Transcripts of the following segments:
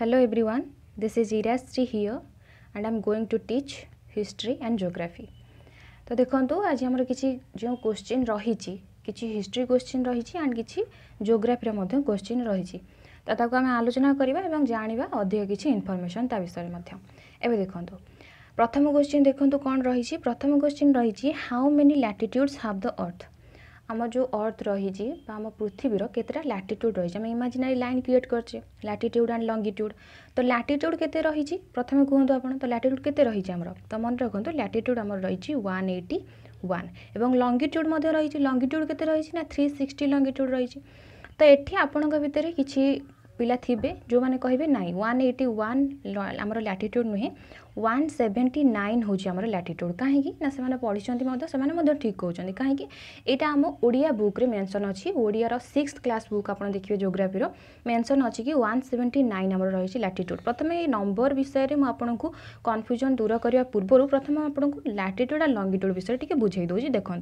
Hello everyone, this is Irasri here and I am going to teach history and geography. তো দেখন্তু আজি আমার কিছু যে কোশ্চিন রয়েছে কিছু হিস্ট্রি কোশ্চিন রয়েছে আন্ড কিছু জিওগ্রাফির মধ্যে কোশ্চিন রয়েছে তো তাকে আমি আলোচনা করা এবং জাঁয়া অধিক কিছু ইনফরমেশন তা বিষয়ে মধ্যে এবে দেখন্তু প্রথম কোশ্চিন দেখন্তু কোণ রয়েছে প্রথম কোশ্চিন রয়েছে how many latitudes have the earth আমার যে অর্থ রয়েছে বা আমার পৃথিবীর কতটা ল্যাটিট্যুড রয়েছে আমি ইমাজিনারি লাইন ক্রিয়েট করছে ল্যাটিট্যুড আন্ড লঙ্গিট্যুড তো ল্যাটিট্যুড কেতে রয়েছে প্রথমে কুহতু আপনার তো ল্যাটিট্যুড কেতে রয়েছে আমার তো মনে রাখুন ল্যাটিট্যুড আমার রয়েছে ওয়ান এইটি ওয়ান এবং লঙ্গিট্যুড মধ্যে রয়েছে লঙ্গিট্যুড কেতে রয়েছে না থ্রি সিক্সটি লঙ্গিট্যুড রয়েছে তো এটি আপনার ভিতরে কিছু पिला थे जो मैंने कहे नाई वन एटी वन आम लाटिट्यूड नुहे वन सेवेन्टी नाइन होमर लाटिट्यूड कहीं से पढ़ी ठीक कौन कहीं आम ओडिया बुक्रे मेनसन अच्छी ओडिया सिक्स क्लास बुक आप देखिए जोग्राफी मेनसन अच्छी कि वन सेवेन्टी नाइन आम रही लाटिट्यूड प्रथम ये नंबर विषय में आपको कन्फ्यूजन दूर करने पूर्व प्रथम आपको लाटिट्यूड आ लंगिट्यूड विषय टी बुझे देखो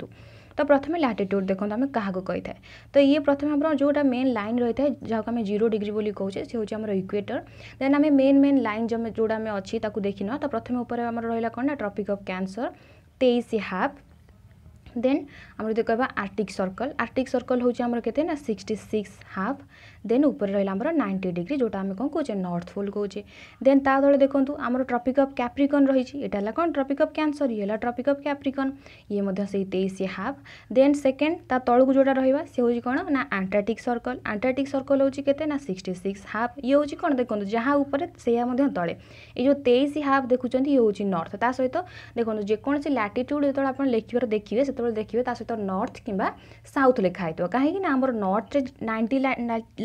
ତ ପ୍ରଥମେ ଲାଟିଟ୍ୟୁଡ଼ ଦେଖନ୍ତୁ ଆମେ କାହାକୁ କହିଥାଏ ତ ଇଏ ପ୍ରଥମେ ଆମର ଯେଉଁଟା ମେନ୍ ଲାଇନ୍ ରହିଥାଏ ଯାହାକୁ ଆମେ ଜିରୋ ଡିଗ୍ରୀ ବୋଲି କହୁଛେ ସେ ହେଉଛି ଆମର ଇକ୍ୱେଟର ଦେନ୍ ଆମେ ମେନ୍ ମେନ୍ ଲାଇନ୍ ଯେଉଁଟା ଆମେ ଅଛି ତାକୁ ଦେଖିନେବା ତ ପ୍ରଥମେ ଉପରେ ଆମର ରହିଲା କ'ଣ ନା ଟ୍ରପିକ୍ ଅଫ୍ କ୍ୟାନ୍ସର ତେଇଶ ହାଫ୍ ଦେନ୍ ଆମର ଯଦି କହିବା ଆର୍ଟିକ୍ ସର୍କଲ୍ ଆର୍ଟିକ୍ ସର୍କଲ୍ ହେଉଛି ଆମର କେତେ ନା ସିକ୍ସଟି ସିକ୍ସ ହାଫ୍ দেন উপরে রহিলা আমার নাইন্টি ডিগ্রি যেটা আমি কম কৌছে নর্থ পোল কৌছে দেন তা তলে দেখুন আমার ট্রপিক অফ ক্যাপ্রিকন রয়েছে এটা হল কম ট্রপিক অফ ক্যান্সর ইয়ে হল ট্রপিক অফ ক্যাপ্রিকন ইয়ে মধ্যে সেই তেইশ হাফ দেন সেকেন্ড তা তলকু যেটা রহবা সে হচ্ছে কোণ না আন্টার্কটিক সর্কল আন্টার্কটিক সর্কল হচ্ছে কেতে না সিক্সটি সিক্স হাফ ইয়ে হচ্ছে কোণ দেখুন যা উপরে সেয়া মধ্যে তলে এই যে তেইশ হাফ দেখুছেন ইয়ে হচ্ছে নর্থ তা সহিত দেখুন যেকোন ଲାଟିଟ୍ୟୁଡ଼ ଯେତେବେଳେ ଆପଣ ଲେଖିବାର ଦେଖିବେ ସେତେବେଳେ ଦେଖିବେ ତା ସହିତ ନର୍ଥ କିମ୍ବା ସାଉଥ୍ ଲେଖା ହେଇଥିବ କାହିଁକି ନା ଆମର ନର୍ଥରେ ନାଇଣ୍ଟି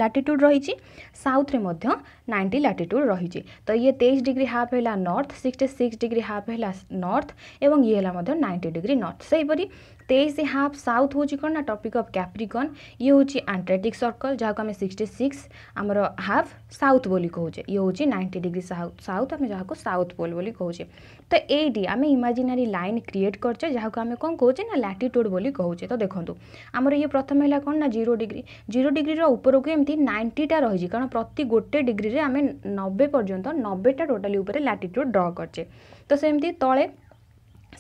लाटिट्यूड रही साउथ में मध्य नाइंटी लाटिट्यूड रही तो ये तेईस डिग्री हाफ है north sixty six degree half है नर्थ और ये है नाइंटी डिग्री नर्थ से हीपरी तेईस हाफ साउथ हूँ कौन ना टपिक अफ कैप्रिकन ये हूँ आंट्रेटिक सर्कल जहाँ को आम सिक्सटी सिक्स आमर हाफ साउथ बोली कहे ये हूँ नाइंटी डिग्री साउथ साउथ आम जहाँ को साउथ पोल कहे তো এইটি আমি ইমাজিনারি লাইন ক্রিয়েট করছে যাকে আমি কম কৌছে না ল্যাটিट्यूड বলি কৌছে তো দেখুন আমার ইয়ে প্রথমে হল কোণ না জিরো ডিগ্রি জিরো ডিগ্রির উপরকু এমতি নাইনটিটা রয়েছে কারণ প্রতি গোটে ডিগ্রিরে আমি নবে পর্যন্ত নবেটা টোটালি উপরে ল্যাটিट्यूड ড্র করছে তো সেমতি তলে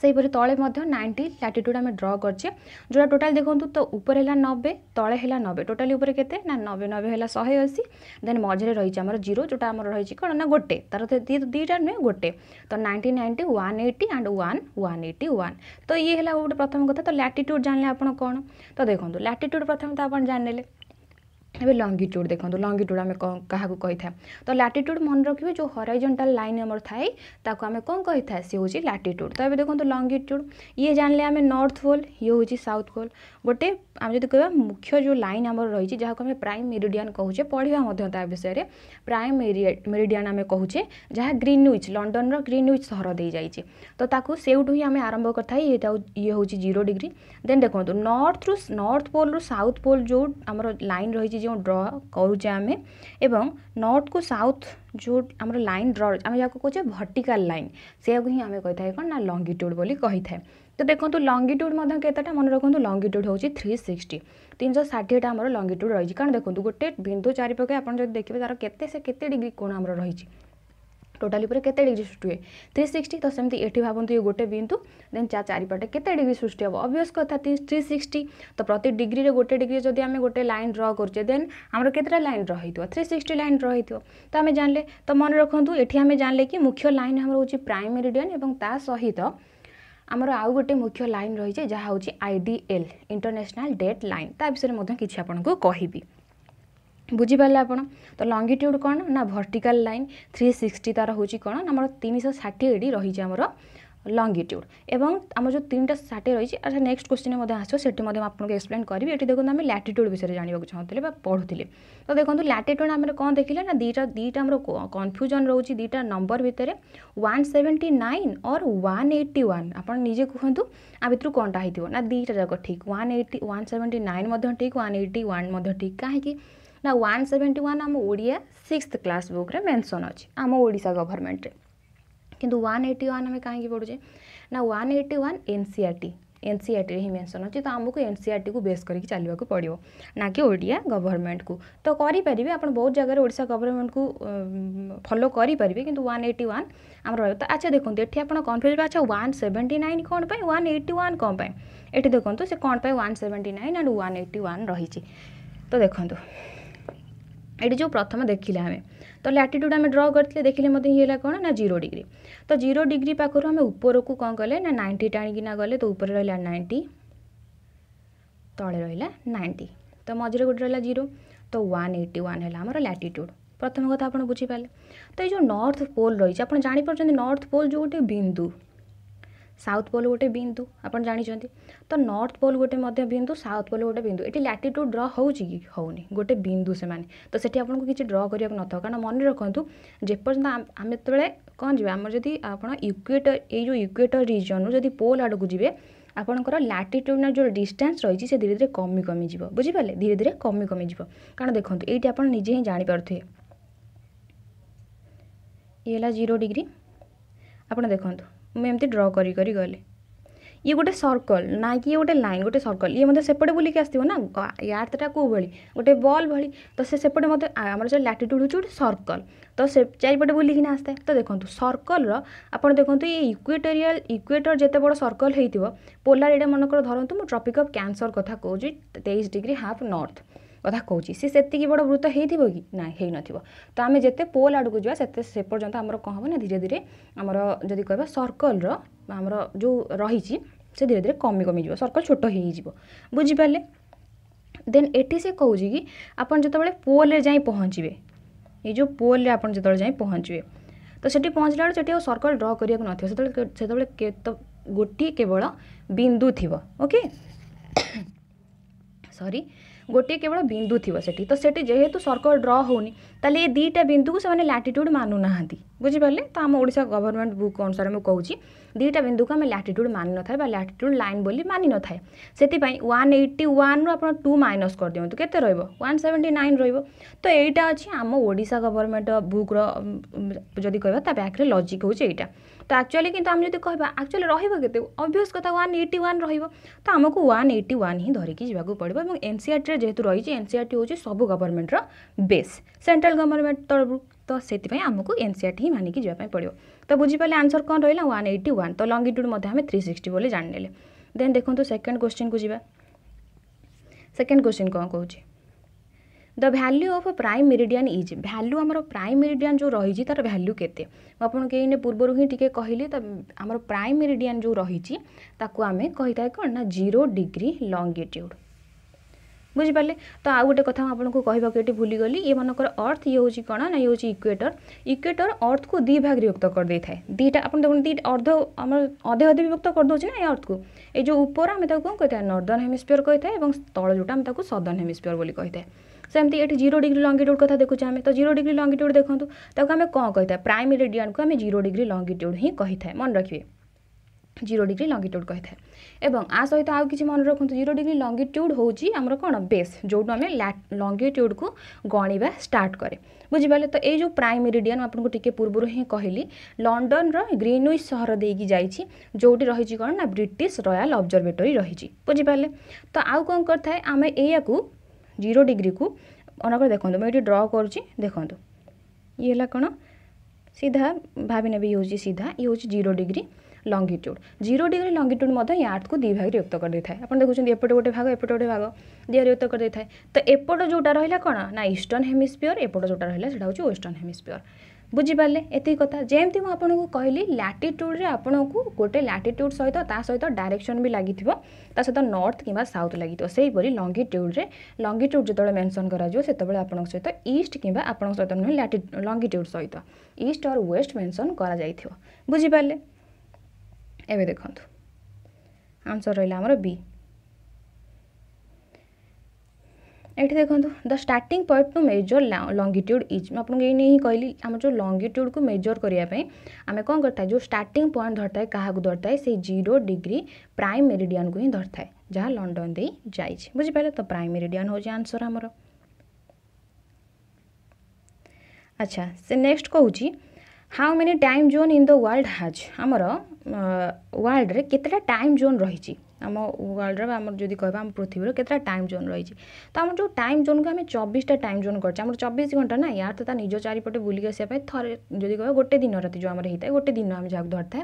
সেইপরি তলে মধ্যে নাইনটি ল্যাটিट्यूड আমি ড্র করছে যেটা টোটাল দেখুন তো উপরে হল নবে তলে হল নবে টোটাল উপরে কেতে না নবে নবে হল শহে অশি দেন মঝে রয়েছে আমার জিরো যেটা আমার রয়েছে কোণ না গোটে তার দুইটা নুহে গোটে তো ninety ninety one eighty and one one eighty one তো ইয়ে হল গোটে প্রথম কথা তো ল্যাটিट्यूड জানলে আপনার কোণ তো দেখুন ল্যাটিट्यूड প্রথমে তো আপনার জানিলে ଏବେ ଲଙ୍ଗିଟ୍ୟୁଡ଼ ଦେଖନ୍ତୁ ଲଙ୍ଗିଟ୍ୟୁଡ଼ ଆମେ କ'ଣ କାହାକୁ କହିଥାଏ ତ ଲାଟିଟ୍ୟୁଡ଼ ମନେ ରଖିବେ ଯେଉଁ ହରାଇଜେଣ୍ଟାଲ ଲାଇନ୍ ଆମର ଥାଏ ତାକୁ ଆମେ କ'ଣ କହିଥାଏ ସେ ହେଉଛି ଲାଟିଟ୍ୟୁଡ଼ ତ ଏବେ ଦେଖନ୍ତୁ ଲଙ୍ଗିଟ୍ୟୁଡ଼ ଇଏ ଜାଣିଲେ ଆମେ ନର୍ଥ ପୋଲ୍ ଇଏ ହେଉଛି ସାଉଥ୍ ପୋଲ୍ ଗୋଟେ ଆମେ ଯଦି କହିବା ମୁଖ୍ୟ ଯେଉଁ ଲାଇନ୍ ଆମର ରହିଛି ଯାହାକୁ ଆମେ ପ୍ରାଇମ୍ ମେରିଡ଼ିଆନ୍ କହୁଛେ ପଢ଼ିବା ମଧ୍ୟ ତା ବିଷୟରେ ପ୍ରାଇମ୍ ମେରିଡ଼ିଆନ୍ ଆମେ କହୁଛେ ଯାହା ଗ୍ରୀନୱିଚ୍ ଲଣ୍ଡନର ଗ୍ରୀନୱିଚ୍ ସହର ଦେଇଯାଇଛି ତ ତାକୁ ସେଇଠୁ ହିଁ ଆମେ ଆରମ୍ଭ କରିଥାଏ ଏଇଟା ଇଏ ହେଉଛି ଜିରୋ ଡିଗ୍ରୀ ଦେନ୍ ଦେଖନ୍ତୁ ନର୍ଥରୁ ନର୍ଥ ପୋଲ୍ରୁ ସାଉଥ୍ ପୋଲ୍ ଯେଉଁ ଆମର ଲାଇନ୍ ରହିଛି ଯେଉଁ ଡ୍ର କରୁଛେ ଆମେ ଏବଂ ନର୍ଥକୁ ସାଉଥ୍ ଯେଉଁ ଆମର ଲାଇନ୍ ଡ୍ର ଆମେ ଯାହାକୁ କହୁଛେ ଭର୍ଟିକାଲ୍ ଲାଇନ୍ ସେଇଆକୁ ହିଁ ଆମେ କହିଥାଏ କ'ଣ ନା ଲଙ୍ଗିଟ୍ୟୁଡ଼୍ ବୋଲି କହିଥାଏ ତ ଦେଖନ୍ତୁ ଲଙ୍ଗିଟ୍ୟୁଡ଼୍ ମଧ୍ୟ କେତେଟା ମନେ ରଖନ୍ତୁ ଲଙ୍ଗିଟ୍ୟୁଡ଼୍ ହେଉଛି ଥ୍ରୀ ସିକ୍ସଟି ତିନିଶହ ଷାଠିଏଟା ଆମର ଲଙ୍ଗିଟ୍ୟୁଡ଼୍ ରହିଛି କାରଣ ଦେଖନ୍ତୁ ଗୋଟେ ବିନ୍ଦୁ ଚାରିପାଖେ ଆପଣ ଯଦି ଦେଖିବେ ତା'ର କେତେ ସେ କେତେ ଡିଗ୍ରୀ କୋଣ ଆମର ରହିଛି ଟୋଟାଲି ଉପରେ କେତେ ଡିଗ୍ରୀ ସୃଷ୍ଟି ହୁଏ ଥ୍ରୀ ସିକ୍ସଟି ତ ସେମିତି ଏଠି ଭାବନ୍ତୁ ଇଏ ଗୋଟେ ବିନ୍ଦୁ ଦେନ୍ ଚା ଚାରିପଟେ କେତେ ଡିଗ୍ରୀ ସୃଷ୍ଟି ହେବ ଅବଭିୟସ୍ କଥା ଥ୍ରୀ ସିକ୍ସଟି ତ ପ୍ରତି ଡିଗ୍ରୀରେ ଗୋଟେ ଡିଗ୍ରୀ ଯଦି ଆମେ ଗୋଟେ ଲାଇନ୍ ଡ୍ର କରୁଛେ ଦେନ୍ ଆମର କେତେଟା ଲାଇନ୍ ଡ୍ର ହେଇଥିବ ଥ୍ରୀ ସିକ୍ସଟି ଲାଇନ୍ ଡ୍ର ହେଇଥିବ ତ ଆମେ ଜାଣିଲେ ତ ମନେ ରଖନ୍ତୁ ଏଠି ଆମେ ଜାଣିଲେ କି ମୁଖ୍ୟ ଲାଇନ୍ ଆମର ହେଉଛି ପ୍ରାଇମ୍ ମେରିଡ଼ିଆନ୍ ଏବଂ ତା ସହିତ ଆମର ଆଉ ଗୋଟେ ମୁଖ୍ୟ ଲାଇନ୍ ରହିଛି ଯାହା ହେଉଛି I D L international date line ତା ବିଷୟରେ ମଧ୍ୟ କିଛି ଆପଣଙ୍କୁ କହିବି বুঝিপারে আপনার তো লঙ্গিট্ୟୁড কোণ না ভর্টিকাল লাইন থ্রি সিক্সটি তার হচ্ছে কোণ আমার তিনশো ষাঠিয়ে ডিগ্রি রয়েছে আমার লঙ্গিট্ୟୁড এবং আমার যে তিনটা ষাঠিয়ে রয়েছে আচ্ছা নেক্সট কোশ্চিনে মধ্যে আসবে সেটি মধ্যে আপনাকে এক্সপ্লেন করবি এটি দেখুন আমি ল্যাটিଟ୍ୟୁড বিষয়ে জাঁয়া চাহুলে বা পড়ুলে তো দেখুন ল্যাটিଟ୍ୟୁড আমি কম দেখলে না দুইটা দুইটা আমার কনফ্যুজন রয়েছে দুইটা নম্বর ভিতরে one seventy nine or one eighty one আপনার নিজে কুহতু আ ভিতর কোনটা হয়ে না দুইটা যাক ঠিক one eighty one seventy nine ঠিক ওয়ান এইটি ওয়ান ঠিক কাহি ना वन सेवेन्टी वन आम Odia six class book mention अच्छे आम ओडा गवर्नमेंट कि वाने एट्टी वन आम कहीं पढ़ुचे ना one eighty one N C R T N C R T mention अच्छे तो आमको N C R T base कर चलने को पड़ो e ना कि ओडिया गवर्नमेंट को तो करेंगे आप बहुत जगह ओडा गवर्नमेंट को फलो करेंगे कि वन एट्टी वन आम रोक तो अच्छा देखते ये आप कन्फ्यूज अच्छा वन सेवेन्टी नाइन कौन पर वन एट्टी वन कौन पर देखो तो, से कौन पर one seventy nine and one eighty one रही तो देखो तो। ଏଠି ଯେଉଁ ପ୍ରଥମ ଦେଖିଲେ ଆମେ ତ ଲାଟିଟ୍ୟୁଡ଼ ଆମେ ଡ୍ର କରିଥିଲେ ଦେଖିଲେ ମଧ୍ୟ ଇଏ ହେଲା କ'ଣ ନା ଜିରୋ ଡିଗ୍ରୀ ତ ଜିରୋ ଡିଗ୍ରୀ ପାଖରୁ ଆମେ ଉପରକୁ କ'ଣ କଲେ ନା ନାଇଣ୍ଟି ଟାଣିକିନା ଗଲେ ତ ଉପରେ ରହିଲା ନାଇଣ୍ଟି ତଳେ ରହିଲା ନାଇଣ୍ଟି ତ ମଝିରେ ଗୋଟେ ରହିଲା ଜିରୋ ତ ୱାନ୍ ଏଇଟି ୱାନ୍ ହେଲା ଆମର ଲାଟିଟ୍ୟୁଡ଼ ପ୍ରଥମ କଥା ଆପଣ ବୁଝିପାରିଲେ ତ ଏଇ ଯେଉଁ ନର୍ଥ ପୋଲ୍ ରହିଛି ଆପଣ ଜାଣିପାରୁଛନ୍ତି ନର୍ଥ ପୋଲ୍ ଯେଉଁ ଗୋଟେ ବିନ୍ଦୁ ସାଉଥ୍ ପୋଲ୍ ଗୋଟେ ବିନ୍ଦୁ ଆପଣ ଜାଣିଛନ୍ତି ତ ନର୍ଥ ପୋଲ୍ ଗୋଟେ ମଧ୍ୟ ବିନ୍ଦୁ ସାଉଥ୍ ପୋଲ୍ ଗୋଟେ ବିନ୍ଦୁ ଏଠି ଲାଟିଟ୍ୟୁଡ଼୍ ଡ୍ର ହେଉଛି କି ହେଉନି ଗୋଟେ ବିନ୍ଦୁ ସେମାନେ ତ ସେଠି ଆପଣଙ୍କୁ କିଛି ଡ୍ର କରିବାକୁ ନଥାଉ କାରଣ ମନେ ରଖନ୍ତୁ ଯେପର୍ଯ୍ୟନ୍ତ ଆମେ ଯେତେବେଳେ କ'ଣ ଯିବେ ଆମର ଯଦି ଆପଣ ଇକ୍ୱେଟର ଏଇ ଯେଉଁ ଇକ୍ୱେଟର ରିଜନ୍ରୁ ଯଦି ପୋଲ୍ ଆଡ଼କୁ ଯିବେ ଆପଣଙ୍କର ଲାଟିଟ୍ୟୁଡ଼୍ର ଯେଉଁ ଡିଷ୍ଟାନ୍ସ ରହିଛି ସେ ଧୀରେ ଧୀରେ କମି କମିଯିବ ବୁଝିପାରିଲେ ଧୀରେ ଧୀରେ କମି କମିଯିବ କାରଣ ଦେଖନ୍ତୁ ଏଇଠି ଆପଣ ନିଜେ ହିଁ ଜାଣିପାରୁଥିବେ ଇଏ ହେଲା ଜିରୋ ଡିଗ୍ରୀ ଆପଣ ଦେଖନ୍ତୁ ମୁଁ ଏମିତି ଡ୍ର କରି କରି ଗଲି ଇଏ ଗୋଟେ ସର୍କଲ୍ ନା କି ଇଏ ଗୋଟେ ଲାଇନ୍ ଗୋଟେ ସର୍କଲ୍ ଇଏ ମଧ୍ୟ ସେପଟେ ବୁଲିକି ଆସିଥିବ ନା ୟାର୍ଥଟା କେଉଁ ଭଳି ଗୋଟେ ବଲ୍ ଭଳି ତ ସେ ସେପଟେ ମଧ୍ୟ ଆମର ଯେଉଁ ଲାଟିଟ୍ୟୁଡ଼୍ ହେଉଛି ଗୋଟେ ସର୍କଲ୍ ତ ସେ ଚାରିପଟେ ବୁଲିକିନା ଆସିଥାଏ ତ ଦେଖନ୍ତୁ ସର୍କଲ୍ର ଆପଣ ଦେଖନ୍ତୁ ଏ ଇକ୍ୱେଟୋରିଆଲ୍ ଇକ୍ୱେଟର୍ ଯେତେ ବଡ଼ ସର୍କଲ୍ ହେଇଥିବ ପୋଲାର ଏଇଟା ମନେକର ଧରନ୍ତୁ ମୁଁ ଟ୍ରପିକ୍ ଅଫ୍ କ୍ୟାନ୍ସର୍ କଥା କହୁଛି ତେଇଶ ଡିଗ୍ରୀ ହାଫ୍ ନର୍ଥ କଥା କହୁଛି ସେ ସେତିକି ବଡ଼ ବୃତ୍ତ ହେଇଥିବ କି ନା ହେଇନଥିବ ତ ଆମେ ଯେତେ ପୋଲ୍ ଆଡ଼କୁ ଯିବା ସେତେ ସେ ପର୍ଯ୍ୟନ୍ତ ଆମର କ'ଣ ହେବ ନା ଧୀରେ ଧୀରେ ଆମର ଯଦି କହିବା ସର୍କଲ୍ର ଆମର ଯେଉଁ ରହିଛି ସେ ଧୀରେ ଧୀରେ କମି କମିଯିବ ସର୍କଲ୍ ଛୋଟ ହେଇଯିବ ବୁଝିପାରିଲେ ଦେନ୍ ଏଠି ସେ କହୁଛି କି ଆପଣ ଯେତେବେଳେ ପୋଲ୍ରେ ଯାଇ ପହଞ୍ଚିବେ ଏଇ ଯେଉଁ ପୋଲ୍ରେ ଆପଣ ଯେତେବେଳେ ଯାଇ ପହଞ୍ଚିବେ ତ ସେଠି ପହଞ୍ଚିଲା ବେଳେ ସେଠି ଆଉ ସର୍କଲ୍ ଡ୍ର କରିବାକୁ ନଥିବ ସେତେବେଳେ ସେତେବେଳେ ଗୋଟିଏ କେବଳ ବିନ୍ଦୁ ଥିବ ଓକେ ସରି ଗୋଟିଏ କେବଳ ବିନ୍ଦୁ ଥିବ ସେଠି ତ ସେଠି ଯେହେତୁ ସର୍କଲ୍ ଡ୍ର ହେଉନି ତା'ହେଲେ ଏ ଦୁଇଟା ବିନ୍ଦୁକୁ ସେମାନେ ଲାଟିଟ୍ୟୁଡ଼୍ ମାନୁନାହାନ୍ତି বুঝিপারে তো আমার ওড়শা গভর্নমেন্ট বুক অনুসারে মু কৌছি দুইটা বিন্দুকে আমি ল্যাটিট্যুড মানি নথায় বা ল্যাটিট্যুড লাইন বলে মানি নথায় সেপাই ওয়ান এইটি ওয়ান্রু আপনার টু মাইনস করে দিও কেতে রহব ওয়ান সেভেন্টি নাইন রহব তো এইটা অছি আম ওড়শা গভর্নমেন্ট বুক্র যদি কহবা তা ব্যাকরে লজিক হচ্ছে এইটা তো আকচুয়ালি কিন্তু আমি যদি কহবা আকচুয়ালি রহব কেতে অভ্যস কথা ওয়ান এইটি ওয়ান রহব তো আমি ওয়ান এইটি ওয়ান হি ধরিকি যাওয়া পড়ব এবং এনসিআরটিরে যেহেতু রয়েছে এনসিআরটি হচ্ছে সবু গভর্নমেন্টর বেস সেন্ট্রাল গভর্নমেন্ট তরফ ତ ସେଥିପାଇଁ ଆମକୁ ଏନ୍ ସି ଆର୍ ଟି ହିଁ ମାନିକି ଯିବା ପାଇଁ ପଡ଼ିବ ତ ବୁଝିପାରିଲେ ଆନ୍ସର୍ କ'ଣ ରହିଲା ୱାନ୍ ଏଇଟି ୱାନ୍ ତ ଲଙ୍ଗିଟ୍ୟୁଡ଼୍ ମଧ୍ୟ ଆମେ ଥ୍ରୀ ସିକ୍ସଟି ବୋଲି ଜାଣିନେଲେ ଦେନ୍ ଦେଖନ୍ତୁ ସେକେଣ୍ଡ କ୍ୱେଶ୍ଚିନ୍କୁ ଯିବା ସେକେଣ୍ଡ କ୍ୱେଶ୍ଚିନ୍ କ'ଣ କହୁଛି the value of prime meridian is value ଆମର ପ୍ରାଇମ୍ ମେରିଡ଼ିଆନ୍ ଯେଉଁ ରହିଛି ତା'ର ଭ୍ୟାଲ୍ୟୁ କେତେ ମୁଁ ଆପଣଙ୍କୁ ଏଇନେ ପୂର୍ବରୁ ହିଁ ଟିକେ କହିଲି ତ ଆମର ପ୍ରାଇମ୍ ମେରିଡ଼ିଆନ୍ ଯେଉଁ ରହିଛି ତାକୁ ଆମେ କହିଥାଏ କ'ଣ ନା ଜିରୋ ଡିଗ୍ରୀ ଲଙ୍ଗିଟ୍ୟୁଡ଼୍ बुझिपारे तो आउ गोटे कथ आपको कहक भूलीगली ये मनकर अर्थ ये हूँ कौन ना ये हूँ इक्वेटर इक्वेटर अर्थ को दी भाग विभक्त कर दे था दीटा आप देखते दी अर्ध आम अधे अधे विभक्त करदे ना ये अर्थ को ये जो ऊपर आम कौन कही था नर्दर्ण हेमिस्फिर कही था तल जो सदर्न हेमिस्फिर कही है सेमती ये जीरो डिग्री लंगिट्यूड क्या देखुचे आम तो जीरो डिग्री लंगिट्यूड देखो आम कौन कही प्राइम रेडियन को आम जीरो डिग्री लंगिट्यूड ही कही मन रखिए জিরো ডিগ্রি লঙ্গিট্ୟୁଡ୍ କହିଥାଏ ଏବଂ ଆ ସହିତ ଆଉ କିଛି ମନେ ରଖନ୍ତୁ ଜିରୋ ଡିଗ୍ରୀ ଲଙ୍ଗିଟ୍ୟୁଡ୍ ହେଉଛି ଆମର କ'ଣ ବେସ୍ ଯେଉଁଠୁ ଆମେ ଲଙ୍ଗିଟ୍ୟୁଡ୍କୁ ଗଣିବା ଷ୍ଟାର୍ଟ କରେ ବୁଝିପାରିଲେ ତ ଏଇ ଯେଉଁ ପ୍ରାଇମ୍ ମେରିଡିଆନ୍ ମୁଁ ଆପଣଙ୍କୁ ଟିକେ ପୂର୍ବରୁ ହିଁ କହିଲି ଲଣ୍ଡନର ଗ୍ରୀନୱିଚ୍ ସହର ଦେଇକି ଯାଇଛି ଯେଉଁଠି ରହିଛି କ'ଣ ନା ବ୍ରିଟିଶ ରୟାଲ ଅବଜରଭେଟୋରୀ ରହିଛି ବୁଝିପାରିଲେ ତ ଆଉ କ'ଣ କରିଥାଏ ଆମେ ଏଇଆକୁ ଜିରୋ ଡିଗ୍ରୀକୁ ମନେକର ଦେଖନ୍ତୁ ମୁଁ ଏଠି ଡ୍ର କରୁଛି ଦେଖନ୍ତୁ ଇଏ ହେଲା କ'ଣ ସିଧା ଭାବିନେବି ଇଏ ହେଉଛି ସିଧା ଇଏ ହେଉଛି zero degree longitude zero degree longitude মধ্যে এই আর্থকু দুই ভাগে বিভক্ত করে দিয়ে আপনার দেখুন এপটে গোটে ভাগ এপটে গোটে ভাগ দিয়ে বিভক্ত করে দিয়ে তো এপট যেটা রহলা কোণ না ইষ্টর্ন হেমিস্পিওর এপট যেটা রহলা সেটা হচ্ছে ওয়েষ্টর্ন হেমিস্পিওর ବୁଝିପାରିଲେ ଏତିକି କଥା ଯେମିତି ମୁଁ ଆପଣଙ୍କୁ କହିଲି ଲାଟିଟ୍ୟୁଡ଼୍ରେ ଆପଣଙ୍କୁ ଗୋଟେ ଲାଟିଟ୍ୟୁଡ଼୍ ସହିତ ତା ସହିତ ଡାଇରେକ୍ସନ୍ ବି ଲାଗିଥିବ ତା ସହିତ ନର୍ଥ କିମ୍ବା ସାଉଥ୍ ଲାଗିଥିବ ସେହିପରି ଲଙ୍ଗିଟ୍ୟୁଡ଼୍ରେ ଲଙ୍ଗିଟ୍ୟୁଡ଼୍ ଯେତେବେଳେ ମେନ୍ସନ୍ କରାଯିବ ସେତେବେଳେ ଆପଣଙ୍କ ସହିତ ଇଷ୍ଟ କିମ୍ବା ଆପଣଙ୍କ ସହିତ ନୁହେଁ ଲାଟି ଲଙ୍ଗିଟ୍ୟୁଡ଼୍ ସହିତ ଇଷ୍ଟ ଅର୍ ୱେଷ୍ଟ ମେନ୍ସନ୍ କରାଯାଇଥିବ ବୁଝିପାରିଲେ এবে দেখন্তু আনসর রহিলা আমার বি ଏଠି ଦେଖନ୍ତୁ ଦ ଷ୍ଟାର୍ଟିଂ ପଏଣ୍ଟରୁ ମେଜର୍ ଲଙ୍ଗିଟ୍ୟୁଡ଼ ଇଜ୍ ମୁଁ ଆପଣଙ୍କୁ ଏଇ ନେଇ ହିଁ କହିଲି ଆମର ଯେଉଁ ଲଙ୍ଗିଟ୍ୟୁଡ଼କୁ ମେଜର୍ କରିବା ପାଇଁ ଆମେ କ'ଣ କରିଥାଏ ଯେଉଁ ଷ୍ଟାର୍ଟିଂ ପଏଣ୍ଟ ଧରିଥାଏ କାହାକୁ ଧରିଥାଏ ସେଇ ଜିରୋ ଡିଗ୍ରୀ ପ୍ରାଇମ୍ ମେରିଡ଼ିଆନକୁ ହିଁ ଧରିଥାଏ ଯାହା ଲଣ୍ଡନ ଦେଇ ଯାଇଛି ବୁଝିପାରିଲେ ତ ପ୍ରାଇମ୍ ମେରିଡ଼ିଆନ ହେଉଛି ଆନ୍ସର୍ ଆମର ଆଚ୍ଛା ସେ ନେକ୍ସଟ କହୁଛି how many time zone in the world has ଆମର ୱାର୍ଲଡ଼ରେ କେତେଟା ଟାଇମ୍ ଜୋନ୍ ରହିଛି ଆମ ୱାର୍ଲଡ଼ର ଆମର ଯଦି କହିବା ଆମ ପୃଥିବୀର କେତେଟା ଟାଇମ୍ ଜୋନ୍ ରହିଛି ତ ଆମର ଯେଉଁ ଟାଇମ୍ ଜୋନ୍କୁ ଆମେ ଚବିଶଟା ଟାଇମ୍ ଜୋନ୍ କରିଛେ ଆମର ଚବିଶ ଘଣ୍ଟା ନା ୟାର ତ ତା ନିଜ ଚାରିପଟେ ବୁଲିକି ଆସିବା ପାଇଁ ଥରେ ଯଦି କହିବା ଗୋଟେ ଦିନ ରାତି ଯେଉଁ ଆମର ହେଇଥାଏ ଗୋଟେ ଦିନ ଆମେ ଯାହାକୁ ଧରିଥାଏ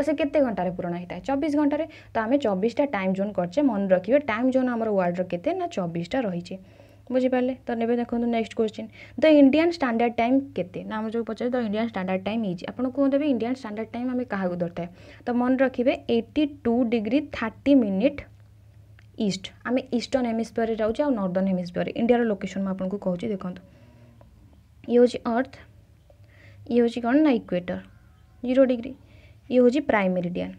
ତ ସେ କେତେ ଘଣ୍ଟାରେ ପୂରଣ ହେଇଥାଏ ଚବିଶ ଘଣ୍ଟାରେ ତ ଆମେ ଚବିଶଟା ଟାଇମ୍ ଜୋନ୍ କରିଛେ ମନେ ରଖିବେ ଟାଇମ୍ ଜୋନ୍ ଆମର ୱାର୍ଲଡ଼ର କେତେ ନା ଚବିଶଟା ରହିଛି বুঝিপারে তো নেবে দেখুন next question the Indian standard time কেতে না আমার যে পচারে the Indian standard time is আপনার কুহতবে ইন্ডিয়ান স্টাণ্ডার্ড টাইম আমি কাহকু ধরতায় তো মনে রাখবে eighty two degree thirty minute east আমি ইষ্টর্ন হেমিস্ফিয়ারে যাচ্ছি আর নর্দর্ন হেমিস্ফিয়ারে ইন্ডিয়ার লোকেসন মু আপনার কହୁছি দেখুন ইয়ে হচ্ছে অর্থ ইয়ে হচ্ছে কোণ না ইকুয়েটর জিরো ডিগ্রি ইয়ে হচ্ছে প্রাইম মেরিডিয়ান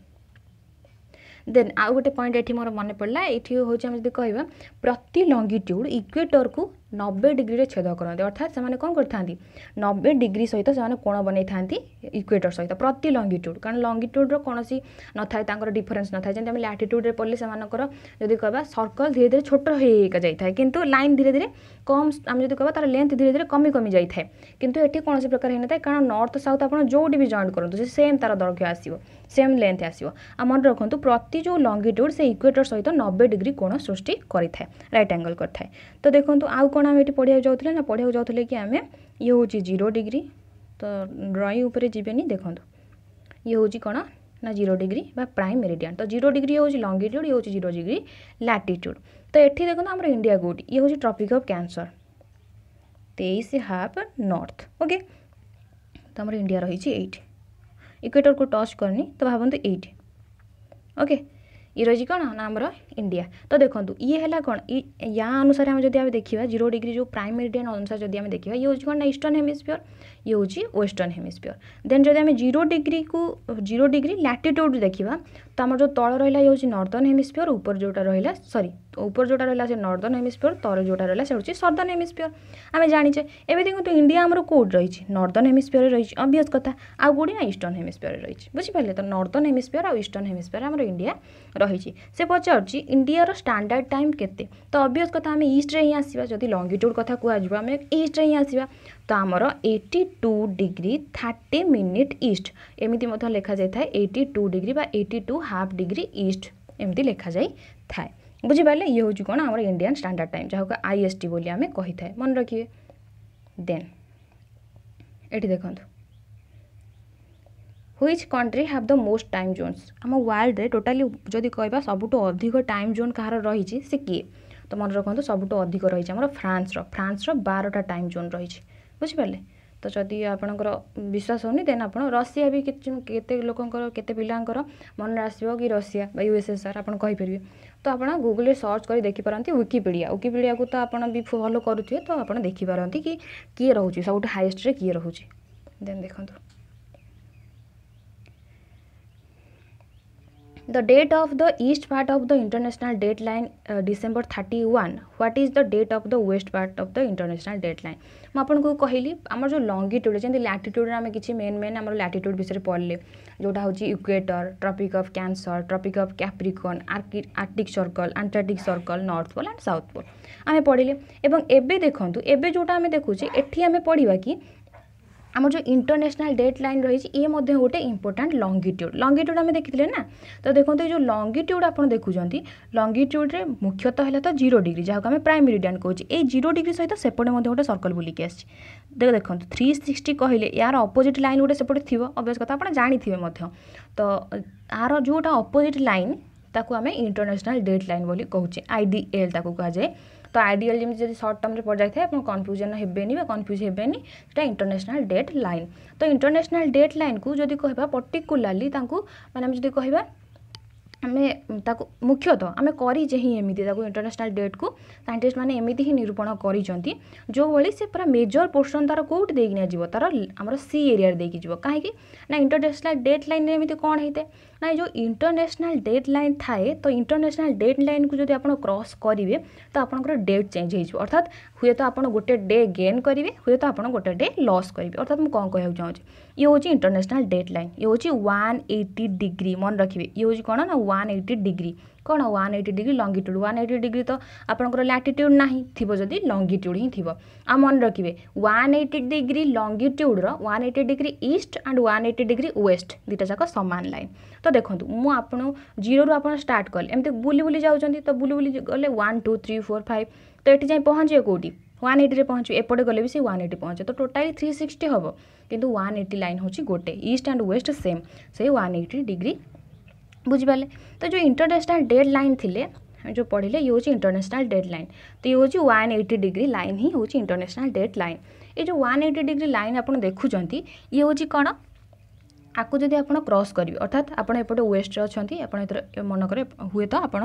ଦେନ୍ ଆଉ ଗୋଟେ ପଏଣ୍ଟ ଏଠି ମୋର ମନେ ପଡ଼ିଲା ଏଠି ହେଉଛି ଆମେ ଯଦି କହିବା ପ୍ରତି ଲଙ୍ଗିଟ୍ୟୁଡ଼ ଇକ୍ୱେଟରକୁ নবে ডিগ্রিরে ছেদ করতে অর্থাৎ সে কম করে নবে ডিগ্রি সহ সে কোণ বনাই থাকে ইকুয়েটর সহ প্রতি লঙ্গিট্যুড কারণ লঙ্গিট্যুড্র কোণী নথায় তাঁর ডিফরেন্স নথায় যেমন আমি ল্যাটিট্যুডে পড়লে সে যদি কবা সর্কল ধীরে ধীরে ছোট হয়ে যাই কিন্তু লাইন ধীরে ধীরে কম আমি যদি কবা তার লেন্থ ধীরে ধীরে কমি কমি যাই কিন্তু এটি কোণী প্রকার হয়ে না কারণ নর্থ সাউথ আপনার যেটি বি জয়েন্ট করতু সে সেম তার দৈর্ঘ্য আসব সেম লেন্থ আসব আমার রাখতু প্রতি যে লঙ্গিট্যুড সে ইকুয়েটর সহ নবে ডিগ্রি কোণ সৃষ্টি করে থাকে রাইট আঙ্গল করে থাকে তো দেখুন আউ কোণ କ'ଣ ଆମେ ଏଠି ପଢ଼ିବାକୁ ଯାଉଥିଲେ ନା ପଢ଼ିବାକୁ ଯାଉଥିଲେ କି ଆମେ ଇଏ ହେଉଛି ଜିରୋ ଡିଗ୍ରୀ ତ ଡ୍ରଇଂ ଉପରେ ଯିବେନି ଦେଖନ୍ତୁ ଇଏ ହେଉଛି କ'ଣ ନା ଜିରୋ ଡିଗ୍ରୀ ବା ପ୍ରାଇମ୍ ମେରିଡ଼ିଆନ୍ ତ ଜିରୋ ଡିଗ୍ରୀ ହେଉଛି ଲଙ୍ଗିଟ୍ୟୁଡ଼ ଇଏ ହେଉଛି ଜିରୋ ଡିଗ୍ରୀ ଲାଟିଟ୍ୟୁଡ଼ ତ ଏଠି ଦେଖନ୍ତୁ ଆମର ଇଣ୍ଡିଆ କେଉଁଠି ଇଏ ହେଉଛି ଟ୍ରପିକ୍ ଅଫ୍ କ୍ୟାନ୍ସର ତେଇଶ ହାଫ୍ ନର୍ଥ ଓକେ ତ ଆମର ଇଣ୍ଡିଆ ରହିଛି ଏଇଠି ଇକ୍ୱେଟରକୁ ଟଚ୍ କରିନି ତ ଭାବନ୍ତୁ ଏଇଠି ଓକେ ଇଏ ରହିଛି କ'ଣ ନା ଆମର ইন্ডিয়া তো দেখুন ইয়ে হল কোণ ইয়া অনুসারে আমি যদি আমি দেখা জিরো ডিগ্রি যে প্রাইম মেরিডিয়ান অনুসারে যদি আমি দেখা ইয়ে হচ্ছে কোণ না ইষ্টর্ন হেমিস্ফিয়র ইয়ে হচ্ছে ওয়েষ্টর্ন হেমিস্ফিয়র দেন যদি আমি জিরো ডিগ্রি কু জিরো ডিগ্রি ল্যাটিट्यूड দেখা তো আমার যে তল রহলা ইয়ে হচ্ছে নর্দর্ন হেমিস্ফিয়র উপর যেটা রহলা সরি উপর যেটা রহলা সে নর্দর্ন হেমিস্ফিয়র তল যেটা রহলা সে হচ্ছে সদর্ন হেমিস্ফিয়র আমি জাঁচে এবে দেখুন ইন্ডিয়া আমার কোড রয়েছে নর্দর্ন হেমিস্ফিয়র রয়েছে অভিয়স কথা আউ গোটি না ইষ্টর্ন হেমিস্ফিয়র রয়েছে বুঝিপারে তো নর্দর্ন হেমিস্ফিয়র আর ইষ্টর্ন হেমিস্ফিয়র আমার ইন্ডিয়া রয়েছে সে পচারুছি इंडिया स्टांडार्ड टाइम के तो क्या आम ईस्ट हिं आसवा जब लंगिट्यूड कथ कमें इस्ट्रे हिं आसवा तो आमर eighty two degree thirty minute east एमती लिखा जाए eighty two degree eighty two half degree east एमती लिखा जाए बुझिपारे ये हूँ कौन आम इंडियान स्टांडार्ड टाइम जहाँ आई एस टी आम कही मन रखिए देन ये देखते which country have the most time zone आम वर्ल्ड में टोटाली जो कह सब अधिक टाइम जोन कह रही से किए तो मन रखुद सब अधिक रही है आम फ्रांस फ्रांस बारटा टाइम जोन रही बुझिपारे तो जदि आपणकर विश्वास होनी देन आप रशिया भी के लोकर पिला मन आसो कि रशिया यूएसएसआर आपर तो आप गुगुल सर्च कर देखिपारती विकिपीडिया विकिपीडिया तो आप भी फलो करुए तो आप देखिपारती किए रोच सब हाएस्ट किए रोचे देन देखता the date of the east part of the international deadline uh, December 31 what is the date of the west part of the international deadline ମୁଁ ଆପଣଙ୍କୁ କହିଲି ଆମର ଯେଉଁ ଲଙ୍ଗିଟ୍ୟୁଡ଼ ଯେମିତି ଲାଟିଟ୍ୟୁଡ଼ରେ ଆମେ କିଛି ମେନ୍ ମେନ୍ ଆମର ଲାଟିଟ୍ୟୁଡ଼ ବିଷୟରେ ପଢ଼ିଲେ ଯେଉଁଟା ହେଉଛି equator tropic of cancer tropic of capricorn arctic circle antarctic circle north pole and south pole ଆମେ ପଢ଼ିଲେ ଏବଂ ଏବେ ଦେଖନ୍ତୁ ଏବେ ଯେଉଁଟା ଆମେ ଦେଖୁଛେ ଏଠି ଆମେ ପଢ଼ିବା କି আমার যে ইন্টরন্যাশনাল ডেট লাইন রয়েছে ইয়ে মধ্যে গোটে ইম্পর্টাট লঙ্গিট্ୟୁଡ୍ লঙ্গিট্ୟୁଡ୍ আমি দেখিলে না তো দেখুন এই যে লঙ্গিট্ୟୁଡ୍ আপনার দেখুম লঙ্গিট্ୟୁଡ୍রে মুখ্যতঃ হল তো জিরো ডিগ্রি যাকে আমি প্রাইম মেরিডিয়ান কହୁছি এই জিরো ডিগ্রি সহ সেপটে মধ্যে গোটে সর্কল বুলিকি আসছে দেখ দেখুন থ্রি সিক্সটি কহিলে ইয়ার অপোজিট লাইন গোটে সেপটে থিব অবভিয়াস কথা আপনার জাঁথিবে মধ্য তো আর যেটা অপোজিট লাইন তাকে আমি ইন্টরন্যাশনাল ডেট লাইন বলে কুচে আইডিএল তাকে কুহযায় ତ ଆଇଡ଼ିଆଲି ଯେମିତି ଯଦି ସର୍ଟ ଟର୍ମରେ ପଡ଼ିଯାଇଥାଏ ଆପଣ କନଫ୍ୟୁଜନ୍ ହେବେନି ବା କନଫ୍ୟୁଜ୍ ହେବେନି ସେଟା ଇଣ୍ଟରନ୍ୟାସନାଲ୍ ଡେଟ୍ ଲାଇନ୍ ତ ଇଣ୍ଟରନ୍ୟାସନାଲ୍ ଡେଟ୍ ଲାଇନ୍କୁ ଯଦି କହିବା ପର୍ଟିକୁଲାରଲି ତାଙ୍କୁ ମାନେ ଆମେ ଯଦି କହିବା ଆମେ ତାକୁ ମୁଖ୍ୟତଃ ଆମେ କରିଛେ ହିଁ ଏମିତି ତାକୁ ଇଣ୍ଟରନ୍ୟାସନାଲ୍ ଡେଟ୍କୁ ସାଇଣ୍ଟିଷ୍ଟମାନେ ଏମିତି ହିଁ ନିରୂପଣ କରିଛନ୍ତି ଯେଉଁଭଳି ସେ ପୁରା ମେଜର୍ ପୋର୍ସନ୍ ତା'ର କେଉଁଠି ଦେଇକିନା ଯିବ ତା'ର ଆମର ସି ଏରିଆରେ ଦେଇକି ଯିବ କାହିଁକି ନା ଇଣ୍ଟରନ୍ୟାସନାଲ୍ ଡେଟ୍ ଲାଇନ୍ରେ ଏମିତି କ'ଣ ହେଇଥାଏ ନା ଯେଉଁ ଇଣ୍ଟରନ୍ୟାସନାଲ୍ ଡେଟ୍ ଲାଇନ୍ ଥାଏ ତ ଇଣ୍ଟରନ୍ୟାସନାଲ୍ ଡେଟ୍ ଲାଇନ୍କୁ ଯଦି ଆପଣ କ୍ରସ୍ କରିବେ ତ ଆପଣଙ୍କର ଡେଟ୍ ଚେଞ୍ଜ ହେଇଯିବ ଅର୍ଥାତ୍ ହୁଏତ ଆପଣ ଗୋଟେ ଡେ ଗେନ୍ କରିବେ ହୁଏତ ଆପଣ ଗୋଟେ ଡେ ଲସ୍ କରିବେ ଅର୍ଥାତ୍ ମୁଁ କ'ଣ କହିବାକୁ ଚାହୁଁଛି ये हूँ इंटरनेशनाल डेट लाइन ये हूँ वन एट्टी डिग्री मन रखिए ये हूँ कौन ना वन एट्टी डिग्री कौन one eighty degree longitude one eighty degree तो आपंकर लाटिट्यूड ना थी लंगिट्यूड ही थी आ मन रखिए वन एट्टी डिग्री लंगिट्यूडर one eighty degree east and one eighty degree west दुटा जाक सामान लाइन तो देखो मुझे जीरो रू आप स्टार्ट कले एम बुले बुले जाऊँ तो बुले बुले गले one two three four five तो ये जाए पहुँचे कौटी ওয়ান এইটিରେ ପହଞ୍ଚିବ ଏପଟେ ଗଲେ ବି ସେ ୱାନ୍ ଏଇଟି ପହଞ୍ଚିବ ତ ଟୋଟାଲି ଥ୍ରୀ ସିକ୍ସଟି ହେବ କିନ୍ତୁ ୱାନ୍ ଏଇଟି ଲାଇନ୍ ହେଉଛି ଗୋଟେ ଇଷ୍ଟ ଆଣ୍ଡ ୱେଷ୍ଟ ସେମ୍ ସେଇ ୱାନ୍ ଏଇଟି ଡିଗ୍ରୀ ବୁଝିପାରିଲେ ତ ଯେଉଁ ଇଣ୍ଟରନ୍ୟାସନାଲ୍ ଡେଡ଼୍ ଲାଇନ୍ ଥିଲେ ଯେଉଁ ପଢ଼ିଲେ ଇଏ ହେଉଛି ଇଣ୍ଟରନ୍ୟାସନାଲ୍ ଡେଡ଼୍ ଲାଇନ୍ ତ ଇଏ ହେଉଛି ୱାନ୍ ଏଇଟି ଡିଗ୍ରୀ ଲାଇନ୍ ହିଁ ହେଉଛି ଇଣ୍ଟରନ୍ୟାସନାଲ୍ ଡେଡ଼୍ ଲାଇନ୍ ଏ ଯେଉଁ ୱାନ୍ ଏଇଟି ଡିଗ୍ରୀ ଲାଇନ୍ ଆପଣ ଦେଖୁଛନ୍ତି ଇଏ ହେଉଛି କ'ଣ ଆକୁ ଯଦି ଆପଣ କ୍ରସ୍ କରିବେ ଅର୍ଥାତ୍ ଆପଣ ଏପଟେ ୱେଷ୍ଟରେ ଅଛନ୍ତି ଆପଣ ଏଥିରେ ମନେକରେ ହୁଏତ ଆପଣ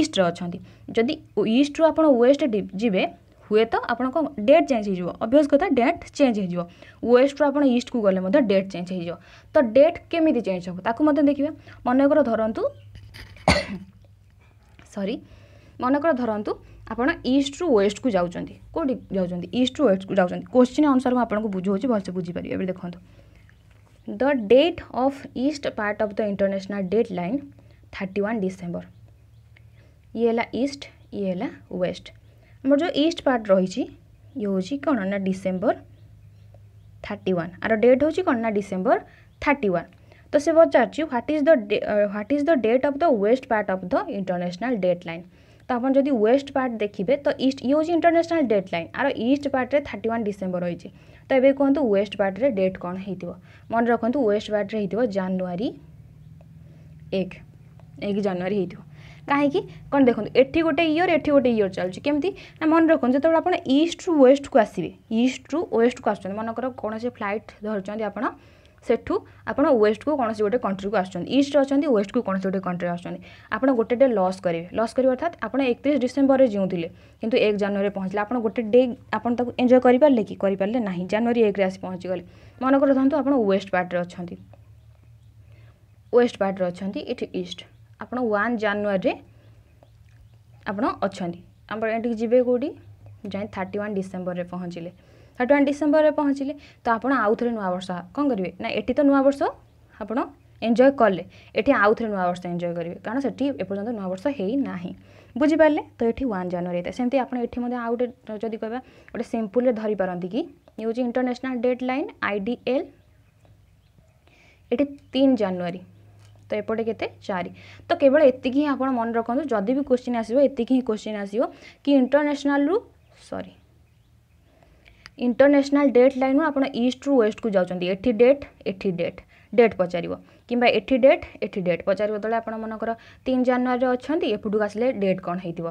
ଇଷ୍ଟରେ ଅଛନ୍ତି ଯଦି ଇଷ୍ଟରୁ ଆପଣ ୱେଷ୍ଟ ଯିବେ हुए तो आप डेट चेंज होभ्यस कथा डेट चेंज होेस्ट रू आप ईस्ट को गले डेट चेंज हो तो डेट केमी चेंज हम ताक देखिए मनकर धरतु सरी मनकर धरतु आप ईस्ट रू वेस्ट को जाठ जाऊँ ईस्ट रू वेस्ट को जाऊँ क्वेश्चन अनुसार आपको बुझे भलसे बुझीपर ए देखो the date of east part of the international date line thirty one December ईला ईस्ट ईला वेस्ट ଆମର ଯେଉଁ ଇଷ୍ଟ ପାର୍ଟ ରହିଛି ଇଏ ହେଉଛି କ'ଣ ନା ଡିସେମ୍ବର ଥାର୍ଟି ୱାନ୍ ଆର ଡେଟ୍ ହେଉଛି କ'ଣ ନା ଡିସେମ୍ବର ଥାର୍ଟି ୱାନ୍ ତ ସେ ପଚାରୁଛି what is the what is the date of the west part of the international date line ତ ଆପଣ ଯଦି ୱେଷ୍ଟ ପାର୍ଟ ଦେଖିବେ ତ ଇଷ୍ଟ ଇଏ ହେଉଛି ଇଣ୍ଟରନ୍ୟାସନାଲ୍ ଡେଟ୍ ଲାଇନ୍ ଆର ଇଷ୍ଟ ପାର୍ଟରେ ଥାର୍ଟି ୱାନ୍ ଡିସେମ୍ବର ରହିଛି ତ ଏବେ କୁହନ୍ତୁ ୱେଷ୍ଟ ପାର୍ଟରେ ଡେଟ୍ କ'ଣ ହେଇଥିବ ମନେ ରଖନ୍ତୁ ୱେଷ୍ଟ ପାର୍ଟରେ ହେଇଥିବ ଜାନୁଆରୀ ଏକ ଏକ ଜାନୁଆରୀ ହେଇଥିବ କାହିଁକି କ'ଣ ଦେଖନ୍ତୁ ଏଠି ଗୋଟେ ଇୟର୍ ଏଠି ଗୋଟେ ଇୟର୍ ଚାଲୁଛି କେମିତି ନା ମନେ ରଖନ୍ତୁ ଯେତେବେଳେ ଆପଣ ଇଷ୍ଟରୁ ୱେଷ୍ଟକୁ ଆସିବେ ଇଷ୍ଟରୁ ୱେଷ୍ଟକୁ ଆସୁଛନ୍ତି ମନେକର କୌଣସି ଫ୍ଲାଇଟ୍ ଧରୁଛନ୍ତି ଆପଣ ସେଠୁ ଆପଣ ୱେଷ୍ଟକୁ କୌଣସି ଗୋଟେ କଣ୍ଟ୍ରିକୁ ଆସୁଛନ୍ତି ଇଷ୍ଟରେ ଅଛନ୍ତି ୱେଷ୍ଟକୁ କୌଣସି ଗୋଟେ କଣ୍ଟ୍ରି ଆସୁଛନ୍ତି ଆପଣ ଗୋଟେ ଡେ ଲସ୍ କରିବେ ଲସ୍ କରିବେ ଅର୍ଥାତ୍ ଆପଣ ଏକତିରିଶ ଡିସେମ୍ବରରେ ଜିଉଁଥିଲେ କିନ୍ତୁ ଏକ ଜାନୁଆରୀରେ ପହଞ୍ଚିଲେ ଆପଣ ଗୋଟେ ଡେ ଆପଣ ତାକୁ ଏନ୍ଜୟ କରିପାରିଲେ କି କରିପାରିଲେ ନାହିଁ ଜାନୁଆରୀ ଏକରେ ଆସି ପହଞ୍ଚିଗଲେ ମନେକର ଧରନ୍ତୁ ଆପଣ ୱେଷ୍ଟ ପାର୍ଟରେ ଅଛନ୍ତି ୱେଷ୍ଟ ପାର୍ଟରେ ଅଛନ୍ତି ଏଠି ଇଷ୍ଟ ଆପଣ ୱାନ୍ ଜାନୁଆରୀରେ ଆପଣ ଅଛନ୍ତି ଆପଣ ଏଠିକି ଯିବେ କେଉଁଠି ଯାଇ ଥାର୍ଟି ୱାନ୍ ଡିସେମ୍ବରରେ ପହଞ୍ଚିଲେ ଥାର୍ଟି ୱାନ୍ ଡିସେମ୍ବରରେ ପହଞ୍ଚିଲେ ତ ଆପଣ ଆଉଥରେ ନୂଆବର୍ଷ କ'ଣ କରିବେ ନା ଏଠି ତ ନୂଆବର୍ଷ ଆପଣ ଏନ୍ଜୟ କଲେ ଏଠି ଆଉଥରେ ଥରେ ନୂଆବର୍ଷ ଏନ୍ଜୟ କରିବେ କାରଣ ସେଠି ଏପର୍ଯ୍ୟନ୍ତ ନୂଆବର୍ଷ ହେଇନାହିଁ ବୁଝିପାରିଲେ ତ ଏଠି ୱାନ୍ ଜାନୁଆରୀ ହେଇଥାଏ ସେମିତି ଆପଣ ଏଠି ମଧ୍ୟ ଆଉ ଗୋଟେ ଯଦି କହିବା ଗୋଟେ ସିମ୍ପୁଲରେ ଧରିପାରନ୍ତି କି ହେଉଛି international date line I D L ଏଠି ତିନି ଜାନୁଆରୀ তো এপটে কেতে চারি তো কেবল এতিকি ହିଁ ଆପଣ ମନେ ରଖନ୍ତୁ ଯଦି ବି କୋଶ୍ଚିନ୍ ଆସିବ ଏତିକି ହିଁ କୋଶ୍ଚିନ୍ ଆସିବ କି ଇଣ୍ଟରନ୍ୟାସନାଲ୍ରୁ ସରି ଇଣ୍ଟରନ୍ୟାସନାଲ୍ ଡେଟ୍ ଲାଇନ୍ରୁ ଆପଣ ଇଷ୍ଟରୁ ୱେଷ୍ଟକୁ ଯାଉଛନ୍ତି ଏଠି ଡେଟ୍ ଏଠି ଡେଟ୍ ଡେଟ୍ ପଚାରିବ କିମ୍ବା ଏଠି ଡେଟ୍ ଏଠି ଡେଟ୍ ପଚାରିବ ଯେତେବେଳେ ଆପଣ ମନେକର ତିନି ଜାନୁଆରୀରେ ଅଛନ୍ତି ଏପଟକୁ ଆସିଲେ ଡେଟ୍ କ'ଣ ହେଇଥିବ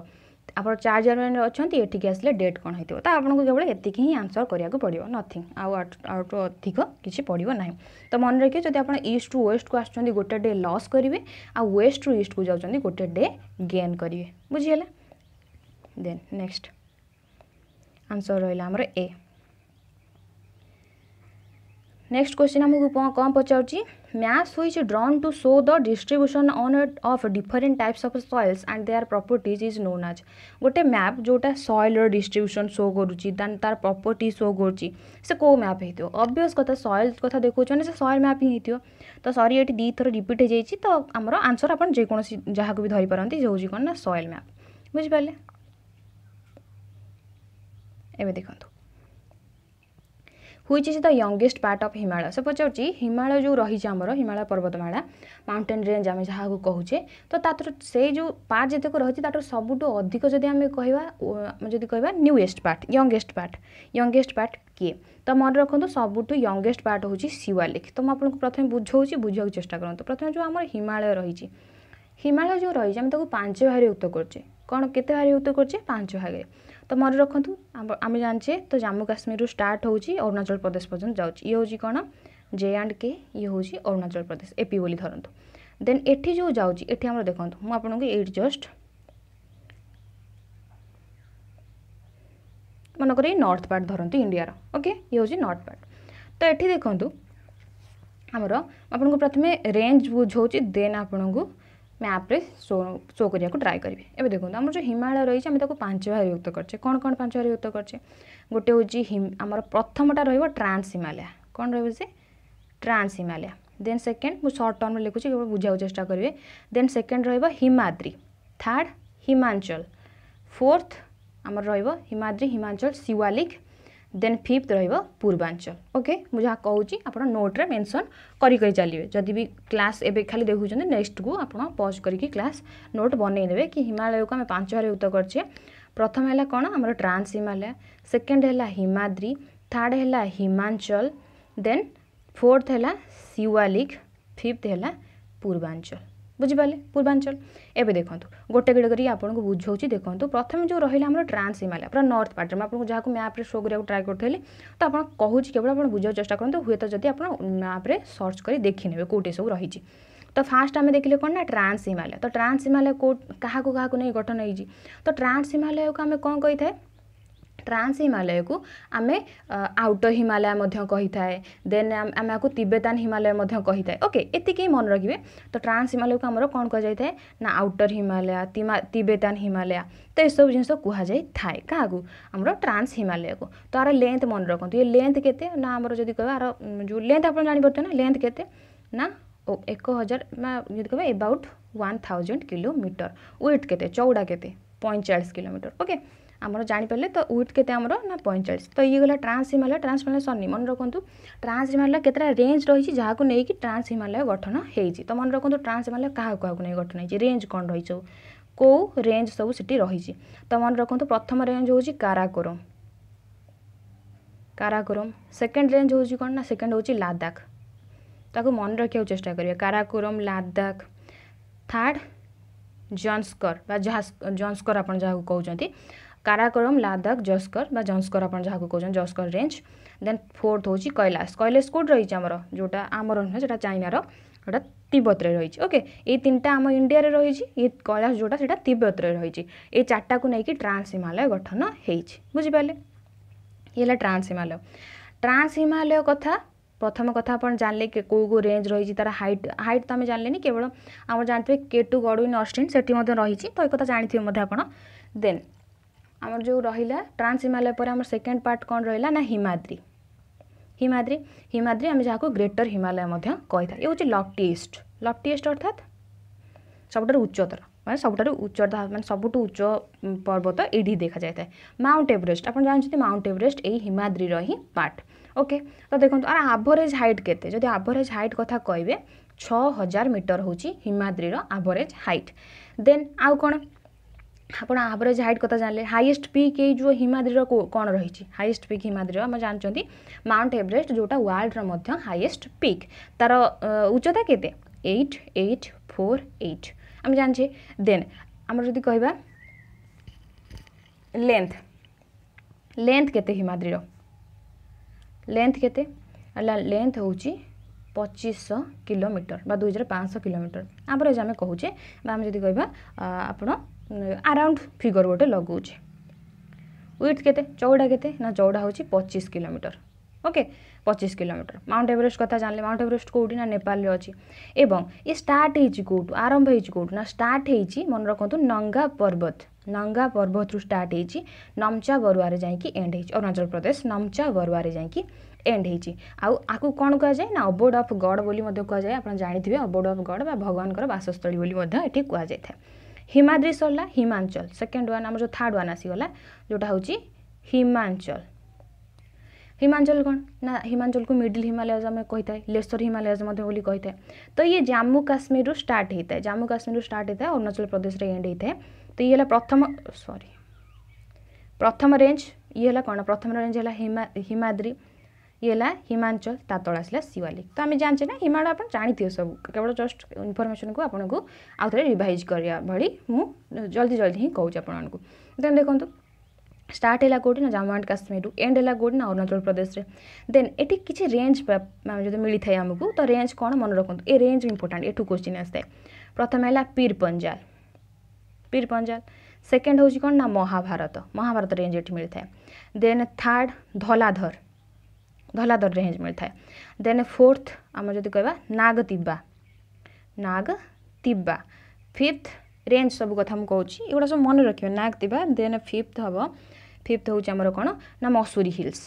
आप चार जानुरी अच्छा ये आसे डेट कौन हो आप केवल एति ही आंसर कराया पड़ो नथिंग आउट अधिक किसी पड़ो ना तो मन रखिए जब आप ईस्ट टू वेस्ट को आसुँच गोटे डे लस करेंगे आेस्ट टू ईस्ट को जा गोटे डे गेन करेंगे देन देक्स्ट आंसर रहा ए नेक्स्ट क्वेश्चन आमको कौन पचार mass which drawn to show the distribution on a, of different types of soils and their properties is known as ଗୋଟେ ମ୍ୟାପ୍ ଯେଉଁଟା ସଏଲ୍ର ଡିଷ୍ଟ୍ରିବ୍ୟୁସନ୍ ଶୋ କରୁଛି ଦେନ୍ ତାର ପ୍ରପର୍ଟି ଶୋ କରୁଛି ସେ କେଉଁ ମ୍ୟାପ୍ ହେଇଥିବ ଅବଭିୟସ୍ କଥା ସଏଲ୍ କଥା ଦେଖାଉଛି ମାନେ ସେ ସଏଲ୍ ମ୍ୟାପ୍ ହିଁ ହେଇଥିବ ତ ସରି ଏଠି ଦୁଇ ଥର ରିପିଟ୍ ହେଇଯାଇଛି ତ ଆମର ଆନ୍ସର୍ ଆପଣ ଯେକୌଣସି ଯାହାକୁ ବି ଧରିପାରନ୍ତି ସେ ହେଉଛି କ'ଣ ନା ସଏଲ୍ ମ୍ୟାପ୍ ବୁଝିପାରିଲେ ଏବେ ଦେଖନ୍ତୁ which is the youngest part of Himalaya ସେ ପଚାରୁଛି ହିମାଳୟ ଯେଉଁ ରହିଛି ଆମର ହିମାଳୟ ପର୍ବତମାଳା ମାଉଣ୍ଟେନ୍ ରେଞ୍ଜ ଆମେ ଯାହାକୁ କହୁଛେ ତ ତା'ର ସେଇ ଯେଉଁ ପାର୍ଟ ଯେତେକ ରହିଛି ତା'ଠାରୁ ସବୁଠୁ ଅଧିକ ଯଦି ଆମେ କହିବା ଯଦି କହିବା newest part youngest part youngest part କିଏ ତ ମନେ ରଖନ୍ତୁ ସବୁଠୁ ୟଙ୍ଗେଷ୍ଟ ପାର୍ଟ ହେଉଛି ସିୱାଲିକ୍ ତ ମୁଁ ଆପଣଙ୍କୁ ପ୍ରଥମେ ବୁଝାଉଛି ବୁଝିବାକୁ ଚେଷ୍ଟା କରନ୍ତୁ ପ୍ରଥମେ ଯେଉଁ ଆମର ହିମାଳୟ ରହିଛି ହିମାଳୟ ଯେଉଁ ରହିଛି ଆମେ ତାକୁ ପାଞ୍ଚ ଭାଗରେ ଉକ୍ତ କରୁଛେ କ'ଣ କେତେ ଭାଗରେ ଉକ୍ତ କରୁଛେ ପାଞ୍ଚ ଭାଗରେ তো মনে রাখতু আমি জানছে তো জম্মু কাশ্মীর স্টার্ট হচ্ছে অরুণাচল প্রদেশ পর্যন্ত যাচ্ছে ইয়ে হচ্ছে কোণ জে আন্ড কে ইয়ে হচ্ছে অরুণাচল প্রদেশ এপি বলে ধরতু দেন এটি যে যাচ্ছি এটি আমরা দেখুন মু আপনার এইটি জস্ট মনেকর এই নর্থ পার্ট ধরতু ইন্ডিয়ার ওকে ইয়ে হচ্ছে নর্থ পার্ট তো এটি দেখুন আমার আপনার প্রথমে রেঞ্জ বুঝাও দেন আপনার ମ୍ୟାପ୍ରେ ଶୋ ଶୋ କରିବାକୁ ଟ୍ରାଏ କରିବି ଏବେ ଦେଖନ୍ତୁ ଆମର ଯେଉଁ ହିମାଳୟ ରହିଛି ଆମେ ତାକୁ ପାଞ୍ଚ ଭାଗରେ ବିଭକ୍ତ କରିଛେ କ'ଣ କ'ଣ ପାଞ୍ଚ ଭାଗରେ ବିଭକ୍ତ କରିଛେ ଗୋଟେ ହେଉଛି ଆମର ପ୍ରଥମଟା ରହିବ ଟ୍ରାନ୍ସ ହିମାଲୟ କ'ଣ ରହିବ ସେ ଟ୍ରାନ୍ସ ହିମାଲୟ ଦେନ୍ ସେକେଣ୍ଡ ମୁଁ ସର୍ଟ ଟର୍ମରେ ଲେଖୁଛି କେବଳ ବୁଝିବାକୁ ଚେଷ୍ଟା କରିବେ ଦେନ୍ ସେକେଣ୍ଡ ରହିବ ହିମାଦ୍ରି ଥାର୍ଡ଼ ହିମାଞ୍ଚଳ ଫୋର୍ଥ ଆମର ରହିବ Himadri Himachal Shivalik then fifth Purvanchal okay मुझे कहूँ आप नोट्रे मेनसन करके चलिए जदि भी क्लास एवं खाली देखुं नेक्स्ट को आप पज करके नोट बनईदे कि हिमालय को आम पांच भाग युक्त करे प्रथम है कौन आम ट्रांस हिमालय सेकेंड है हिमाद्री थार्ड है हिमाचल देन फोर्थ है शिवालिक फिफ्थ है पूर्वांचल बुझिपाले पूर्वांचल एवं देखो गोटे गोटे कर बुझौर देखो प्रथम जो रही है ट्रांस हिमालय पूरा नर्थ पार्ट में आपको जहाँ मैप्रे शो कराया ट्राए करते तो आप कहूँ केवल आप बुझा चेस्टा करते हुए तो जब आप मैप्रे सर्च कर देखने कौटे सब रही तो फास्ट आम देखे कौन ना ट्रांस हिमालय तो ट्रांस हिमालय को क्या को नहीं गठन होती तो ट्रांस हिमालय को आम कौन कही ट्रांस हिमालय को आम आउटर हिमालय देन आम आपको तिब्बतान हिमालय ओके ये मन रखिए तो ट्रांस हिमालय को आम कौन कहुई था ना आउटर हिमालय तिब्बतान हिमालय तो यह सब जिनस कई क्या आम ट्रांस हिमालय को तो आर लेंथ मन रखु ये लेंथ के आम जी कह जो लेंथ आप जानपरते ना लेंथ के ना ओ एक हजार जी कह एबाउट वन थाउजेंड कोमीटर व्वेट के चौड़ा के पैंचाश किलोमीटर ओके ଆମର ଜାଣିପାରିଲେ ତ ୱିଥ୍ କେତେ ଆମର ନା ପଇଁଚାଳିଶ ତ ଇଏ ଗଲା ଟ୍ରାନ୍ସ ହିମାଳୟ ଟ୍ରାନ୍ସ ହିମାଳୟ ସରିନି ମନେ ରଖନ୍ତୁ ଟ୍ରାନ୍ସ ହିମାଳୟ କେତେଟା ରେଞ୍ଜ ରହିଛି ଯାହାକୁ ନେଇକି ଟ୍ରାନ୍ସ ହିମାଳୟ ଗଠନ ହେଇଛି ତ ମନେ ରଖନ୍ତୁ ଟ୍ରାନ୍ସ ହିମାଳୟ କାହାକୁ କାହାକୁ ନେଇ ଗଠନ ହେଇଛି ରେଞ୍ଜ କ'ଣ ରହିଛି ସବୁ କେଉଁ ରେଞ୍ଜ ସବୁ ସେଠି ରହିଛି ତ ମନେ ରଖନ୍ତୁ ପ୍ରଥମ ରେଞ୍ଜ ହେଉଛି କାରାକୋରମ୍ କାରାକୋରମ୍ ସେକେଣ୍ଡ ରେଞ୍ଜ ହେଉଛି କ'ଣ ନା ସେକେଣ୍ଡ ହେଉଛି ଲାଦାଖ ତାକୁ ମନେ ରଖିବାକୁ ଚେଷ୍ଟା କରିବା କାରାକୋରମ୍ ଲାଦାଖ ଥାର୍ଡ଼ ଜନ୍ସ୍କର ବା ଜନ୍ସ୍କର ଆପଣ ଯାହାକୁ କହୁଛନ୍ତି କାରାକୋରମ୍ ଲାଦାଖ ଜସ୍କର ବା ଜନ୍ସ୍କର ଆପଣ ଯାହାକୁ କହୁଛନ୍ତି ଜସ୍କର ରେଞ୍ଜ ଦେନ୍ ଫୋର୍ଥ ହେଉଛି କୈଲାସ କୈଲାସ କେଉଁଠି ରହିଛି ଆମର ଯେଉଁଟା ଆମର ନୁହେଁ ସେଇଟା ଚାଇନାର ଯେଉଁଟା তিব্বতরে রয়েছে ওকে এই তিনটা আমার ইন্ডিয়ার রয়েছে এই কৈলাস যেটা সেটা তিব্বতরে রয়েছে এই চারটাকে নিয়ে ট্রান্স হিমালয় গঠন হয়েছে বুঝিপারে ইয়ে হল ট্রান্স হিমালয় ট্রান্স হিমালয় কথা প্রথম কথা আপনার জানলে কেউ কেউ রেঞ্জ রয়েছে তার হাইট হাইট তো আমি জানলে কেবল আমার জাঁথিবে কে টু গড়ুইন অস্টিন সেটি রয়েছে তো এই কথা জাঁথিবে আপনার দেন ଆମର ଯେଉଁ ରହିଲା ଟ୍ରାନ୍ସ ହିମାଳୟ ପରେ ଆମର ସେକେଣ୍ଡ ପାର୍ଟ କ'ଣ ରହିଲା ନା ହିମାଦ୍ରି ହିମାଦ୍ରି ହିମାଦ୍ରି ଆମେ ଯାହାକୁ ଗ୍ରେଟର ହିମାଳୟ ମଧ୍ୟ କହିଥାଉ ଏ ହେଉଛି ଲଫ୍ଟିଏଷ୍ଟ ଲଫ୍ଟିଏଷ୍ଟ ଅର୍ଥାତ୍ ସବୁଠାରୁ ଉଚ୍ଚତର ମାନେ ସବୁଠାରୁ ଉଚ୍ଚ ମାନେ ସବୁଠୁ ଉଚ୍ଚ ପର୍ବତ ଏଇଠି ଦେଖାଯାଇଥାଏ ମାଉଣ୍ଟ ଏଭରେଷ୍ଟ ଆପଣ ଜାଣିଛନ୍ତି ମାଉଣ୍ଟ ଏଭରେଷ୍ଟ ଏହି ହିମାଦ୍ରିର ହିଁ ପାର୍ଟ ଓକେ ତ ଦେଖନ୍ତୁ ଆର ଆଭରେଜ ହାଇଟ୍ କେତେ ଯଦି ଆଭରେଜ୍ ହାଇଟ୍ କଥା କହିବେ ଛଅ ହଜାର ମିଟର ହେଉଛି ହିମାଦ୍ରିର ଆଭରେଜ୍ ହାଇଟ୍ ଦେନ୍ ଆଉ କ'ଣ ଆପଣ ଆଭରେଜ୍ ହାଇଟ୍ କଥା ଜାଣିଲେ ହାଇଏଷ୍ଟ ପିକ୍ ଏଇ ଯେଉଁ ହିମାଦ୍ରୀର କ'ଣ ରହିଛି ହାଇଏଷ୍ଟ ପିକ୍ ହିମାଦ୍ରୀର ଆମେ ଜାଣିଛନ୍ତି ମାଉଣ୍ଟ ଏଭରେଷ୍ଟ ଯେଉଁଟା ୱାର୍ଲଡ଼ର ମଧ୍ୟ ହାଇଏଷ୍ଟ ପିକ୍ ତା'ର ଉଚ୍ଚତା କେତେ ଏଇଟ୍ ଏଇଟ୍ ଫୋର୍ ଏଇଟ୍ ଆମେ ଜାଣିଛେ ଦେନ୍ ଆମର ଯଦି କହିବା ଲେନ୍ଥ ଲେନ୍ଥ କେତେ ହିମାଦ୍ରୀର ଲେନ୍ଥ କେତେ ହେଲା ଲେନ୍ଥ ହେଉଛି ପଚିଶଶହ କିଲୋମିଟର ବା ଦୁଇ ହଜାର ପାଞ୍ଚଶହ କିଲୋମିଟର ଆଭରେଜ୍ ଆମେ କହୁଛେ ବା ଆମେ ଯଦି କହିବା ଆପଣ ଆରାଉଣ୍ଡ ଫିଗର ଗୋଟେ ଲଗାଉଛେ ୱିଥ୍ କେତେ ଚଉଡ଼ା କେତେ ନା ଚଉଡ଼ା ହେଉଛି ପଚିଶ କିଲୋମିଟର ଓକେ ପଚିଶ କିଲୋମିଟର ମାଉଣ୍ଟ ଏଭରେଷ୍ଟ କଥା ଜାଣିଲେ ମାଉଣ୍ଟ ଏଭରେଷ୍ଟ କେଉଁଠି ନା ନେପାଳରେ ଅଛି ଏବଂ ଏ ଷ୍ଟାର୍ଟ ହେଇଛି କେଉଁଠୁ ଆରମ୍ଭ ହେଇଛି କେଉଁଠୁ ନା ଷ୍ଟାର୍ଟ ହେଇଛି ମନେ ରଖନ୍ତୁ ନଙ୍ଗା ପର୍ବତ ନଙ୍ଗା ପର୍ବତରୁ ଷ୍ଟାର୍ଟ ହେଇଛି ନମଚା ବରୁଆରେ ଯାଇକି ଏଣ୍ଡ ହେଇଛି ଅରୁଣାଚଳ ପ୍ରଦେଶ ନମଚା ବରୁଆରେ ଯାଇକି ଏଣ୍ଡ ହେଇଛି ଆଉ ଆକୁ କ'ଣ କୁହାଯାଏ ନା ଅବୋର୍ଡ଼ ଅଫ୍ ଗଡ଼ ବୋଲି ମଧ୍ୟ କୁହାଯାଏ ଆପଣ ଜାଣିଥିବେ ଅବୋର୍ଡ଼ ଅଫ୍ ଗଡ଼ ବା ଭଗବାନଙ୍କର ବାସସ୍ଥଳୀ ବୋଲି ମଧ୍ୟ ଏଠି କୁହାଯାଇଥାଏ हिमाद्री सरला हिमाचल सेकेंड ওয়ান আমার যে থার্ড ওয়ান আসিগলা যেটা হচ্ছে হিমাঞ্চল हिमांचल कौन ना हिमाचल को मिडिल हिमालयज आम कही लेसर हिमालयज बोली कही था तो ये जम्मू काश्मीर स्टार्ट होता है जम्मू काश्मीर स्टार्ट होता है अरुणाचल प्रदेश एंड होता है तो ये प्रथम सरी प्रथम रेंज ये कौन प्रथम रेंज है हिमा हिमाद्री ये हिमाचल तातल आसला शिवालिक तो आम जानचे ना हिमाचल आप जानी थे सब केवल जस्ट इनफर्मेशन को आपन को आउ थे रिभाइज करा भि जल्दी जल्दी ही कौच आप देखो स्टार्ट है कौटी ना जम्मू एंड काश्मीर एंड है कौटी ना अरुणाचल प्रदेश में देन ये किसी रेज जो मिली थाए आमको तो रेज कौन मन रखुद ए रेज इंपोर्टाट यू क्वेश्चन आसता है प्रथम है पीर पंजाल पीर पंजाल सेकेंड हूँ कौन ना महाभारत महाभारत रेज ये मिलता है देन थार्ड धलाधर ଧଲା ଦରରେ ହିଁ ମିଳିଥାଏ ଦେନ୍ ଫୋର୍ଥ ଆମର ଯଦି କହିବା ନାଗ ତିବା ନାଗ ତିବା ଫିଫ୍ଥ ରେଞ୍ଜ ସବୁ କଥା ମୁଁ କହୁଛି ଏଗୁଡ଼ା ସବୁ ମନେ ରଖିବେ ନାଗ ତିବା ଦେନ୍ ଫିଫ୍ଥ ହେବ ଫିଫ୍ଥ ହେଉଛି ଆମର କ'ଣ ନା ମସୁରୀ ହିଲ୍ସ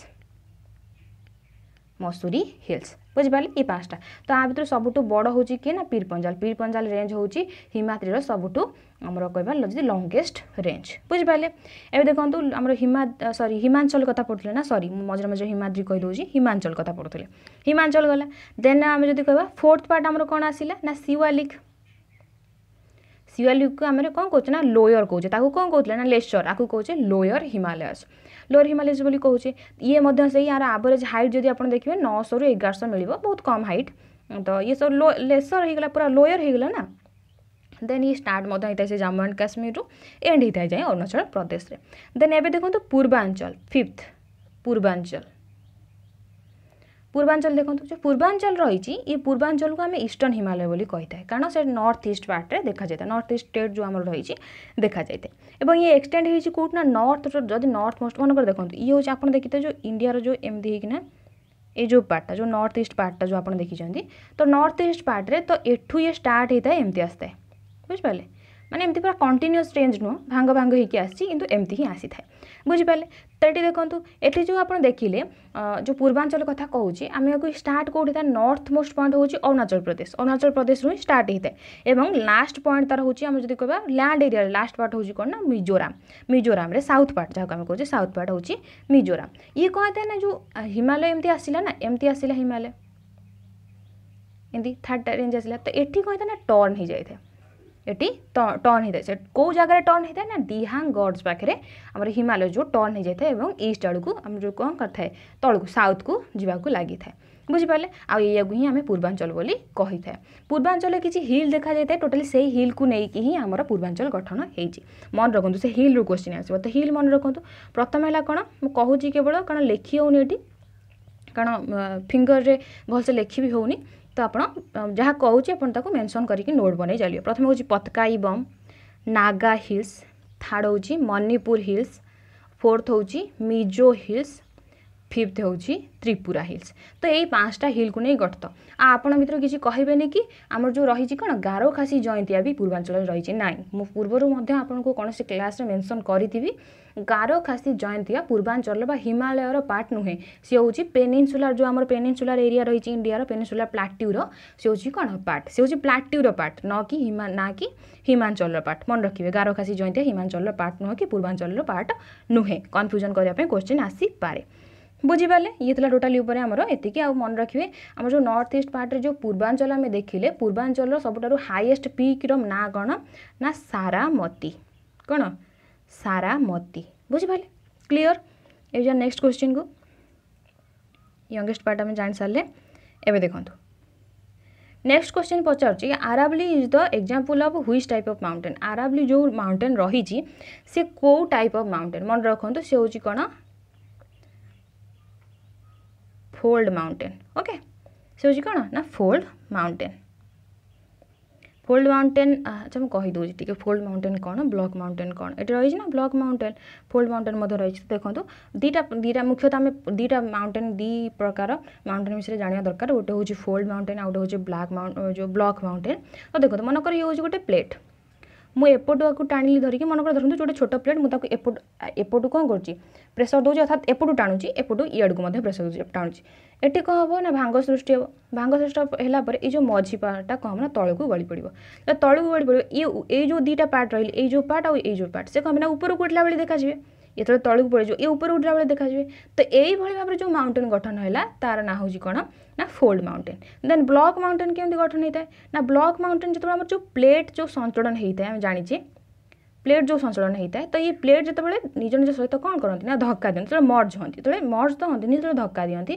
ମସୁରୀ ହିଲ୍ସ ବୁଝିପାରିଲେ ଏଇ ପାଞ୍ଚଟା ତ ଆ ଭିତରୁ ସବୁଠୁ ବଡ଼ ହେଉଛି କିଏ ନା ପୀରପଞ୍ଜାଲ ପୀରପଞ୍ଜାଲ ରେଞ୍ଜ ହେଉଛି ହିମାଦ୍ରୀର ସବୁଠୁ ଆମର କହିବା ଯଦି ଲଙ୍ଗେଷ୍ଟ ରେଞ୍ଜ ବୁଝିପାରିଲେ ଏବେ ଦେଖନ୍ତୁ ଆମର ହିମା ସରି ହିମାଞ୍ଚଳ କଥା ପଢ଼ୁଥିଲେ ନା ସରି ମୁଁ ମଝିରେ ମଝିରେ ହିମାଦ୍ରୀ କହିଦେଉଛି ହିମାଞ୍ଚଳ କଥା ପଢ଼ୁଥିଲେ ହିମାଞ୍ଚଳ ଗଲା ଦେନ୍ ଆମେ ଯଦି କହିବା ଫୋର୍ଥ ପାର୍ଟ ଆମର କ'ଣ ଆସିଲା ନା ସିୱା ଲିକ୍ ସିୱାଲିକୁ ଆମେ କ'ଣ କହୁଛେ ନା ଲୋୟର କହୁଛେ ତାକୁ କ'ଣ କହୁଥିଲେ ନା ଲେସର ଆକୁ କହୁଛେ ଲୋୟର ହିମାଲୟସ୍ ଲୋଅର ହିମାଲୟଜ ବୋଲି କହୁଛେ ଇଏ ମଧ୍ୟ ସେଇ ୟାର ଆଭରେଜ ହାଇଟ୍ ଯଦି ଆପଣ ଦେଖିବେ ନଅଶହରୁ ଏଗାରଶହ ମିଳିବ ବହୁତ କମ୍ ହାଇଟ୍ ତ ଇଏ ସବୁ ଲୋ ଲେସର ହେଇଗଲା ପୁରା ଲୋୟର ହେଇଗଲା ନା ଦେନ୍ ଇଏ ଷ୍ଟାର୍ଟ ମଧ୍ୟ ହେଇଥାଏ ସେ ଜାମ୍ମୁ ଆଣ୍ଡ କାଶ୍ମୀରରୁ ଏଣ୍ଡ ହେଇଥାଏ ଯାଏ ଅରୁଣାଚଳ ପ୍ରଦେଶରେ ଦେନ୍ ଏବେ ଦେଖନ୍ତୁ ପୂର୍ବାଞ୍ଚଳ ଫିଫ୍ଥ ପୂର୍ବାଞ୍ଚଳ ପୂର୍ବାଞ୍ଚଳ ଦେଖନ୍ତୁ ଯେଉଁ ପୂର୍ବାଞ୍ଚଳ ରହିଛି ଏ ପୂର୍ବାଞ୍ଚଳକୁ ଆମେ ଇଷ୍ଟର୍ଣ୍ଣ ହିମାଳୟ ବୋଲି କହିଥାଏ କାରଣ ସେ ନର୍ଥ ଇଷ୍ଟ ପାର୍ଟରେ ଦେଖାଯାଇଥାଏ ନର୍ଥ ଇଷ୍ଟ ଷ୍ଟେଟ୍ ଯେଉଁ ଆମର ରହିଛି ଦେଖାଯାଇଥାଏ ଏବଂ ଇଏ ଏକ୍ସଟେଣ୍ଡ ହେଇଛି କେଉଁଠି ନା ନର୍ଥର ଯଦି ନର୍ଥ ମୋଷ୍ଟ ମନେକର ଦେଖନ୍ତୁ ଇଏ ହେଉଛି ଆପଣ ଦେଖିଥିବେ ଯେଉଁ ଇଣ୍ଡିଆର ଯେଉଁ ଏମିତି ହେଇକିନା ଏଇ ଯେଉଁ ପାର୍ଟଟା ଯେଉଁ ନର୍ଥ ଇଷ୍ଟ ପାର୍ଟଟା ଯେଉଁ ଆପଣ ଦେଖିଛନ୍ତି ତ ନର୍ଥ ଇଷ୍ଟ ପାର୍ଟରେ ତ ଏଠୁ ଇଏ ଷ୍ଟାର୍ଟ ହେଇଥାଏ ଏମିତି ଆସିଥାଏ ବୁଝିପାରିଲେ ମାନେ ଏମିତି ପୁରା କଣ୍ଟିନ୍ୟୁଅସ୍ ରେଞ୍ଜ ନୁହଁ ଭାଙ୍ଗ ଭାଙ୍ଗ ହେଇକି ଆସିଛି କିନ୍ତୁ ଏମିତି ହିଁ ଆସିଥାଏ ବୁଝିପାରିଲେ ତ ଏଠି ଦେଖନ୍ତୁ ଏଠି ଯେଉଁ ଆପଣ ଦେଖିଲେ ଯେଉଁ ପୂର୍ବାଞ୍ଚଳ କଥା କହୁଛି ଆମେ ଆକୁ ଷ୍ଟାର୍ଟ କେଉଁଠି ଥାଏ ନର୍ଥ ମୋଷ୍ଟ ପଏଣ୍ଟ ହେଉଛି ଅରୁଣାଚଳ ପ୍ରଦେଶ ଅରୁଣାଚଳ ପ୍ରଦେଶରୁ ହିଁ ଷ୍ଟାର୍ଟ ହୋଇଥାଏ ଏବଂ ଲାଷ୍ଟ ପଏଣ୍ଟ ତା'ର ହେଉଛି ଆମେ ଯଦି କହିବା ଲ୍ୟାଣ୍ଡ ଏରିଆରେ ଲାଷ୍ଟ ପାର୍ଟ ହେଉଛି କ'ଣ ନା ମିଜୋରାମ ମିଜୋରାମରେ ସାଉଥ ପାର୍ଟ ଯାହାକୁ ଆମେ କହୁଛେ ସାଉଥ ପାର୍ଟ ହେଉଛି ମିଜୋରାମ ଇଏ କ'ଣ ହେଇଥାଏ ନା ଯେଉଁ ହିମାଳୟ ଏମିତି ଆସିଲା ନା ଏମିତି ଆସିଲା ହିମାଳୟ ଏମିତି ଥାର୍ଡ଼ ରେଞ୍ଜ ଆସିଲା ତ ଏଠି କ'ଣ ହେଇଥାଏ ନା ଟର୍ନ ହେଇଯାଇଥାଏ এটি টর্ন হয়ে কেউ জায়গায় টর্ন হয়ে না দিহাং গডস পাখে আমার হিমালয় যে টর্ন হয়ে যাই এবং ইস্ট আড়ক আমি যে কম করে তলক সাউথ কু যা লাগি থাকে বুঝিপারে আইয়াকু হি আমি পূর্বাঞ্চল বলে কে পূর্বাঞ্চল কিছু হিল দেখা যাই টোটালি সেই হিল কু নেই হি আমার পূর্বাঞ্চল গঠন হয়েছে মনে রাখুন সে হিল রু কোশ্চিন আসবে তো হিল মনে রাখুন প্রথমে হল কোণ মু কুচি কেবল কারণ লেখি হোনি এটি কারণ ফিঙ্গরের ভালসে লেখি বি হোনি तो आप जहाँ कहे मेनसन करोट बन चलिए प्रथम हूँ पत्काई बम नागा हिल्स थार्ड हूँ मणिपुर हिल्स फोर्थ हूँ मिजो हिल्स ফিফ্থ ହେଉଛି ତ୍ରିପୁରା ହିଲ୍ସ ତ ଏଇ ପାଞ୍ଚଟା ହିଲ୍କୁ ନେଇ ଗଠିତ ଆଉ ଆପଣ ଭିତରୁ କିଛି କହିବେନି କି ଆମର ଯେଉଁ ରହିଛି କ'ଣ ଗାରୋ ଖାସି ଜୟନ୍ତିଆ ବି ପୂର୍ବାଞ୍ଚଳରେ ରହିଛି ନାଇଁ ମୁଁ ପୂର୍ବରୁ ମଧ୍ୟ ଆପଣଙ୍କୁ କୌଣସି କ୍ଲାସ୍ରେ ମେନସନ୍ କରିଥିବି ଗାରୋ ଖାସି ଜୟନ୍ତିଆ ପୂର୍ବାଞ୍ଚଳର ବା ହିମାଳୟର ପାର୍ଟ ନୁହେଁ ସେ ହେଉଛି ପେନିନସୁଲାର ଯେଉଁ ଆମର ପେନିନସୁଲାର ଏରିଆ ରହିଛି ଇଣ୍ଡିଆର ପେନିନସୁଲାର ପ୍ଲାଟ୍ୟୁର ସେ ହେଉଛି କ'ଣ ପାର୍ଟ ସେ ହେଉଛି ପ୍ଲାଟ୍ୟୁର ପାର୍ଟ ନ କି ହିମା ନା କି ହିମାଞ୍ଚଳର ପାର୍ଟ ମନେ ରଖିବେ ଗାରୋ ଖାସି ଜୟନ୍ତିଆ ହିମାଞ୍ଚଳର ପାର୍ଟ ନୁହେଁ କି ପୂର୍ବାଞ୍ଚଳର ପାର୍ଟ ନୁହେଁ କନଫ୍ୟୁଜନ୍ କରିବା ପାଇଁ କୋଶ୍ଚିନ୍ ଆସିପାରେ ବୁଝିପାରିଲେ ଇଏ ଥିଲା ଟୋଟାଲି ଉପରେ ଆମର ଏତିକି ଆଉ ମନେ ରଖିବେ ଆମର ଯେଉଁ ନର୍ଥ ଇଷ୍ଟ ପାର୍ଟରେ ଯେଉଁ ପୂର୍ବାଞ୍ଚଳ ଆମେ ଦେଖିଲେ ପୂର୍ବାଞ୍ଚଳର ସବୁଠାରୁ ହାଇଏଷ୍ଟ ପିକ୍ର ନାଁ କ'ଣ ନା ସାରାମତି କ'ଣ ସାରାମତି ବୁଝିପାରିଲେ କ୍ଲିଅର୍ ଏବେ ଯାହା ନେକ୍ସଟ କ୍ୱେଶ୍ଚିନ୍କୁ ୟଙ୍ଗେଷ୍ଟ ପାର୍ଟ ଆମେ ଜାଣିସାରିଲେ ଏବେ ଦେଖନ୍ତୁ ନେକ୍ସଟ କ୍ୱେଶ୍ଚିନ୍ ପଚାରୁଛି ଆରାବଲି is the example of ହୁଇସ୍ type of mountain ଆରାବଲି ଯେଉଁ ମାଉଣ୍ଟେନ୍ ରହିଛି ସେ କେଉଁ ଟାଇପ୍ ଅଫ୍ ମାଉଣ୍ଟେନ୍ ମନେ ରଖନ୍ତୁ ସେ ହେଉଛି କ'ଣ ଫୋଲ୍ଡ ମାଉଣ୍ଟେନ୍ ଓକେ ସେ ହେଉଛି କ'ଣ ନା ଫୋଲ୍ଡ ମାଉଣ୍ଟେନ୍ ଫୋଲ୍ଡ ମାଉଣ୍ଟେନ୍ ଆଚ୍ଛା ମୁଁ କହିଦେଉଛି ଟିକେ ଫୋଲ୍ଡ ମାଉଣ୍ଟେନ୍ କ'ଣ ବ୍ଲକ୍ ମାଉଣ୍ଟେନ୍ କ'ଣ ଏଠି ରହିଛି ନା ବ୍ଲକ୍ ମାଉଣ୍ଟେନ୍ ଫୋଲ୍ଡ ମାଉଣ୍ଟେନ୍ ମଧ୍ୟ ରହିଛି ଦେଖନ୍ତୁ ଦୁଇଟା ଦୁଇଟା ମୁଖ୍ୟତଃ ଆମେ ଦୁଇଟା ମାଉଣ୍ଟେନ୍ ଦୁଇ ପ୍ରକାର ମାଉଣ୍ଟେନ୍ ବିଷୟରେ ଜାଣିବା ଦରକାର ଗୋଟେ ହେଉଛି ଫୋଲ୍ଡ ମାଉଣ୍ଟେନ୍ ଆଉ ଗୋଟେ ହେଉଛି ବ୍ଲାକ୍ ମାଉଣ୍ଟ ଯେଉଁ ବ୍ଲକ୍ ମାଉଣ୍ଟେନ୍ ତ ଦେଖନ୍ତୁ ମନେକର ଇଏ ହେଉଛି ଗୋଟେ ପ୍ଲେଟ୍ ମୁଁ ଏପଟୁ ଆକୁ ଟାଣିଲି ଧରିକି ମନେକର ଧରନ୍ତୁ ଗୋଟେ ଛୋଟ ପ୍ଲେଟ୍ ମୁଁ ତାକୁ ଏପଟ ଏପଟୁ କ'ଣ କରୁଛି ପ୍ରେସର ଦେଉଛି ଅର୍ଥାତ୍ ଏପଟୁ ଟାଣୁଛି ଏପଟୁ ଇଆଡ଼କୁ ମଧ୍ୟ ପ୍ରେସର ଦେଉଛି ଟାଣୁଛି ଏଠି କ'ଣ ହେବ ନା ଭାଙ୍ଗ ସୃଷ୍ଟି ହେବ ଭାଙ୍ଗ ସୃଷ୍ଟି ହେଲା ପରେ ଏଇ ଯେଉଁ ମଝି ପାର୍ଟଟା କ'ଣ ହେବ ନା ତଳକୁ ଗଳି ପଡ଼ିବ ତଳକୁ ଗଳି ପଡ଼ିବ ଇଏ ଏଇ ଯେଉଁ ଦୁଇଟା ପାର୍ଟ ରହିଲେ ଏଇ ଯେଉଁ ପାର୍ଟ ଆଉ ଏଇ ଯେଉଁ ପାର୍ଟ ସେ କ'ଣ ହେବ ନା ଉପରକୁ ଉଠିଲା ଭଳି ଦେଖାଯିବେ ଯେତେବେଳେ ତଳକୁ ପଡ଼ିଯିବ ଇଏ ଉପରକୁ ଉଠିଲା ବେଳେ ଦେଖାଯିବେ ତ ଏଇଭଳି ଭାବରେ ଯେଉଁ ମାଉଣ୍ଟେନ୍ ଗଠନ ହେଲା ତା'ର ନାଁ ହେଉଛି କ'ଣ ନା fold mountain then block mountain କେମିତି ଗଠନ ହେଇଥାଏ ନା ବ୍ଲକ୍ ମାଉଣ୍ଟେନ୍ ଯେତେବେଳେ ଆମର ଯେଉଁ ପ୍ଲେଟ୍ ଯେଉଁ ସନ୍ତୁଳନ ହେଇଥାଏ ଆମେ ଜାଣିଛେ ପ୍ଲେଟ୍ ଯେଉଁ ସନ୍ତୁଳନ ହେଇଥାଏ ତ ଏଇ ପ୍ଲେଟ୍ ଯେତେବେଳେ ନିଜ ନିଜ ସହିତ କ'ଣ କରନ୍ତି ନା ଧକ୍କା ଦିଅନ୍ତି ଯେତେବେଳେ ମର୍ଜ ହୁଅନ୍ତି ଯେତେବେଳେ ମର୍ଜ ତ ହୁଅନ୍ତିନି ଯେତେବେଳେ ଧକ୍କା ଦିଅନ୍ତି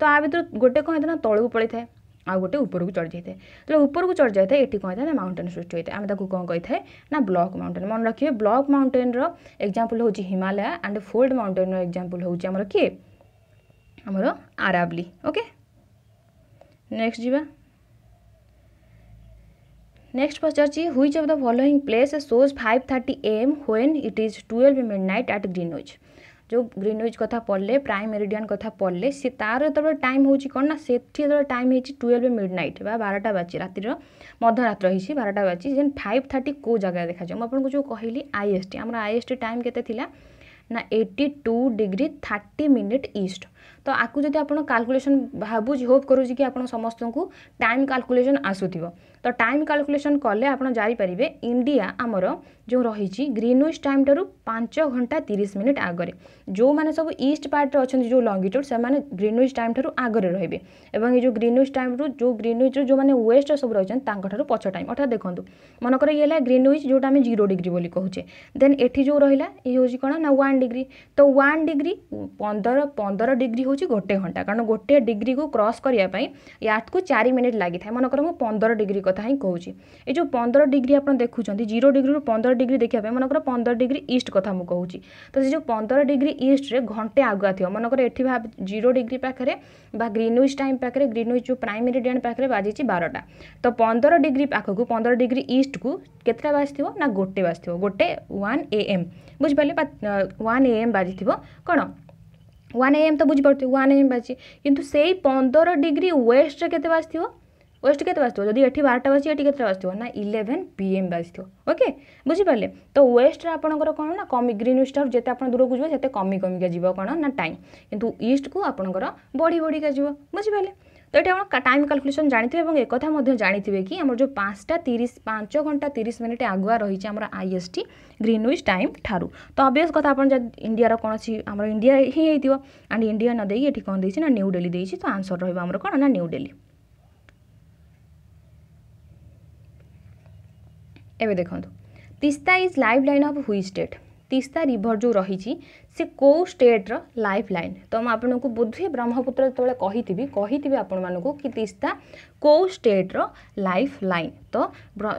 ତ ଆ ଭିତରୁ ଗୋଟେ କ'ଣ ହେଇଥାଏ ନା ତଳକୁ ପଡ଼ିଥାଏ ଆଉ ଗୋଟେ ଉପରକୁ ଚଢ଼ିଯାଇଥାଏ ଯେତେବେଳେ ଉପରକୁ ଚଢ଼ିଯାଇଥାଏ ଏଠି କ'ଣ ହେଇଥାଏ ନା ମାଉଣ୍ଟେନ୍ ସୃଷ୍ଟି ହୋଇଥାଏ ଆମେ ତାକୁ କ'ଣ କହିଥାଏ ନା ବ୍ଲକ୍ ମାଉଣ୍ଟେନ୍ ମନେ ରଖିବେ ବ୍ଲକ୍ ମାଉଣ୍ଟେନ୍ର ଏକ୍ଜାମ୍ପଲ୍ ହେଉଛି ହିମାଳୟ ଆଣ୍ଡ ଫୋଲ୍ଡ ମାଉଣ୍ଟେନ୍ର ଏକ୍ଜାମ୍ପଲ୍ ହେଉଛି ଆମର କିଏ ଆମର ଆରାବଲି ଓକେ ନେକ୍ସଟ ଯିବା नेक्स्ट पचार which of the following places shows five thirty M when it is twelve midnight at Greenwich ଯେଉଁ ଗ୍ରୀନୱିଜ୍ କଥା ପଢ଼ିଲେ ପ୍ରାଇମ୍ ମେରିଡ଼ିଆନ୍ କଥା ପଢ଼ିଲେ ସେ ତା'ର ଯେତେବେଳେ ଟାଇମ୍ ହେଉଛି କ'ଣ ନା ସେଠି ଯେତେବେଳେ ଟାଇମ୍ ହେଇଛି ଟୁଏଲ୍ଭ ମିଡ଼୍ ନାଇଟ୍ ବା ବାରଟା ବାଜି ରାତିର ମଧ୍ୟରାତ୍ର ହେଇଛି ବାରଟା ବାଜି ଯେନ୍ ଫାଇଭ୍ ଥାର୍ଟି କେଉଁ ଜାଗାରେ ଦେଖାଯାଏ ମୁଁ ଆପଣଙ୍କୁ ଯେଉଁ କହିଲି ଆଇଏସ୍ଟି ଆମର ଆଇଏସ୍ଟି ଟାଇମ୍ କେତେ ଥିଲା ନା eighty two degree thirty minute east ତ ଆକୁ ଯଦି ଆପଣ କାଲକୁଲେସନ୍ ଭାବୁଛି ହୋପ୍ କରୁଛି କି ଆପଣ ସମସ୍ତଙ୍କୁ ଟାଇମ୍ କାଲକୁଲେସନ୍ ଆସୁଥିବ ତ ଟାଇମ୍ କାଲକୁଲେସନ୍ କଲେ ଆପଣ ଜାଣିପାରିବେ ଇଣ୍ଡିଆ ଆମର जो रही ग्रीनविज टाइम ठार् पांच घंटा तीस मिनिट आगे जो मैंने सब ईस्ट पार्ट्रे अच्छे जो लंगिट्यूड से ग्रीनविज टाइम ठार् आगे रही है जो ग्रीनविज टाइम जो ग्रीनविज्र जो मैंने वेस्ट सब रही पच टाइम अर्थात देखो मनकर ये ग्रीनविज जो जीरो डिग्री बोली कहे देन एटी जो रहा ये हूँ कौन ना वन डिग्री तो वन डिग्री पंदर पंदर डिग्री हूँ गोटे घंटा कारण गोटे डिग्री को क्रस करने याट को चार मिनिट लगी मनकर मुझ पंद्रह डिग्री कथा हिं कहूँ ये जो पंद्रह डिग्री आप देखुं जीरो डिग्री रू पंदर डिग्री देखापी मनकर पंदर डिग्री ईस्ट कथा मुझे तो सी जो पंदर डिग्री ईस्ट में घंटे आगुआ थी मनकर जीरो डिग्री पाखे ग्रीनविज टाइम पाखे ग्रीनविज जो प्राइम इरीडियन पाखे बाजी बारटा तो पंदर डिग्री पाखक पंदर डिग्री ईस्ट को कतटा बाजि ना गोटे बाजि गोटे वन ए एम बुझिपाले वन ए एम बाजि कौन वन ए एम तो बुझीपे वन ए एम बाजी कितु से पंदर डिग्री वेस्ट के बाजि ওয়েস্ট কেতে বাজিব যদি এটি বারোটা বাজিব এটি কেতটা বাজিব না ইলেভেন পি এম বাজিব ওকে বুঝিপারে তো ওয়েস্টরে আপনার কোণ না কমি গ্রিন ওয়েস্টর যেতে আপনার দূরক যাবে সেতে কমি কমিকা যাব কোণ না টাইম কিন্তু ইস্টকু আপনার বড়ি বড়িকা যাব বুঝিপারে তো এটা আপনার টাইম কাল্কুলেসন জাঁথে এবং একথা জাঁথে কি আমার যে পাঁচটা তিরিশ পাঁচ ঘন্টা তিরিশ মিনিট আগুয়া রয়েছে আমার আইএসটি গ্রিনউইজ টাইম ঠারু তো অবভিয়স কথা আপনার ইন্ডিয়ার কোণী আমার ইন্ডিয়া হি হয়ে অ্যান্ড ইন্ডিয়া নদী এটি কম দিয়েছি না নিউ ডেলি দিয়েছি তো আনসর রহব আমার কোণ না নিউ ডেলি এবে দেখন্তু Teesta is lifeline of which state Teesta river যে রয়েছে ସେ କେଉଁ ଷ୍ଟେଟ୍ର ଲାଇଫ୍ ଲାଇନ୍ ତ ମୁଁ ଆପଣଙ୍କୁ ବୋଧହୁଏ ବ୍ରହ୍ମପୁତ୍ର ଯେତେବେଳେ କହିଥିବି କହିଥିବି ଆପଣମାନଙ୍କୁ କି ତିସ୍ତା କେଉଁ ଷ୍ଟେଟ୍ର ଲାଇଫ୍ ଲାଇନ୍ ତ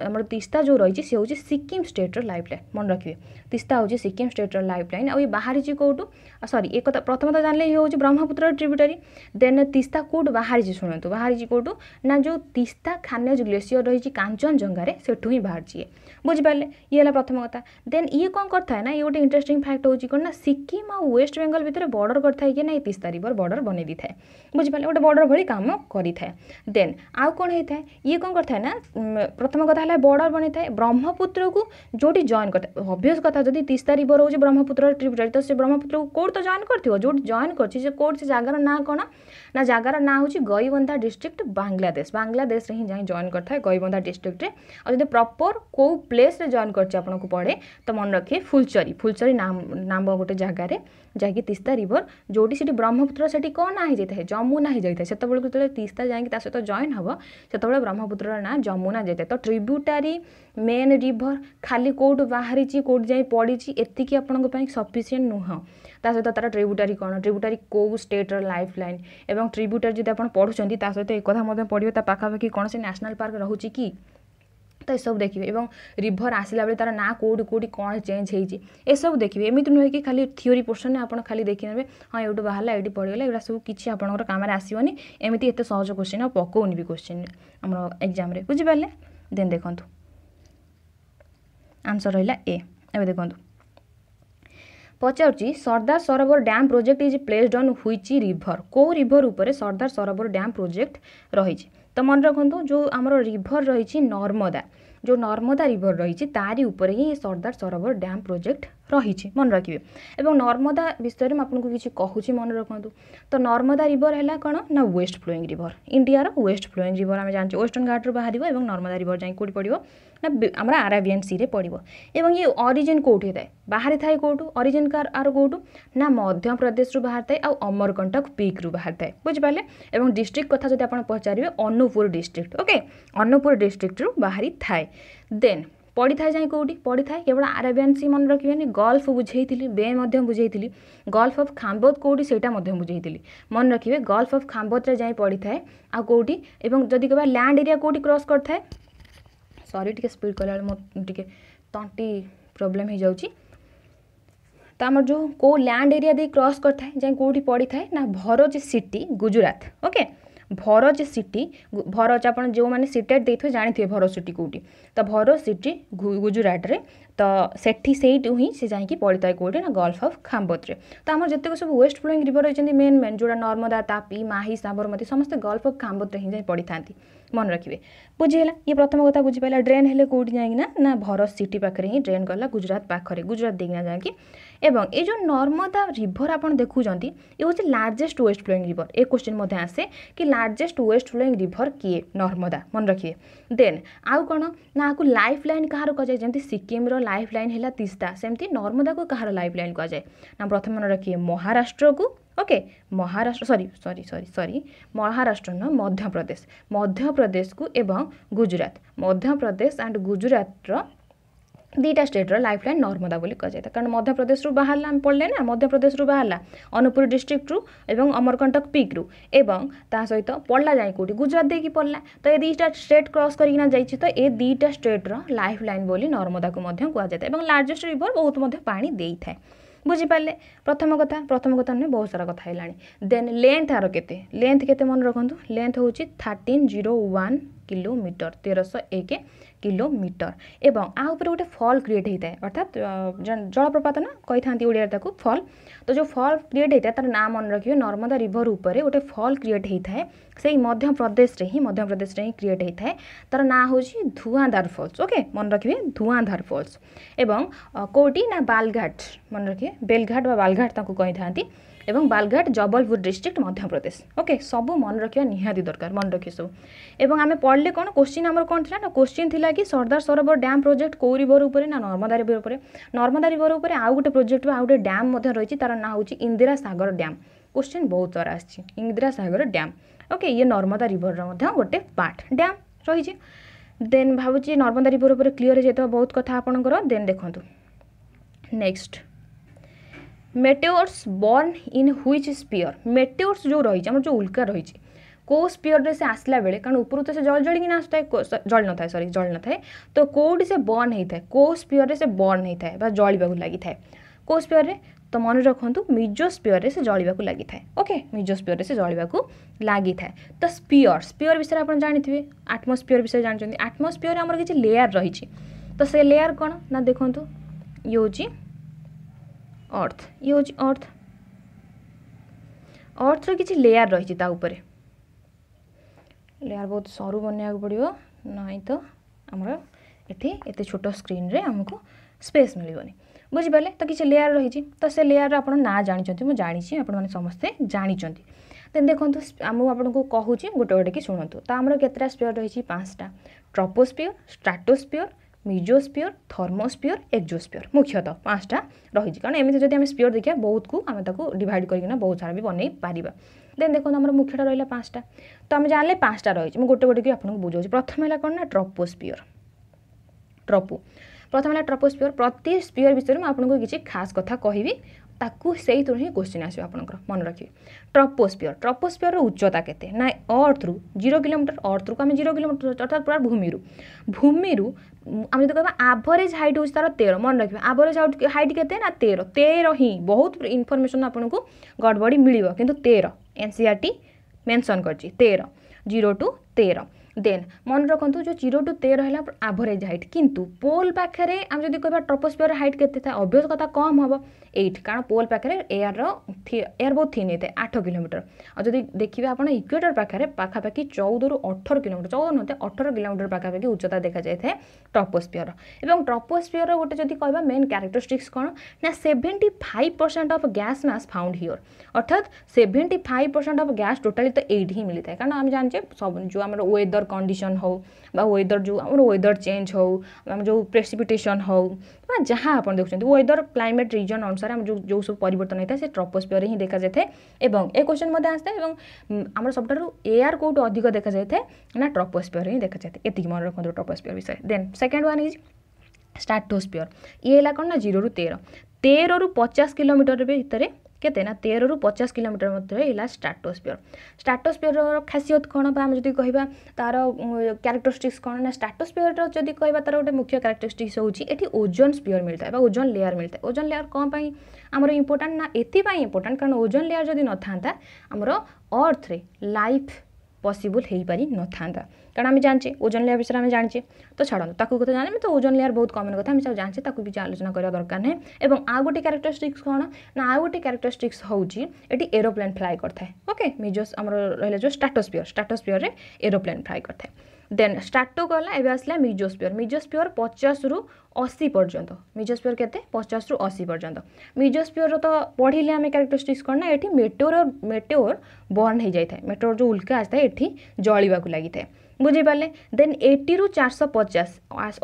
ଆମର ତିସ୍ତା ଯେଉଁ ରହିଛି ସେ ହେଉଛି ସିକିମ୍ ଷ୍ଟେଟ୍ର ଲାଇଫ୍ ଲାଇନ୍ ମନେ ରଖିବେ ତିସ୍ତା ହେଉଛି ସିକିମ୍ ଷ୍ଟେଟ୍ର ଲାଇଫ୍ ଲାଇନ୍ ଆଉ ଏ ବାହାରିଛି କେଉଁଠୁ ସରି ଏ କଥା ପ୍ରଥମତଃ ଜାଣିଲେ ଇଏ ହେଉଛି ବ୍ରହ୍ମପୁତ୍ର ଟ୍ରିବ୍ୟୁଟାରୀ ଦେନ୍ ତିସ୍ତା କେଉଁଠୁ ବାହାରିଛି ଶୁଣନ୍ତୁ ବାହାରିଛି କେଉଁଠୁ ନା ଯେଉଁ ତିସ୍ତା ଖାନେଜ ଗ୍ଲେସିୟର ରହିଛି କାଞ୍ଚନଜଙ୍ଘାରେ ସେଠୁ ହିଁ ବାହାରିଛି ଇଏ ବୁଝିପାରିଲେ ଇଏ ହେଲା ପ୍ରଥମ କଥା ଦେନ୍ ଇଏ କ'ଣ କରିଥାଏ ନା ଇଏ ଗୋଟେ ଇଣ୍ଟରେଷ୍ଟିଂ ଫ୍ୟାକ୍ଟ ହେଉଛି କ'ଣ ନା ସିକିମ୍ ସିକିମ୍ ଆଉ ୱେଷ୍ଟବେଙ୍ଗଲ ଭିତରେ ବର୍ଡ଼ର କରିଥାଏ କି ନାହିଁ ତିସ୍ତା ରିଭର ବର୍ଡ଼ର ବନେଇ ଦେଇଥାଏ ବୁଝିପାରିଲେ ଗୋଟେ ବର୍ଡ଼ର ଭଳି କାମ କରିଥାଏ ଦେନ୍ ଆଉ କ'ଣ ହେଇଥାଏ ଇଏ କ'ଣ କରିଥାଏ ନା ପ୍ରଥମ କଥା ହେଲା ବର୍ଡ଼ର ବନେଇଥାଏ ବ୍ରହ୍ମପୁତ୍ରକୁ ଯେଉଁଠି ଜଏନ୍ କରିଥାଏ ଅଭିୟସ୍ କଥା ଯଦି ତିସ୍ତା ରିଭର ହେଉଛି ବ୍ରହ୍ମପୁତ୍ର ଟ୍ରିବ୍ୟୁଟାରୀ ତ ସେ ବ୍ରହ୍ମପୁତ୍ରକୁ କେଉଁଠି ତ ଜଏନ୍ କରିଥିବ ଯେଉଁଠି ଜଏନ୍ କରିଛି ସେ କେଉଁଠି ସେ ଜାଗାର ନାଁ କ'ଣ ନା ଜାଗାର ନାଁ ହେଉଛି ଗଇବନ୍ଧା ଡିଷ୍ଟ୍ରିକ୍ଟ ବାଂଲାଦେଶ ବାଂଲାଦେଶରେ ହିଁ ଯାଇ ଜଏନ୍ କରିଥାଏ ଗଇବନ୍ଧା ଡିଷ୍ଟ୍ରିକ୍ଟରେ ଆଉ ଯଦି ପ୍ରପର୍ କେଉଁ ପ୍ଲେସ୍ରେ ଜଏନ୍ କରିଛି ଆପଣଙ୍କୁ ପଡ଼େ ତ ମନେ ରଖିବେ ଫୁଲଚରୀ ଫୁଲଚରୀ ନାମ ଗୋଟେ ଜାଗା ଜାଗାରେ ଯାଇକି ତିସ୍ତା ରିଭର ଯେଉଁଠି ସେଠି ବ୍ରହ୍ମପୁତ୍ର ସେଠି କ'ଣ ନାଁ ହେଇଯାଇଥାଏ ଯମୁନା ହେଇଯାଇଥାଏ ସେତେବେଳେ ଯେତେବେଳେ ତିସ୍ତା ଯାଇକି ତା ସହିତ ଜଏନ୍ ହେବ ସେତେବେଳେ ବ୍ରହ୍ମପୁତ୍ରର ନାଁ ଯମୁନା ଯାଇଥାଏ ତ ଟ୍ରିବ୍ୟୁଟାରୀ ମେନ୍ ରିଭର ଖାଲି କେଉଁଠୁ ବାହାରିଛି କେଉଁଠି ଯାଇ ପଡ଼ିଛି ଏତିକି ଆପଣଙ୍କ ପାଇଁ ସଫିସିଏଣ୍ଟ ନୁହଁ ତା ସହିତ ତା'ର ଟ୍ରିବ୍ୟୁଟାରୀ କ'ଣ ଟ୍ରିବ୍ୟୁଟାରୀ କେଉଁ ଷ୍ଟେଟ୍ର ଲାଇଫ୍ ଲାଇନ୍ ଏବଂ ଟ୍ରିବ୍ୟୁଟାରୀ ଯଦି ଆପଣ ପଢ଼ୁଛନ୍ତି ତା ସହିତ ଏକଥା ମଧ୍ୟ ପଢ଼ିବେ ତା ପାଖାପାଖି କୌଣସି ନ୍ୟାସନାଲ୍ ପାର୍କ ରହୁଛି କି ତ ଏସବୁ ଦେଖିବେ ଏବଂ ରିଭର୍ ଆସିଲା ବେଳେ ତା'ର ନାଁ କେଉଁଠି କେଉଁଠି କ'ଣ ଚେଞ୍ଜ ହେଇଛି ଏସବୁ ଦେଖିବେ ଏମିତି ନୁହେଁ କି ଖାଲି ଥିଓରି ପୋର୍ସନ୍ରେ ଆପଣ ଖାଲି ଦେଖିନେବେ ହଁ ଏଇଠୁ ବାହାରିଲା ଏଇଠି ପଡ଼ିଗଲା ଏଗୁଡ଼ା ସବୁ କିଛି ଆପଣଙ୍କର କାମରେ ଆସିବନି ଏମିତି ଏତେ ସହଜ କୋଶ୍ଚିନ୍ ଆଉ ପକାଉନି ବି କୋଶ୍ଚିନ୍ ଆମର ଏକ୍ଜାମ୍ରେ ବୁଝିପାରିଲେ ଦେନ୍ ଦେଖନ୍ତୁ ଆନ୍ସର୍ ରହିଲା ଏ ଏବେ ଦେଖନ୍ତୁ ପଚାରୁଛି Sardar Sarovar dam project is placed on which river କେଉଁ ରିଭର୍ ଉପରେ ସର୍ଦ୍ଦାର ସରୋବର ଡ୍ୟାମ୍ ପ୍ରୋଜେକ୍ଟ ରହିଛି তো মনে রাখতু যে আমার রিভর রয়েছে নর্মদা যে নর্মদা রিভর রয়েছে তারি উপরে হি সর্দার সরোবর ড্যাম প্রোজেক্ট ରହିଛି ମନେ ରଖିବେ ଏବଂ ନର୍ମଦା ବିଷୟରେ ମୁଁ ଆପଣଙ୍କୁ କିଛି କହୁଛି ମନେ ରଖନ୍ତୁ ତ ନର୍ମଦା ରିଭର ହେଲା କ'ଣ ନା ୱେଷ୍ଟ ଫ୍ଲୋଇଂ ରିଭର ଇଣ୍ଡିଆର ୱେଷ୍ଟ ଫ୍ଲୋଇଂ ରିଭର ଆମେ ଜାଣିଛୁ ୱେଷ୍ଟର୍ଣ୍ଣ ଘାଟରୁ ବାହାରିବ ଏବଂ ନର୍ମଦା ରିଭର ଯାଇ କେଉଁଠି ପଡ଼ିବ ନା ଆମର ଆରାବିଆନ୍ ସିରେ ପଡ଼ିବ ଏବଂ ଇଏ ଅରିଜିନ୍ କେଉଁଠି ଥାଏ ବାହାରିଥାଏ କେଉଁଠୁ ଅରିଜିନ୍ କାର ଆର କେଉଁଠୁ ନା ମଧ୍ୟପ୍ରଦେଶରୁ ବାହାରିଥାଏ ଆଉ ଅମରକଣ୍ଟକ ପିକ୍ରୁ ବାହାରିଥାଏ ବୁଝିପାରିଲେ ଏବଂ ଡିଷ୍ଟ୍ରିକ୍ଟ କଥା ଯଦି ଆପଣ ପଚାରିବେ ଅନୁପୁର ଡିଷ୍ଟ୍ରିକ୍ଟ ଓକେ ଅନୁପୁର ଡିଷ୍ଟ୍ରିକ୍ଟରୁ ବାହାରିଥାଏ ଦେନ୍ ପଡ଼ିଥାଏ ଯାଇ କେଉଁଠି ପଡ଼ିଥାଏ କେବଳ ଆରାବିଆନ୍ ସି ମନେ ରଖିବେନି ଗଲ୍ଫ ବୁଝେଇଥିଲି ବେ ମଧ୍ୟ ବୁଝେଇଥିଲି ଗଲ୍ଫ ଅଫ୍ ଖାମ୍ବୋଦ କେଉଁଠି ସେଇଟା ମଧ୍ୟ ବୁଝେଇଥିଲି ମନେ ରଖିବେ ଗଲ୍ଫ ଅଫ୍ ଖାମ୍ବୋଦରେ ଯାଇ ପଡ଼ିଥାଏ ଆଉ କେଉଁଠି ଏବଂ ଯଦି କେବଳ ଲ୍ୟାଣ୍ଡ ଏରିଆ କେଉଁଠି କ୍ରସ୍ କରିଥାଏ ସରି ଟିକେ ସ୍ପିଡ଼ କଲାବେଳେ ମୋ ଟିକେ ତଣ୍ଟି ପ୍ରୋବ୍ଲେମ୍ ହେଇଯାଉଛି ତ ଆମର ଯେଉଁ କେଉଁ ଲ୍ୟାଣ୍ଡ ଏରିଆ ଦେଇ କ୍ରସ୍ କରିଥାଏ ଯାଇ କେଉଁଠି ପଡ଼ିଥାଏ ନା Bharuch city Gujarat okay Bharuch city Bharuch आप जो मैंने सीटेट देते हैं जानते हैं भरोज सिटी कौटी तो भरोज सिटी गुजरात में तो सेठी से ही सी जाकि पड़ता है कौटी ना गल्फ अफ खाम्बद्रे तो आम जितक सब वेस्ट फ्लोइंग रिवर रही मेन मेन जो नर्मदा तापी माही साबरमती समस्त गल्फ अफ खाम्बद्रे ही पड़ी था मन रखिए बुझेगा ये प्रथम कथ बुझीपाला ड्रेन है कौटी जाए ना ना भरज सिटी पाखे ही ड्रेन गला गुजरात पाखे गुजरात देखना जाएगी এবং এই যে নর্মদা রিভর আপনার দেখুম এ হচ্ছে লার্জেস্ট ওয়েস্ট ফ্লোয়িং রিভর এ কোশ্চিন মধ্যে আসে কি লার্জেস্ট ওয়েস্ট ফ্লোয়িং রিভর কি নর্মদা মনে রাখবে দেন আউ কোণ না আকু লাইফ লাইন কাহার কুযায় যেমন সিকিমর লাইফ লাইন হল তিস্তা সেমতি নর্মদা নর্মদাকে কাহার লাইফ লাইন কুযায় না প্রথমে মনে রাখবে মহারাষ্ট্রকু okay Maharashtra sorry sorry sorry sorry Maharashtra নয় মধ্যপ্রদেশ মধ্যপ্রদেশ মধ্যপ্রদেশকু এবং গুজরাট মধ্যপ্রদেশ আন্ড গুজরাটর ଦୁଇଟା ଷ୍ଟେଟ୍ର ଲାଇଫ୍ ଲାଇନ୍ ନର୍ମଦା ବୋଲି କୁହାଯାଇଥାଏ କାରଣ ମଧ୍ୟପ୍ରଦେଶରୁ ବାହାରିଲା ଆମେ ପଢ଼ିଲେ ନା ମଧ୍ୟପ୍ରଦେଶରୁ ବାହାରିଲା ଅନୁପୁର ଡିଷ୍ଟ୍ରିକ୍ଟରୁ ଏବଂ ଅମରକଣ୍ଟକ ପିକ୍ରୁ ଏବଂ ତା ସହିତ ପଡ଼ିଲା ଯାଇ କେଉଁଠି ଗୁଜୁରାଟ ଦେଇକି ପଡ଼ିଲା ତ ଏ ଦୁଇଟା ଷ୍ଟେଟ୍ କ୍ରସ୍ କରିକିନା ଯାଇଛି ତ ଏ ଦୁଇଟା ଷ୍ଟେଟ୍ର ଲାଇଫ୍ ଲାଇନ୍ ବୋଲି ନର୍ମଦାକୁ ମଧ୍ୟ କୁହାଯାଇଥାଏ ଏବଂ ଲାର୍ଜେଷ୍ଟ ରିଭର୍ ବହୁତ ମଧ୍ୟ ପାଣି ଦେଇଥାଏ ବୁଝିପାରିଲେ ପ୍ରଥମ କଥା ପ୍ରଥମ କଥା ନୁହେଁ ବହୁତ ସାରା କଥା ହେଲାଣି ଦେନ୍ ଲେନ୍ଥ ଆର କେତେ ଲେନ୍ଥ କେତେ ମନେ ରଖନ୍ତୁ ଲେନ୍ଥ ହେଉଛି ଥାର୍ଟିନ୍ ଜିରୋ ୱାନ୍ କିଲୋମିଟର ତେରଶହ ଏକ କିଲୋମିଟର ଏବଂ ଆ ଉପରେ ଗୋଟେ ଫଲ୍ କ୍ରିଏଟ୍ ହୋଇଥାଏ ଅର୍ଥାତ୍ ଜଳପ୍ରପାତ ନା କହିଥାନ୍ତି ଓଡ଼ିଆରେ ତାକୁ ଫଲ୍ ତ ଯେଉଁ ଫଲ୍ କ୍ରିଏଟ୍ ହୋଇଥାଏ ତା'ର ନାଁ ମନେ ରଖିବେ ନର୍ମଦା ରିଭର ଉପରେ ଗୋଟେ ଫଲ୍ କ୍ରିଏଟ୍ ହୋଇଥାଏ ସେଇ ମଧ୍ୟପ୍ରଦେଶରେ ହିଁ ମଧ୍ୟପ୍ରଦେଶରେ ହିଁ କ୍ରିଏଟ୍ ହୋଇଥାଏ ତା'ର ନାଁ ହେଉଛି ଧୂଆଁଧାର ଫଲ୍ସ ଓକେ ମନେ ରଖିବେ ଧୂଆଁଧାର ଫଲ୍ସ ଏବଂ କେଉଁଠି ନା ବାଲଘାଟ ମନେ ରଖିବେ ବେଲଘାଟ ବା ବାଲଘାଟ ତାଙ୍କୁ କହିଥାନ୍ତି এবং বালঘাট জবলপুর ডিস্ট্রিক্ট মধ্যপ্রদেশ ওকে সবু মনে রাখা নিহতি দরকার মনে রাখি সব এবং আমি পড়লে কোন কোশ্চিন আমার কোন না কোশ্চিন লা কি সর্দার সরোবর ড্যাম প্রোজেক্ট কৌ রিভর উপরে না নর্মদা রিভর উপরে নর্মদা রিভর উপরে আউ গোটে প্রোজেক্ট বা আউ গোটে ড্যাম মধ্যে রয়েছে তার না হচ্ছে ইন্দিরা সাগর ড্যাম কোশ্চিন বহুত তর আসছে ইন্দিরা সাগর ড্যাম ওকে ইয়ে নর্মদা রিভর মধ্যে গোটে পার্ট ড্যাম রয়েছে দেন ভাবুছি নর্মদা রিভর উপরে ক্লিয়ার হয়ে যাইতে বহুত কথা আপনার দেন দেখুন next meteors burn in which sphere meteors जो रही है जो उल्का रही कौ स्पीयर से आसला बेले कारण उपरू तो से जल जलिकी आसता है जल न था सरी जल न था तो कौट से बर्न होता है कौ स्पीयर से बर्न होता है जल्वाक लगी था कौ स्पीयर में तो मन रखु मिजो स्पीयर से जल्वाक लगी था ओके मिजो स्पीयर से जल्वाक लगी था तो स्पीयर स्पीयर विषय आप जानते आटमस्फिययर विषय जानते आटमस्फिययर आम कि लेयार रही तो से लेयार कौन ना देखो योजना অর্থ ইয়ে হচ্ছে অর্থ অর্থর কিছু লেয়ার রয়েছে তা উপরে লেয়ার বহুত সরু বনাইବାକୁ পড়িব নয় তো আমার এটি এতে ছোট স্ক্রিন্রে আমি স্পেস মিলবনি বুঝিপারে তো কিছু লেয়ার রয়েছে তো সে লেয়ার আপনার না জাঁচান মু জাঁচি আপনার সমস্তে জাঁচান দেন দেখুন আমি আপনার কুচি গোটে গোটে কি শুণতু তো আমার কতটা স্পিয়র রয়েছে পাঁচটা ট্রপোস্পিয়র স্ট্রাটোস্পিয়র মিজোস্পিওর থর্মোস্পিওর এক্সোস্পিওর মুখ্যত পাঁচটা রয়েছে কারণ এমনি যদি আমি স্পিওর দেখা বহুতকু আমি তাকে ডিভাইড করি না বহুত সারা বি বনাই পারিবা দেন দেখুন আমার মুখ্যটা রহলা পাঁচটা তো আমি জানলে পাঁচটা রয়েছে মু গোটে গোটে আপনার বুঝাউছি প্রথমে হল কোণ না ট্রপোস্পিওর ট্রপো প্রথমে হল ট্রপোস্পিওর প্রতি স্পিওর বিষয়ে আপনার কিছু খাস কথা কহবি ତାକୁ ସେଇଥିରୁ ହିଁ କୋଶ୍ଚିନ୍ ଆସିବ ଆପଣଙ୍କର ମନେ ରଖିବେ ଟ୍ରପୋସ୍ପିୟର ଟ୍ରପୋସ୍ପିୟରର ଉଚ୍ଚତା କେତେ ନା ଅର୍ଥରୁ ଜିରୋ କିଲୋମିଟର ଅର୍ଥରୁ ଆମେ ଜିରୋ କିଲୋମିଟର ଅର୍ଥାৎ ପୁରା ভূমি ଭୂମିରୁ আমি যদি କହିବା ଆଭରେଜ୍ ହାଇଟ୍ ହେଉଛି ତା'ର ତେର ମନେ ରଖିବେ ଆଭରେଜ୍ ହାଇଟ୍ କେତେ ନା ତେର ତେର ହିଁ ବହୁତ ଇନଫର୍ମେସନ୍ ଆପଣଙ୍କୁ ଗଡ଼ବଡ଼ି ମିଳିବ କିନ୍ତୁ ତେର N C R T mention କରିଛି ତେର ଜିରୋ ଟୁ ତେର দেন মনে রাখতু যে জিরো টু তের হল আভরেজ হাইট কিন্তু পোল পাখে আমি যদি কহবা ট্রপোস্পিয়র হাইট কেতে থাকে অভ্যস কথা কম হব এইট কারণ পোল পাখে এয়ার এয়ার বহু থিন হয়ে থাকে আঠ কিলোমিটার আর যদি দেখবে আপনার ইকুয়েটর পাখে পাখাপাখি চৌদ রু অঠর কিলোমিটার চৌদ নয় অঠর কিলোমিটার পাখাপাখি উচ্চতা দেখা যাই থাকে ট্রপোস্পিয়র এবং ট্রপোস্পিয়র গোটে যদি কহবা মেন ক্যারেক্টরিস্টিক্স কোণ না seventy five percent of gas mass found here अर्थात seventy five percent of gas totally तो एट ही मिलता কারণ আমি आम जानचे सब जो आम वेदर କଣ୍ଡିସନ୍ ହେଉ ବା ୱେଦର୍ ଯେଉଁ ଆମର ୱେଦର୍ ଚେଞ୍ଜ ହେଉ ଆମର ଯେଉଁ ପ୍ରେସିପିଟେସନ୍ ହେଉ ବା ଯାହା ଆପଣ ଦେଖୁଛନ୍ତି ୱେଦର୍ କ୍ଲାଇମେଟ୍ ରିଜନ୍ ଅନୁସାରେ ଆମ ଯେଉଁ ଯେଉଁ ସବୁ ପରିବର୍ତ୍ତନ ହୋଇଥାଏ ସେ ଟ୍ରପୋସ୍ପିୟରରେ ହିଁ ଦେଖାଯାଇଥାଏ ଏବଂ ଏ କ୍ୱେଶ୍ଚନ୍ ମଧ୍ୟ ଆସିଥାଏ ଏବଂ ଆମର ସବୁଠାରୁ ଏୟାର୍ କେଉଁଠୁ ଅଧିକ ଦେଖାଯାଇଥାଏ ନା ଟ୍ରପୋସ୍ପିୟରରେ ହିଁ ଦେଖାଯାଇଥାଏ ଏତିକି ମନେ ରଖନ୍ତୁ ଟ୍ରପୋସ୍ପିୟର ବିଷୟରେ then second one is stratosphere ଇଏ ହେଲା କ'ଣ ନା ଜିରୋରୁ ତେର ତେରରୁ ପଚାଶ କିଲୋମିଟର ଭିତରେ କେତେ ନା ତେରରୁ ପଚାଶ କିଲୋମିଟର ମଧ୍ୟରେ ହେଲା ଷ୍ଟାଟୋସ୍ପିୟର ଷ୍ଟାଟୋସ୍ପିୟରର ଖାସିୟତ କ'ଣ ବା ଆମେ ଯଦି କହିବା ତା'ର କ୍ୟାରେକ୍ଟରିଷ୍ଟିକ୍ସ କ'ଣ ନା ଷ୍ଟାଟୋସ୍ପିୟରର ଯଦି କହିବା ତା'ର ଗୋଟେ ମୁଖ୍ୟ କ୍ୟାରେକ୍ଟରିଷ୍ଟିକ୍ସ ହେଉଛି ଏଠି ଓଜନ ସ୍ପିୟର ମିଳିଥାଏ ବା ଓଜନ ଲେୟାର ମିଳିଥାଏ ଓଜନ ଲେୟାର କ'ଣ ପାଇଁ ଆମର ଇମ୍ପୋର୍ଟାଣ୍ଟ ନା ଏଥିପାଇଁ ଇମ୍ପୋର୍ଟାଣ୍ଟ କାରଣ ଓଜନ ଲେୟାର ଯଦି ନଥାନ୍ତା ଆମର ଅର୍ଥରେ ଲାଇଫ୍ পসিবল হয়ে পারি নথান্তা কারণ আমি জাঁচে ওজন লেয়ার বিষয়ে আমি জাঁচে তো ছাড়ু তাকে কথা জানি তো ওজন লেয়ার বহুত কমন কথা আমি সব জাঁচে তাকে বি আলোচনা করা দরকার নেই এবং আউ গোটে ক্যারেক্টরিস্টিক্স কোণ না আউ গোটে ক্যারেক্টরিস্টিক্স হচ্ছে এটি এরোপ্লেন ফ্লাই করে ওকে মিজোস আমার রহলে যে স্টাটসপিয়র স্টাটসপিয়রের এরোপ্লেন ফ্লাই করে দেন স্টাটো গলা এবে আসলা মিজোস্পিওর মিজোস্পিওর পচাশরু অশী পর্যন্ত মিজোস্পিওর কেতে পচাশরু অশী পর্যন্ত মিজোস্পিওর তো পড়লে আমি ক্যারেক্টরিস্টিক্স কোণ না এটি মেটেওর মেটেওর বর্ণ হয়ে যাই মেটেওর যে উল্কা আসে এটি জলবাক লাগি থাকে বুঝিপারে দেন এইটি রু চারশো পচাশ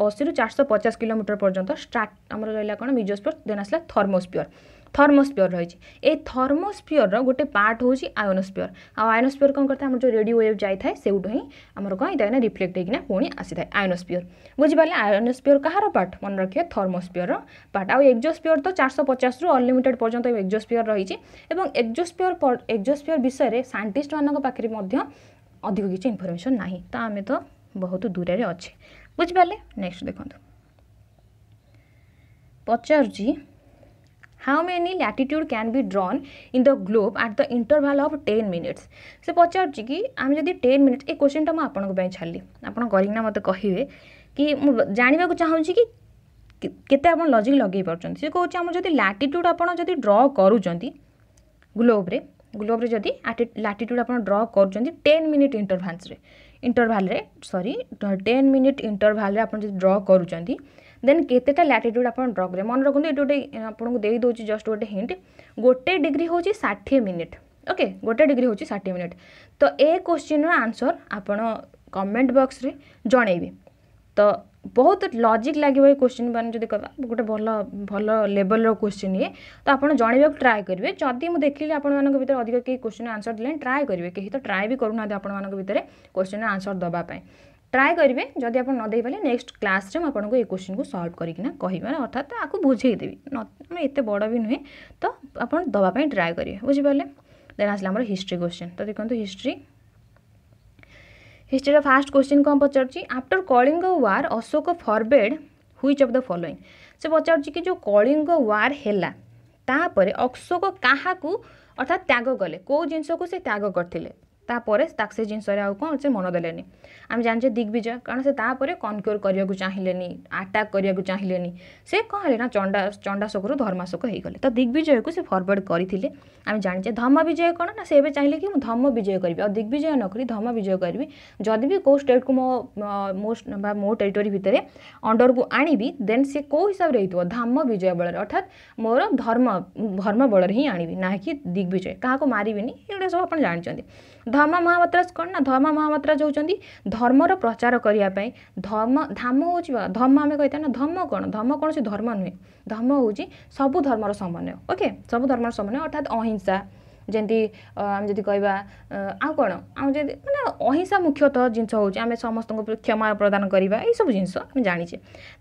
অশী রু চারশো পচাশ কিলোমিটর পর্যন্ত স্টার্ট আমার রহলা কোণ মিজোস্পিওর দেন আসলা থর্মোস্পিওর थर्मोस्फियर रही ए थर्मोस्फियर गोटे पार्ट हूँ आयोनोस्फियर आयोनोस्फियर कौन करता है आम जो रेडियो वेव जाए सेठ ही आमर कहीं ना रिफ्लेक्ट होना पुणी आसी था आयोनोस्फियर बुझीपारे आयोनोस्फियर कहार पार्ट मन रखिए थर्मोस्फियर पार्ट आउ एक्जोस्फियर तो चार शौ पचास रु अनलिमिटेड पर्यटन एक्जोस्फियर रही एक्जोस्फियर एक्जोस्फियर विषय साइंटिस्ट मान पाखे ଅଧିକ କିଛି ଇନଫର୍ମେସନ୍ ନାହିଁ ତ ଆମେ ତ ବହୁତ ଦୂରରେ ଅଛେ ବୁଝିପାରିଲେ ନେକ୍ସଟ ଦେଖନ୍ତୁ ପଚାରୁଛି how many latitude can be drawn in the globe at the interval of 10 minutes সে পচারুଛି କି ଆମେ ଯଦି 10 minutes ଏ क्वेश्चनଟା ମୁଁ ଆପଣଙ୍କ ପାଇଁ ଛାଡ଼ିଲି ଆପଣ କରିକିନା ମୋତେ କହିବେ କି ମୁଁ ଜାଣିବାକୁ ଚାହୁଁଛି କି କେତେ ଆପଣ ଲଜିକ୍ ଲଗେଇ ପାରୁଛନ୍ତି ସେ କହୁଛି ଆମର ଯଦି ଲାଟିଟ୍ୟୁଡ଼୍ ଆପଣ ଯଦି ଡ୍ର କରୁଛନ୍ତି ଗ୍ଲୋବ୍ରେ ଗ୍ଲୋବ୍ରେ ଯଦି ଲାଟିଟ୍ୟୁଡ଼୍ ଆପଣ ଡ୍ର କରୁଛନ୍ତି ଟେନ୍ ମିନିଟ୍ ଇଣ୍ଟରଭାନ୍ସରେ ଇଣ୍ଟରଭାଲ୍ରେ ସରି ଟେନ୍ ମିନିଟ୍ ଇଣ୍ଟରଭାଲ୍ରେ ଆପଣ ଯଦି ଡ୍ର କରୁଛନ୍ତି देन के लाटिट्यूड आप ड्रग्रे मन रखुद ये गोटे आपको जस्ट गोटे हिंट गोटे डिग्री हूँ षाठी मिनिट ओके गोटे डिग्री हूँ षाठी मिनिट तो ए क्वेश्चन रनसर आप कमेंट बक्स में जनइबे तो बहुत लजिक लगे ये क्वेश्चन मैंने जो कह गए भल भल लेवल क्वेश्चन ये तो आप जनवा ट्राए करेंगे जदि मुझे देख ली आपर अधिक कई क्वेश्चन आंसर दे ट्राए करेंगे कहीं तो ट्राए भी करूना आपर क्वेश्चन आंसर दवापाई ଟ୍ରାଏ କରିବେ ଯଦି ଆପଣ ନ ଦେଇପାରିଲେ ନେକ୍ସଟ କ୍ଲାସ୍ରେ ମୁଁ ଆପଣଙ୍କୁ ଏ କୋଶ୍ଚିନ୍କୁ ସଲ୍ଭ କରିକିନା କହିବି ମାନେ ଅର୍ଥାତ୍ ଆକୁ ବୁଝେଇଦେବି ମାନେ ଏତେ ବଡ଼ ବି ନୁହେଁ ତ ଆପଣ ଦେବା ପାଇଁ ଟ୍ରାଏ କରିବେ ବୁଝିପାରିଲେ ଦେନ୍ ଆସିଲା ଆମର ହିଷ୍ଟ୍ରି କୋଶ୍ଚିନ୍ ତ ଦେଖନ୍ତୁ ହିଷ୍ଟ୍ରି ହିଷ୍ଟ୍ରିର ଫାର୍ଷ୍ଟ କୋଶ୍ଚିନ୍ କ'ଣ ପଚାରୁଛି after Kalinga war Ashoka forbade which of the following ସେ ପଚାରୁଛି କି ଯେଉଁ କଳିଙ୍ଗ ୱାର୍ ହେଲା ତାପରେ ଅଶୋକ କାହାକୁ ଅର୍ଥାତ୍ ତ୍ୟାଗ କଲେ କେଉଁ ଜିନିଷକୁ ସେ ତ୍ୟାଗ କରିଥିଲେ ତାପରେ ତାକୁ ସେ ଜିନିଷରେ ଆଉ କ'ଣ ସେ ମନ ଦେଲେନି ଆମେ ଜାଣିଛେ ଦିଗ୍ବିଜୟ କାରଣ ସେ ତାପରେ କନକ୍ୟୋର କରିବାକୁ ଚାହିଁଲେନି ଆଟାକ୍ କରିବାକୁ ଚାହିଁଲେନି ସେ କ'ଣ ହେଲେ ନା ଚଣ୍ଡା ଚଣ୍ଡାଶୋକରୁ ଧର୍ମାଶୋକ ହେଇଗଲେ ତ ଦିଗ୍ବିଜୟକୁ ସେ ଫରୱାର୍ଡ଼ କରିଥିଲେ ଆମେ ଜାଣିଛେ ଧର୍ମ ବିଜୟ କ'ଣ ନା ସେ ଏବେ ଚାହିଁଲେ କି ମୁଁ ଧର୍ମ ବିଜୟ କରିବି ଆଉ ଦିଗ୍ବିଜୟ ନ କରି ଧର୍ମ ବିଜୟ କରିବି ଯଦି ବି କେଉଁ ଷ୍ଟେଟ୍କୁ ମୋ ମୋ ବା ମୋ ଟେରିଟୋରୀ ଭିତରେ ଅଣ୍ଡରକୁ ଆଣିବି ଦେନ୍ ସେ କେଉଁ ହିସାବରେ ହେଇଥିବ ଧର୍ମ ବିଜୟ ବଳରେ ଅର୍ଥାତ୍ ମୋର ଧର୍ମ ଧର୍ମ ବଳରେ ହିଁ ଆଣିବି ନା କି ଦିଗ୍ବିଜୟ କାହାକୁ ମାରିବିନି ଏଗୁଡ଼ା ସବୁ ଆପଣ ଜାଣିଛନ୍ତି ଧର୍ମ ମହାମାତ୍ରା କ'ଣ ନା ଧର୍ମ ମହାମାତ୍ରା ହେଉଛନ୍ତି ଧର୍ମର ପ୍ରଚାର କରିବା ପାଇଁ ଧର୍ମ ଧାମ ହେଉଛି ଧର୍ମ ଆମେ କହିଥା ନା ଧର୍ମ କ'ଣ ଧର୍ମ କୌଣସି ଧର୍ମ ନୁହେଁ ଧର୍ମ ହେଉଛି ସବୁ ଧର୍ମର ସମନ୍ୱୟ ଓକେ ସବୁ ଧର୍ମର ସମନ୍ୱୟ ଅର୍ଥାତ୍ ଅହିଂସା ଯେମିତି ଆମେ ଯଦି କହିବା ଆଉ କ'ଣ ଆଉ ଯଦି ମାନେ ଅହିଂସା ମୁଖ୍ୟତଃ ଜିନିଷ ହେଉଛି ଆମେ ସମସ୍ତଙ୍କ କ୍ଷମା ପ୍ରଦାନ କରିବା ଏଇସବୁ ଜିନିଷ ଆମେ ଜାଣିଛେ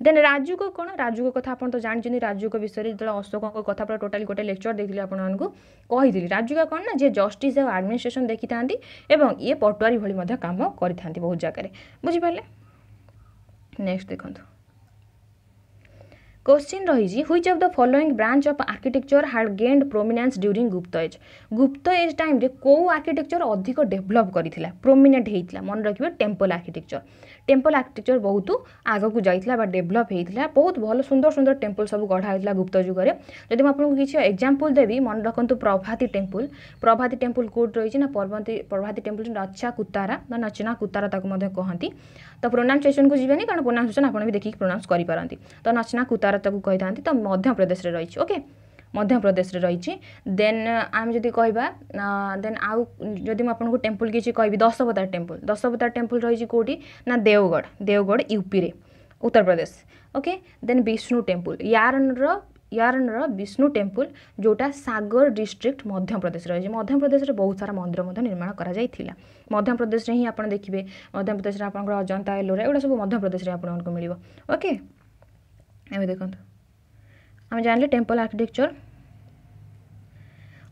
ଦେନ୍ ରାଜୁକ କ'ଣ ରାଜୁକ କଥା ଆପଣ ତ ଜାଣିଛନ୍ତି ରାଜୁକ ବିଷୟରେ ଯେତେବେଳେ ଅଶୋକଙ୍କ କଥା ପୁରା ଟୋଟାଲି ଗୋଟେ ଲେକ୍ଚର୍ ଦେଇଥିଲି ଆପଣମାନଙ୍କୁ କହିଥିଲି ରାଜୁକା କ'ଣ ନା ଯିଏ ଜଷ୍ଟିସ୍ ଆଉ ଆଡ଼ମିନିଷ୍ଟ୍ରେସନ୍ ଦେଖିଥାନ୍ତି ଏବଂ ଇଏ ପଟୁଆରୀ ଭଳି ମଧ୍ୟ କାମ କରିଥାନ୍ତି ବହୁତ ଜାଗାରେ ବୁଝିପାରିଲେ ନେକ୍ସଟ ଦେଖନ୍ତୁ କୋଶ୍ଚିନ୍ ରହିଛି which of the following branch of architecture had gained prominence during Gupta age Gupta age ଟାଇମ୍ରେ କେଉଁ କୋଉ ଅଧିକ ଡେଭଲପ୍ କରିଥିଲା prominent ହେଇଥିଲା ମନେ ରଖିବେ ଟେମ୍ପଲ୍ architecture ଟେମ୍ପଲ୍ ଆର୍କିଟେକ୍ଚର ବହୁତ ଆଗକୁ ଯାଇଥିଲା ବା ଡେଭଲପ୍ ହେଇଥିଲା ବହୁତ ଭଲ ସୁନ୍ଦର ସୁନ୍ଦର ଟେମ୍ପଲ୍ ସବୁ ଗଢ଼ା ହେଇଥିଲା ଗୁପ୍ତ ଯୁଗରେ ଯଦି ମୁଁ ଆପଣଙ୍କୁ କିଛି ଏକ୍ଜାମ୍ପଲ୍ ଦେବି ମନେ ରଖନ୍ତୁ ପ୍ରଭାତୀ ଟେମ୍ପଲ୍ ପ୍ରଭାତୀ ଟେମ୍ପଲ୍ କେଉଁଠି ରହିଛି ନା ପର୍ବତୀ ପ୍ରଭାତୀ ଟେମ୍ପଲ୍ ନଚା କୁତାରା ବା ନଚନା କୁତାରା ତାକୁ ମଧ୍ୟ କହନ୍ତି ତ ପ୍ରୋନାଉନ୍ସିଏସନ୍କୁ ଯିବେନି କାରଣ ପ୍ରୋନାଉନ୍ସିଏସନ୍ ଆପଣ ବି ଦେଖିକି ପ୍ରୋନାଉନ୍ସ କରିପାରନ୍ତି ତ ନଚନା କୁତାରା ତାକୁ କହିଥାନ୍ତି ତ ମଧ୍ୟପ୍ରଦେଶରେ ରହିଛି ଓକେ ମଧ୍ୟପ୍ରଦେଶରେ ରହିଛି ଦେନ୍ ଆମେ ଯଦି କହିବା ଦେନ୍ ଆଉ ଯଦି ମୁଁ ଆପଣଙ୍କୁ ଟେମ୍ପଲ୍ କିଛି କହିବି ଦଶବତାର ଟେମ୍ପଲ୍ ଦଶବତାର ଟେମ୍ପଲ୍ ରହିଛି କେଉଁଠି ନା ଦେଓଗଡ଼ ଦେଓଗଡ଼ ୟୁପିରେ Uttar Pradesh okay then Vishnu temple ୟାରନର ୟାରନର ବିଷ୍ଣୁ ଟେମ୍ପଲ୍ ଯେଉଁଟା ସାଗର ଡିଷ୍ଟ୍ରିକ୍ଟ ମଧ୍ୟପ୍ରଦେଶ ରହିଛି ମଧ୍ୟପ୍ରଦେଶରେ ବହୁତ ସାରା ମନ୍ଦିର ମଧ୍ୟ ନିର୍ମାଣ କରାଯାଇଥିଲା ମଧ୍ୟପ୍ରଦେଶରେ ହିଁ ଆପଣ ଦେଖିବେ ମଧ୍ୟପ୍ରଦେଶରେ ଆପଣଙ୍କର ଅଜନ୍ତା ଏଲୋରା ଏଗୁଡ଼ା ସବୁ ମଧ୍ୟପ୍ରଦେଶରେ ଆପଣଙ୍କୁ ମିଳିବ ଓକେ ଏବେ ଦେଖନ୍ତୁ আমি জানলে temple architecture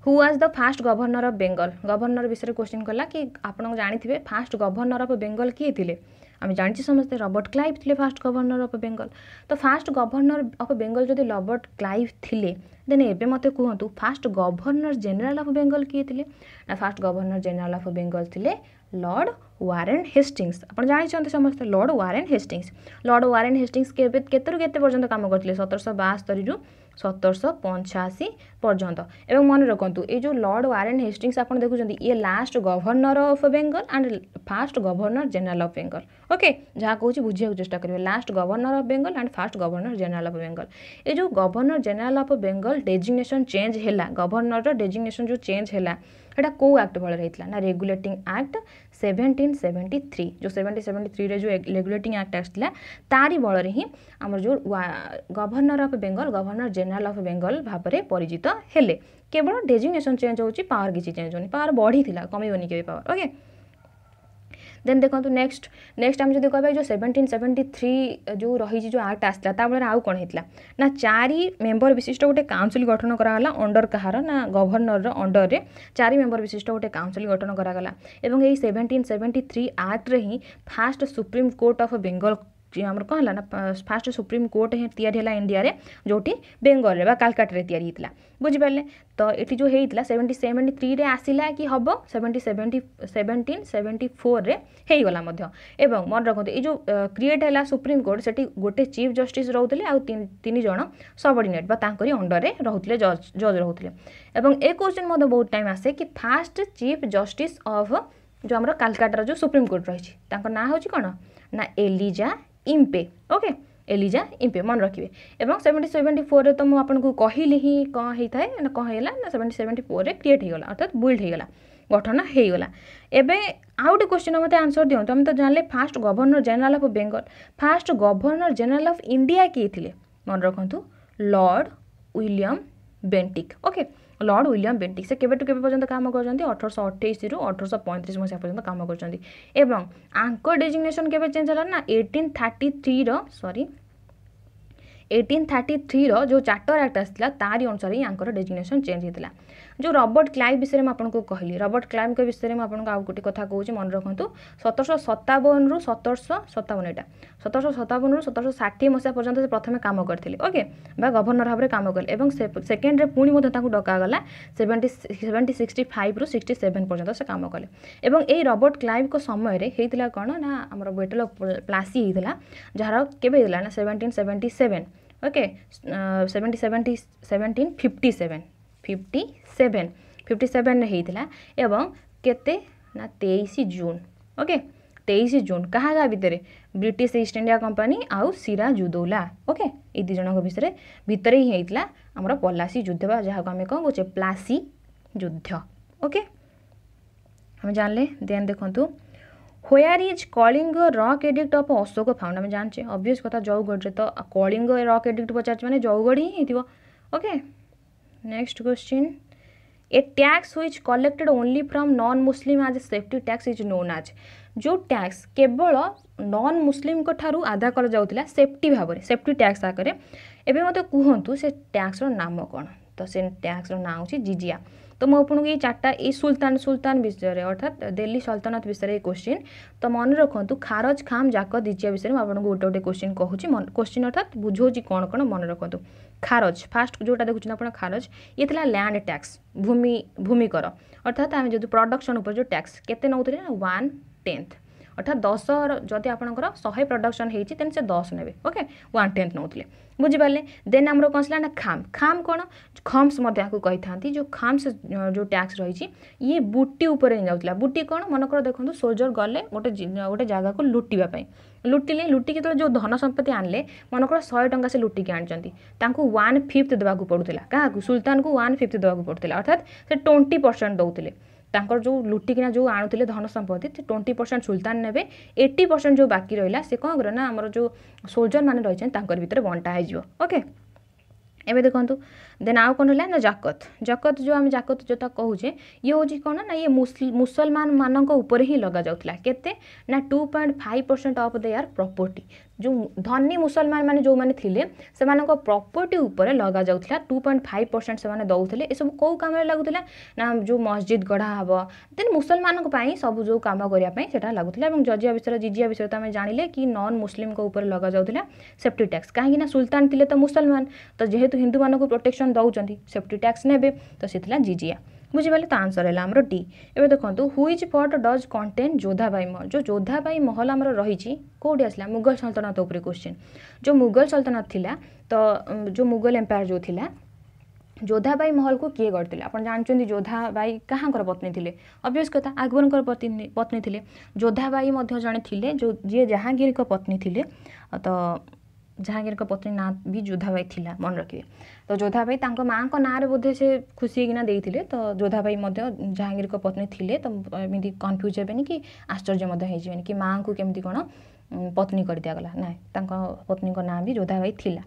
who was the first governor of Bengal governor ବିଷୟରେ କୋଶ୍ଚିନ୍ କଲା କି ଆପଣ ଜାଣିଥିବେ ଫାଷ୍ଟ ଗଭର୍ଣ୍ଣର ଅଫ୍ ବେଙ୍ଗଲ କିଏ ଥିଲେ আমি জানিছি সমস্তে রবর্ট ক্লাইভ ଥିଲେ ফাষ্ট গভর্নর অফ বেঙ্গল তো ফাষ্ট গভর্নর অফ বেঙ্গল যদি রবর্ট ক্লাইভ ଥିଲେ ଦେନ୍ ଏବେ ମୋତେ କୁହନ୍ତୁ first governor general of Bengal କିଏ ଥିଲେ ନା first governor general of Bengal ଥିଲେ लॉर्ड वारेन हेस्टिंग्स आज जानते समस्त Lord Warren Hastings Lord Warren Hastings केत पर्यटन कम करते सतरश बास्तरी सतरश पंचाशी पर्यटन एवं मन रखु ये जो लॉर्ड वारेन हेस्टिंग्स आप देखुं ये last governor of Bengal and first governor general of Bengal okay जहाँ कौन बुझाक चेस्टा करेंगे last governor of Bengal and first governor general of Bengal ये जो governor general of Bengal designation change है गवर्नर डेजिग्नेशन जो चेंज है এটা কেউ আক্ট ভাল হয়েছিল না regulating act seventeen seventy three যে সেভেন্টিন সেভেন্টি থ্রিরে যে রেগুলেটিং আক্ট আসছিল তারি বলরে হি আমার যে governor of Bengal governor general of Bengal ভাবে পরিচিত হলে কেবল ডেজিগনেসন চেঞ্জ হচ্ছে পাওয়ার কিছু চেঞ্জ হয়নি পাওয়ার বড়ি কমিবনি কেবে পাওয়ার ওকে ଦେନ୍ ଦେଖନ୍ତୁ ନେକ୍ସଟ ନେକ୍ସଟ ଆମେ ଯଦି କହିବା ଯେଉଁ ସେଭେଣ୍ଟିନ୍ ସେଭେଣ୍ଟି ଥ୍ରୀ ଯେଉଁ ରହିଛି ଯେଉଁ ଆକ୍ଟ ଆସିଲା ତା ବଳରେ ଆଉ କ'ଣ ହେଇଥିଲା ନା ଚାରି ମେମ୍ବର ବିଶିଷ୍ଟ ଗୋଟେ କାଉନସିଲ୍ ଗଠନ କରାଗଲା ଅଣ୍ଡର କାହାର ନା ଗଭର୍ଣ୍ଣରର ଅଣ୍ଡରରେ ଚାରି ମେମ୍ବର ବିଶିଷ୍ଟ ଗୋଟେ କାଉନସିଲ୍ ଗଠନ କରାଗଲା ଏବଂ ଏହି ସେଭେଣ୍ଟିନ୍ ସେଭେଣ୍ଟି ଥ୍ରୀ ଆକ୍ଟରେ ହିଁ ଫାଷ୍ଟ ସୁପ୍ରିମକୋର୍ଟ ଅଫ୍ ବେଙ୍ଗଲ ଆମର କ'ଣ ହେଲା ନା ଫାଷ୍ଟ ସୁପ୍ରିମକୋର୍ଟ ହିଁ ତିଆରି ହେଲା ଇଣ୍ଡିଆରେ ଯେଉଁଠି ବେଙ୍ଗଲରେ ବା କାଲକାଟାରେ ତିଆରି ହେଇଥିଲା ବୁଝିପାରିଲେ ତ ଏଠି ଯେଉଁ ହେଇଥିଲା ସେଭେଣ୍ଟି ସେଭେଣ୍ଟି ଥ୍ରୀରେ ଆସିଲା କି ହେବ ସେଭେଣ୍ଟି ସେଭେଣ୍ଟି ସେଭେଣ୍ଟିନ୍ ସେଭେଣ୍ଟି ଫୋର୍ରେ ହେଇଗଲା ମଧ୍ୟ ଏବଂ ମନେ ରଖନ୍ତୁ ଏଇ ଯେଉଁ କ୍ରିଏଟ୍ ହେଲା ସୁପ୍ରିମକୋର୍ଟ ସେଠି ଗୋଟେ ଚିଫ୍ ଜଷ୍ଟିସ୍ ରହୁଥିଲେ ଆଉ ତିନି ଜଣ ସବର୍ଡ଼ିନେଟ୍ ବା ତାଙ୍କରି ଅଣ୍ଡରରେ ରହୁଥିଲେ ଜଜ୍ ଜଜ୍ ରହୁଥିଲେ ଏବଂ ଏ କୋଶ୍ଚିନ୍ ମଧ୍ୟ ବହୁତ ଟାଇମ୍ ଆସେ କି ଫାଷ୍ଟ ଚିଫ୍ ଜଷ୍ଟିସ୍ ଅଫ୍ ଯେଉଁ ଆମର କାଲକାଟାର ଯେଉଁ ସୁପ୍ରିମକୋର୍ଟ ରହିଛି ତାଙ୍କ ନାଁ ହେଉଛି କ'ଣ ନା Elijah Impey okay Elijah Impey মনে রাখবে এবং সেভেন্টি সেভেন্টি ফোর্রে তো মু আপনার কহিলি হি কম হয়ে থাকে কম হয়ে না সেভেন্টি সেভেন্টি ফোর্রে ক্রিয়েট হয়ে গলা অর্থাৎ বিল্ড হয়ে গলা গঠন হয়েগলা এবে আউ গোটে কোশ্চিন মতো আনসর দিও তুমি তো জানলে first governor general of Bengal first governor general of India কিয়ে লে মনে রাখতু lord William Bentinck okay lord William Bentinck ସେ କେବେଠୁ କେବେ ପର୍ଯ୍ୟନ୍ତ କାମ କରିଛନ୍ତି ଅଠରଶହ ଅଠେଇଶରୁ ଅଠରଶହ ପଇଁତିରିଶ ମସିହା ପର୍ଯ୍ୟନ୍ତ କାମ କରିଛନ୍ତି ଏବଂ ଆଙ୍କ ଡେଜିଗ୍ନେସନ୍ କେବେ ଚେଞ୍ଜ ହେଲା ନା ଏଇଟିନ୍ ଥାର୍ଟି ଥ୍ରୀର ସରି ଏଇଟିନ୍ ଥାର୍ଟି ଥ୍ରୀର ଯେଉଁ ଚାର୍ଟର ଆକ୍ଟ ଆସିଥିଲା ତାରି ଅନୁସାରେ ହିଁ ଆଙ୍କର ଡେଜିଗ୍ନେସନ୍ ଚେଞ୍ଜ ହେଇଥିଲା ଯେଉଁ ରବର୍ଟ କ୍ଲାଇଭ୍ ବିଷୟରେ ମୁଁ ଆପଣଙ୍କୁ କହିଲି ରବର୍ଟ କ୍ଲାଇଭ୍ଙ୍କ ବିଷୟରେ ମୁଁ ଆପଣଙ୍କୁ ଆଉ ଗୋଟିଏ କଥା କହୁଛି ମନେ ରଖନ୍ତୁ ସତରଶହ ସତାବନରୁ ସତରଶହ ସତାବନ ଏଇଟା ସତରଶହ ସତାବନରୁ ସତରଶହ ଷାଠିଏ ମସିହା ପର୍ଯ୍ୟନ୍ତ ସେ ପ୍ରଥମେ କାମ କରିଥିଲେ ଓକେ ବା ଗଭର୍ଣ୍ଣର ଭାବରେ କାମ କଲେ ଏବଂ ସେକେଣ୍ଡରେ ପୁଣି ମଧ୍ୟ ତାଙ୍କୁ ଡକାଗଲା ସେଭେଣ୍ଟି ସେଭେଣ୍ଟି ସିକ୍ସଟି ଫାଇଭରୁ ସିକ୍ସଟି ସେଭେନ୍ ପର୍ଯ୍ୟନ୍ତ ସେ କାମ କଲେ ଏବଂ ଏଇ ରବର୍ଟ କ୍ଲାଇଭ୍ଙ୍କ ସମୟରେ ହେଇଥିଲା କ'ଣ ନା ଆମର ବେଟଲ ପ୍ଲାସି ହେଇଥିଲା ଯାହାର କେବେ ହେଇଥିଲା ନା seventeen seventy seven okay seventy seventy seventeen fifty seven fifty seven fifty ସେଭେନ୍ରେ ହେଇଥିଲା ଏବଂ କେତେ ନା ତେଇଶ ଜୁନ୍ ଓକେ ତେଇଶ ଜୁନ୍ କାହା କାହା ଭିତରେ ବ୍ରିଟିଶ ଇଷ୍ଟ ଇଣ୍ଡିଆ କମ୍ପାନୀ ଆଉ ସିରାଜ ଉଦୌଲା ଓକେ ଏଇ ଦୁଇ ଜଣଙ୍କ ଭିତରେ ଭିତରେ ହିଁ ହେଇଥିଲା ଆମର ପଲାସି ଯୁଦ୍ଧ ବା ଯାହାକୁ ଆମେ କ'ଣ କହୁଛେ ପ୍ଲାସି ଯୁଦ୍ଧ ଓକେ ଆମେ ଜାଣିଲେ ଦେନ୍ ଦେଖନ୍ତୁ where is Kalinga rock edict of Ashoka found আমি জানছে অবভিয়স কথা জৌগড়ে তো কলিঙ্গ রক এডিক্ট পচারছে মানে জৌগড় হি হয়েছিল okay next question A tax which collected only from non-Muslim as a safety tax is known as जो टैक्स केवल नन मुसलिम ठारू आदा कर जाऊला सेफ्टी भाव में सेफ्टी टैक्स आकर एवं मत कहतु से टैक्स नाम कौन तो से टैक्स ना हूँ जिजिया তো ମୁଁ ଆପଣଙ୍କୁ ଏଇ ଚାରିଟା ଏଇ ସୁଲତାନ ସୁଲତାନ ବିଷୟରେ ଅର୍ଥାତ୍ ଦିଲ୍ଲୀ ସଲତନତ ବିଷୟରେ ଏଇ କୋଶ୍ଚିନ୍ ତ ମନେ ରଖନ୍ତୁ ଖାରଜ ଖାମ ଜାକ ଦିଜିଆ ବିଷୟରେ ମୁଁ ଆପଣଙ୍କୁ ଗୋଟେ ଗୋଟେ କୋଶ୍ଚିନ୍ କହୁଛି କୋଶ୍ଚିନ୍ ଅର୍ଥାତ୍ ବୁଝାଉଛି କ'ଣ କ'ଣ ମନେ ରଖନ୍ତୁ ଖାରଜ ଫାଷ୍ଟ ଯେଉଁଟା ଦେଖୁଛନ୍ତି ଆପଣ ଖାରଜ ଇଏ ଥିଲା ଲ୍ୟାଣ୍ଡ ଟ୍ୟାକ୍ସ ଭୂମି ଭୂମି କର ଅର୍ଥାତ୍ ଆମେ ଯଦି ପ୍ରଡକ୍ସନ୍ ଉପରେ ଯେଉଁ ଟ୍ୟାକ୍ସ କେତେ ନେଉଥିଲେ ନା ୱାନ୍ টেন্থ অর্থাৎ দশর যদি আপনার শহে প্রডকশন হয়েছে তেন সে দশ নেবে ওকে ওয়ান টেন্থ নেওয়া बुझिपारे देन आम कौन सा खाम खाम कौन खम्स कही जो खाम्स जो टैक्स रही ये बुटी उपरूला बुटी कौन मन कर देखो सोल्जर गले गोटे गोटे जगह को लुटापी लुटिले लुटिक जो धन सम्पत्ति आने मन कर शहे टाँचा से लुटिकी आनीच वन फिफ्थ देवाक पड़ू था क्या सुलतान को वन फिफ्थ देवाक था अर्थात से ट्वेंटी परसेंट दौले ତାଙ୍କର ଯେଉଁ ଲୁଟିକିନା ଯେଉଁ ଆଣୁଥିଲେ ଧନ ସମ୍ପତ୍ତି ଟ୍ୱେଣ୍ଟି ପରସେଣ୍ଟ ସୁଲତାନ ନେବେ ଏଇଟି ପରସେଣ୍ଟ ଯେଉଁ ବାକି ରହିଲା ସେ କ'ଣ କରିବ ନା ଆମର ଯେଉଁ ମାନେ ରହିଛନ୍ତି ତାଙ୍କର ଭିତରେ ବଣ୍ଟା ହେଇଯିବ ଓକେ ଏବେ ଦେଖନ୍ତୁ देन आउ कौन रहा ना जकत जकत जो आम जकत जो कहे ये हूँ कौन ना ये मुसलमान मान ही लगा जाऊला के two point five percent of the property जो धनी मुसलमान मैंने जो मैंने थे से प्रपर्टी लग जाऊला टू पॉइंट फाइव परसेंट से दूसरे ये सब कौ काम लगुला ना जो मस्जिद गढ़ा हे देन मुसलमान सब जो कम करने लगुला और जजिया विषय जिजिया विषय तो आम जाने कि नन मुसलिम लग जाऊला सेफ्टी टैक्स कहीं सुलतान थे तो मुसलमान तो जेहतु हिंदू मानक प्रोटेक्शन ବର୍ତ୍ତମାନ ଦେଉଛନ୍ତି ସେଫ୍ଟି ଟ୍ୟାକ୍ସ ନେବେ ତ ସେ ଥିଲା ଜିଜିଆ ବୁଝିପାରିଲେ ତା ଆନ୍ସର୍ ହେଲା ଆମର ଡି ଏବେ ଦେଖନ୍ତୁ ହୁଇଜ୍ ଫଟ୍ ଡଜ୍ କଣ୍ଟେନ୍ ଯୋଧାବାଇ ମହଲ ଯେଉଁ ଯୋଧାବାଇ ମହଲ ଆମର ରହିଛି କେଉଁଠି ଆସିଲା ମୁଗଲ ସଲତନତ ଉପରେ କୋଶ୍ଚିନ୍ ଯେଉଁ ମୁଗଲ ସଲତନତ ଥିଲା ତ ଯେଉଁ ମୁଗଲ ଏମ୍ପାୟାର ଯେଉଁ ଥିଲା ଯୋଧାବାଇ ମହଲକୁ କିଏ ଗଢ଼ିଥିଲେ ଆପଣ ଜାଣିଛନ୍ତି ଯୋଧାବାଇ କାହାଙ୍କର ପତ୍ନୀ ଥିଲେ ଅଭ୍ୟସ୍ କଥା ଆକବରଙ୍କର ପତ୍ନୀ ପତ୍ନୀ ଥିଲେ ଯୋଧାବାଇ ମଧ୍ୟ ଜଣେ ଥିଲେ ଯେଉଁ ଯିଏ ଜାହାଙ୍ଗୀରଙ୍କ ପତ୍ନୀ ଥିଲେ ତ ଜାହାଙ୍ଗୀରଙ୍କ ପତ୍ନୀ ନାଁ ବି ଯୋଧାବାଇ ଥିଲା ମନେ ରଖିବେ ତ ଯୋଧାବାଇ ତାଙ୍କ ମାଆଙ୍କ ନାଁରେ ବୋଧେ ସେ ଖୁସି ହେଇକିନା ଦେଇଥିଲେ ତ ଯୋଧାବାଇ ମଧ୍ୟ ଜାହାଙ୍ଗୀରଙ୍କ ପତ୍ନୀ ଥିଲେ ତ ଏମିତି କନଫ୍ୟୁଜ୍ ହେବେନି କି ଆଶ୍ଚର୍ଯ୍ୟ ମଧ୍ୟ ହେଇଯିବେନି କି ମାଆଙ୍କୁ କେମିତି କ'ଣ ପତ୍ନୀ କରିଦିଆଗଲା ନାଇଁ ତାଙ୍କ ପତ୍ନୀଙ୍କ ନାଁ ବି ଯୋଧାବାଇ ଥିଲା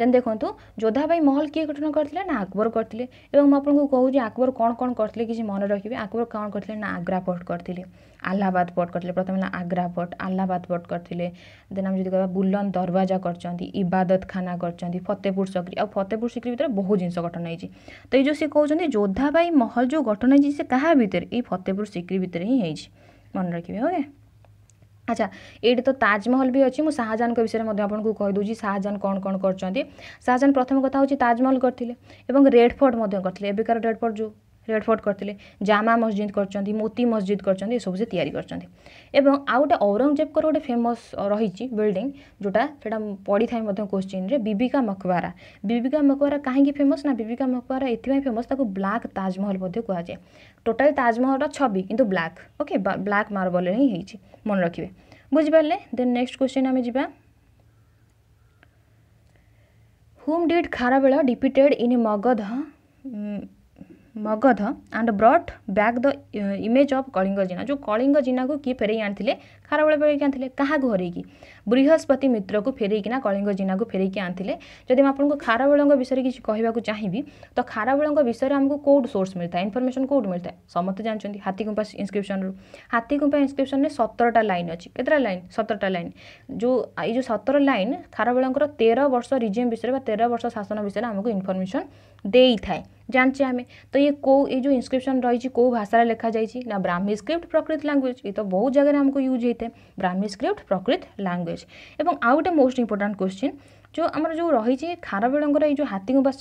ଦେନ୍ ଦେଖନ୍ତୁ ଯୋଧାବାଇ ମହଲ କିଏ ଗଠନ କରିଥିଲେ ନା ଆକବର କରିଥିଲେ ଏବଂ ମୁଁ ଆପଣଙ୍କୁ କହୁଛି ଆକବର କ'ଣ କ'ଣ କରିଥିଲେ କିଛି ମନେ ରଖିବେ ଆକବର କ'ଣ କରିଥିଲେ ନା ଆଗ୍ରା ପୋର୍ଟ କରିଥିଲେ ଆହ୍ଲାବାଦ ପୋର୍ଟ କରିଥିଲେ ପ୍ରଥମେ ହେଲା ଆଗ୍ରା ପୋର୍ଟ ଆହ୍ଲାବାଦ ପୋର୍ଟ କରିଥିଲେ ଦେନ୍ ଆମେ ଯଦି କହିବା ବୁଲନ୍ଦ ଦରୱାଜା କରିଛନ୍ତି ଇବାଦତ ଖାନା କରିଛନ୍ତି ଫତେପୁର ସିକ୍ରି ଆଉ ଫତେପୁର ସିକ୍ରି ଭିତରେ ବହୁତ ଜିନିଷ ଗଠନ ହେଇଛି ତ ଏଇ ଯେଉଁ ସେ କହୁଛନ୍ତି ଯୋଧାବାଇ ମହଲ ଯେଉଁ ଗଠନ ହେଇଛି ସେ କାହା ଭିତରେ ଏଇ ଫତେପୁର ସିକ୍ରି ଭିତରେ ହିଁ ହେଇଛି ମନେ ରଖିବେ ଓକେ আচ্ছা এইটি তো তাজমহল বি অছি মু শাহজাহানଙ୍କ ବିଷୟରେ ମଧ୍ୟ ଆପଣଙ୍କୁ କହିଦେଉଛି ଶାହଜାହାନ କ'ଣ କ'ଣ କରିଛନ୍ତି ଶାହଜାହାନ ପ୍ରଥମ କଥା ହେଉଛି ତାଜମହଲ କରିଥିଲେ ଏବଂ ରେଡ଼୍ ଫୋର୍ଟ ମଧ୍ୟ କରିଥିଲେ ଏବେକାର ରେଡ଼୍ ଫୋର୍ଟ ଯେଉଁ ରେଡ଼୍ ଫୋର୍ଟ କରିଥିଲେ ଜାମା ମସଜିଦ୍ କରିଛନ୍ତି ମୋତି ମସଜିଦ୍ କରିଛନ୍ତି ଏସବୁ ସେ ତିଆରି କରିଛନ୍ତି ଏବଂ ଆଉ ଗୋଟେ ଔରଙ୍ଗଜେବଙ୍କର ଗୋଟେ ଫେମସ୍ ରହିଛି ବିଲ୍ଡିଂ ଯେଉଁଟା ସେଇଟା ପଡ଼ିଥାଏ ମଧ୍ୟ କୋଶ୍ଚିନ୍ରେ ବିବିକା ମକବାରା ବିବିକା ମକବାରା କାହିଁକି ଫେମସ୍ ନା ବିବିକା ମକବାରା ଏଥିପାଇଁ ଫେମସ୍ ତାକୁ ବ୍ଲାକ୍ ତାଜମହଲ ମଧ୍ୟ କୁହାଯାଏ ଟୋଟାଲ୍ ତାଜମହଲର ଛବି କିନ୍ତୁ ବ୍ଲାକ୍ ଓକେ ବ୍ଲାକ୍ ମାର୍ବଲରେ ହିଁ ହେଇଛି ମନେ ରଖିବେ ବୁଝିପାରିଲେ ଦେନ୍ ନେକ୍ସଟ କୋଶ୍ଚିନ୍ ଆମେ ଯିବା whom did Kharabela depicted in Magadha Magadha and brought back the image of Kalinga Jina जो कलिंग जीना को किए फेरई आनी खारबेल फेरई आनी क्या हर बृहस्पति मित्र को फेरईकिना कलिंग जीना को फेरई आनी जदि आपको खारबेल विषय किसी कहवाक चाहिए तो खारबेल विषय में आमको कौट सोर्स मिलता है इनफर्मेसन कौट मिलता है समस्त जानते हाथीगुंपा इनक्रिप्सन रु हाथीगुंपा इनक्रिप्सन सतरटा लाइन अच्छी केतटा लाइन सतरटा लाइन जो ये सतर लाइन खारबेल तेरह वर्ष रिजिम विषय तेरह वर्ष शासन विषय में आमको इनफर्मेसन दे थाए ଜାଣିଛେ ଆମେ ତ ଇଏ କେଉଁ ଏଇ ଯେଉଁ ଇନ୍ସ୍କ୍ରିପ୍ସନ୍ ରହିଛି କେଉଁ ଭାଷାରେ ଲେଖାଯାଇଛି ନା ବ୍ରାହ୍ମୀ ସ୍କ୍ରିପ୍ଟ ପ୍ରାକୃତ ଲାଙ୍ଗୁଏଜ୍ ଇଏ ତ ବହୁତ ଜାଗାରେ ଆମକୁ ୟୁଜ୍ ହେଇଥାଏ ବ୍ରାହ୍ମୀ ସ୍କ୍ରିପ୍ଟ ପ୍ରାକୃତ ଲାଙ୍ଗୁଏଜ୍ ଏବଂ ଆଉ ଗୋଟେ ମୋଷ୍ଟ ଇମ୍ପୋର୍ଟାଣ୍ଟ କ୍ୱେଶ୍ଚିନ୍ ଯେଉଁ ଆମର ଯେଉଁ ରହିଛି ଖାରବେଳଙ୍କର ଏଇ ଯେଉଁ ହାତୀଙ୍କ ବା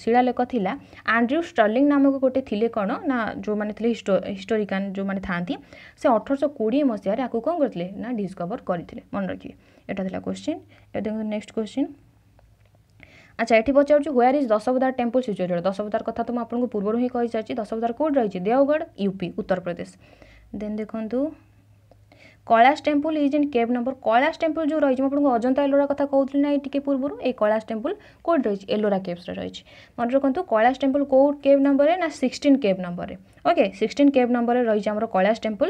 ଶିଳାଲେଖ ଥିଲା ଆଣ୍ଡ୍ରିଉ ଷ୍ଟର୍ଲିଂ ନାମକ ଗୋଟେ ଥିଲେ କ'ଣ ନା ଯେଉଁମାନେ ଥିଲେ ହିଷ୍ଟୋରିକାନ୍ ଯେଉଁମାନେ ଥାନ୍ତି ସେ ଅଠରଶହ କୋଡ଼ିଏ ମସିହାରେ ଆକୁ କ'ଣ କରିଥିଲେ ନା ଡିସ୍କଭର୍ କରିଥିଲେ ମନେ ରଖିବେ ଏଇଟା ଥିଲା କ୍ୱେଶ୍ଚିନ୍ ଏବେ ଦେଖନ୍ତୁ ନେକ୍ସଟ କ୍ୱେଶ୍ଚିନ୍ আচ্ছা এটি পচারছি where is Dashavatara temple situated Dashavatara কথা তো মু আপনার পূর্বর হি সারি দশবদার কোড রয়েছে দেওগড় ইউপি উত্তরপ্রদেশ দেন দেখুন Kailash temple is in cave number Kailash temple যে রয়েছে আপনার অজন্তা এলোরা কথা কৌলি না টিকি পূর্ব এই কলাশ টেম্পল কোড রয়েছে এলোরা কেভসরে রয়েছে মনে রাখতু কলাশ টেম্পল কেভ নম্বরে না সিক্সটিন কেভ নম্বরে ওকে সিক্সটিন কেভ নম্বরে রয়েছে আমার কলাশ টেম্পল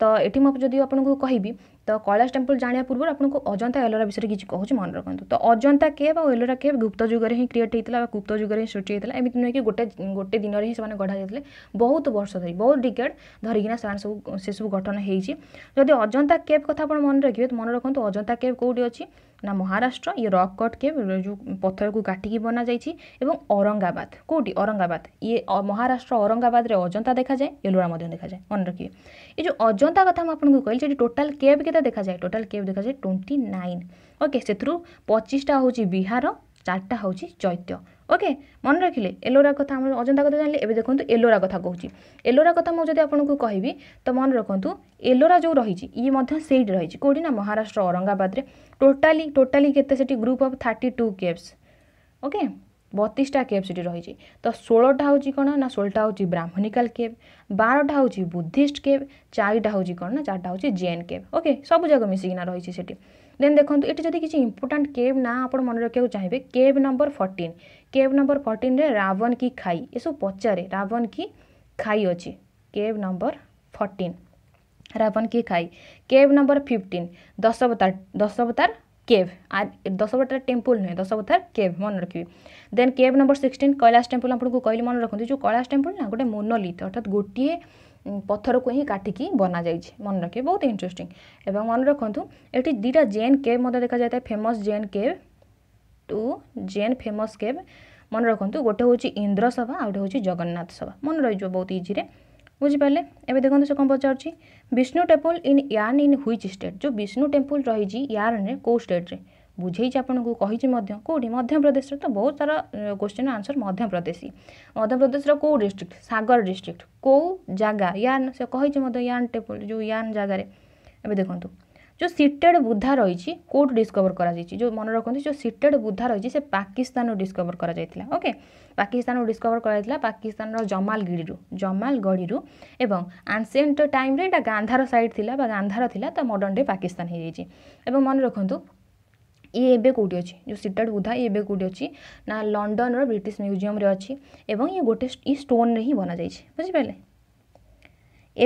ତ ଏଠି ମୁଁ ଯଦି ଆପଣଙ୍କୁ କହିବି ତ କୈଳାସ ଟେମ୍ପଲ୍ ଜାଣିବା ପୂର୍ବରୁ ଆପଣଙ୍କୁ ଅଜନ୍ତା ଏଲୋରା ବିଷୟରେ କିଛି କହୁଛି ମନେ ରଖନ୍ତୁ ତ ଅଜନ୍ତା କେଭ୍ ଆଉ ଏଲୋରା କେଭ୍ ଗୁପ୍ତ ଯୁଗରେ ହିଁ କ୍ରିଏଟ୍ ହେଇଥିଲା ବା ଗୁପ୍ତ ଯୁଗରେ ହିଁ ସୃଷ୍ଟି ହେଇଥିଲା ଏମିତି ନୁହେଁ କି ଗୋଟେ ଗୋଟେ ଦିନରେ ହିଁ ସେମାନେ ଗଢ଼ା ଯାଇଥିଲେ ବହୁତ ବର୍ଷ ଧରି ବହୁତ ଡିକେଡ଼ ଧରିକିନା ସେମାନେ ସବୁ ସେସବୁ ଗଠନ ହେଇଛି ଯଦି ଅଜନ୍ତା କେଭ୍ କଥା ଆପଣ ମନେ ରଖିବେ ତ ମନେ ରଖନ୍ତୁ ଅଜନ୍ତା କେଭ୍ କେଉଁଠି ଅଛି ନା ମହାରାଷ୍ଟ୍ର ଇଏ ରକ୍ କଟ୍ କେଭ୍ ଯେଉଁ ପଥରକୁ କାଟିକି ବନାଯାଇଛି ଏବଂ ଔରଙ୍ଗାବାଦ କେଉଁଠି ଔରଙ୍ଗାବାଦ ଇଏ ମହାରାଷ୍ଟ୍ର ଔରଙ୍ଗାବାଦରେ ଅଜନ୍ତା ଦେଖାଯାଏ ଏଲୋରା ମଧ୍ୟ ଦେଖାଯାଏ ମନେ ରଖିବେ ଏ ଯେଉଁ ଅଜନ୍ତା କଥା ମୁଁ ଆପଣଙ୍କୁ କହିଲି ସେଠି ଟୋଟାଲ୍ କେଭ୍ କେତେ ଦେଖାଯାଏ ଟୋଟାଲ୍ କେଭ୍ ଦେଖାଯାଏ ଟ୍ୱେଣ୍ଟି ନାଇନ୍ ଓକେ ସେଥିରୁ ପଚିଶଟା ହେଉଛି ବିହାର ଚାରିଟା ହେଉଛି ଚୈତ୍ୟ ওকে মনে রাখিলে ଏଲୋରା କଥା ଆମର ଅଜନ୍ତା କଥା ଜାଣିଲେ ଏବେ ଦେଖନ୍ତୁ ଏଲୋରା କଥା କହୁଛି ଏଲୋରା କଥା ମୁଁ ଯଦି ଆପଣଙ୍କୁ କହିବି ତ ମନେ ରଖନ୍ତୁ ଏଲୋରା ଯେଉଁ ରହିଛି ଇଏ ମଧ୍ୟ ସେଇଠି ରହିଛି କେଉଁଠି ନା ମହାରାଷ୍ଟ୍ର ଔରଙ୍ଗାବାଦରେ ଟୋଟାଲି ଟୋଟାଲି କେତେ ସେଠି group of thirty two caves okay ବତିଶଟା କେଭ୍ ସେଠି ରହିଛି ତ ଷୋହଳଟା ହେଉଛି କ'ଣ ନା ଷୋହଳଟା ହେଉଛି ବ୍ରାହ୍ମଣିକାଲ କେଭ୍ ବାରଟା ହେଉଛି ବୁଦ୍ଧିଷ୍ଟ କେଭ୍ ଚାରିଟା ହେଉଛି କ'ଣ ନା ଚାରିଟା ହେଉଛି ଜେନ୍ କେଭ୍ ଓକେ ସବୁଯାକ ମିଶିକିନା ରହିଛି ସେଠି দেন দেখুন এটি যদি কিছু ইম্পর্টাট কেভ না আপনার মনে রাখা চাহিবে cave number fourteen cave number ফর্টিনে রাবণ কি খাই এসব পচারে রাবণ কি খাই অছি কেভ নম্বর ফর্টিন রাবণ কি খাই cave number fifteen Dashavatar Dashavatar cave আর দশবতার টেম্পল নুহে দশবতার কেভ মনে রাখবে then cave number sixteen Kailash temple আপনার কহিলি মনে রাখুন যে কৈলাস টেম্পল না গোটে মোনোলিথ অর্থাৎ গোটিয়ে ପଥରକୁ ହିଁ କାଟିକି ବନାଯାଇଛି ମନେ ରଖିବେ ବହୁତ ଇଣ୍ଟରେଷ୍ଟିଂ ଏବଂ ମନେ ରଖନ୍ତୁ ଏଠି ଦୁଇଟା ଜେନ୍ କେଭ୍ ମଧ୍ୟ ଦେଖାଯାଇଥାଏ famous Jain cave two Jain famous cave ମନେ ରଖନ୍ତୁ ଗୋଟେ ହେଉଛି ଇନ୍ଦ୍ର ସଭା ଆଉ ଗୋଟେ ହେଉଛି ଜଗନ୍ନାଥ ସଭା ମନେ ରହିଯିବ ବହୁତ ଇଜିରେ ବୁଝିପାରିଲେ ଏବେ ଦେଖନ୍ତୁ ସେ କ'ଣ ପଚାରୁଛି ବିଷ୍ଣୁ ଟେମ୍ପଲ୍ ଇନ୍ ୟାର୍ନ ଇନ୍ ହୁଇଚ୍ ଷ୍ଟେଟ୍ ଯେଉଁ ବିଷ୍ଣୁ ଟେମ୍ପଲ୍ ରହିଛି ୟାର୍ନରେ କେଉଁ ଷ୍ଟେଟ୍ରେ ବୁଝେଇଛି ଆପଣଙ୍କୁ କହିଛି ମଧ୍ୟ କେଉଁଠି ମଧ୍ୟପ୍ରଦେଶରେ ତ ବହୁତ ସାରା କୋଶ୍ଚିନ୍ ଆନ୍ସର୍ ମଧ୍ୟପ୍ରଦେଶୀ ମଧ୍ୟପ୍ରଦେଶର କେଉଁ ଡିଷ୍ଟ୍ରିକ୍ଟ ସାଗର ଡିଷ୍ଟ୍ରିକ୍ଟ କେଉଁ ଜାଗା ୟାନ୍ ସେ କହିଛି ମଧ୍ୟ ୟାନ୍ ଟେପଲ୍ ଯେଉଁ ୟାନ୍ ଜାଗାରେ ଏବେ ଦେଖନ୍ତୁ ଯେଉଁ ସିଟେଡ୍ ବୁଦ୍ଧା ରହିଛି କେଉଁଠୁ ଡିସ୍କଭର କରାଯାଇଛି ଯେଉଁ ମନେ ରଖନ୍ତୁ ଯେଉଁ ସିଟେଡ୍ ବୁଦ୍ଧା ରହିଛି ସେ ପାକିସ୍ତାନରୁ ଡିସ୍କଭର କରାଯାଇଥିଲା ଓକେ ପାକିସ୍ତାନରୁ ଡିସ୍କଭର କରାଯାଇଥିଲା ପାକିସ୍ତାନର ଜମାଲଗିରିରୁ ଜମାଲଗଡ଼ିରୁ ଏବଂ ଆନ୍ସିଏଣ୍ଟ ଟାଇମ୍ରେ ଏଇଟା ଗାନ୍ଧାର ସାଇଡ଼୍ ଥିଲା ବା ଗାନ୍ଧାର ଥିଲା ତ ମଡ଼ର୍ଣ୍ଣ ଡେ ପାକିସ୍ତାନ ହେଇଯାଇଛି ଏବଂ ମନେ ରଖନ୍ତୁ ଇଏ ଏବେ କେଉଁଠି ଅଛି ଯେଉଁ ସିଟାର୍ଡ଼ ବୁଧା ଇଏ ଏବେ କେଉଁଠି ଅଛି ନା ଲଣ୍ଡନର ବ୍ରିଟିଶ ମ୍ୟୁଜିୟମରେ ଅଛି ଏବଂ ଇଏ ଗୋଟେ ଇ ଷ୍ଟୋନ୍ରେ ହିଁ ବନାଯାଇଛି ବୁଝିପାରିଲେ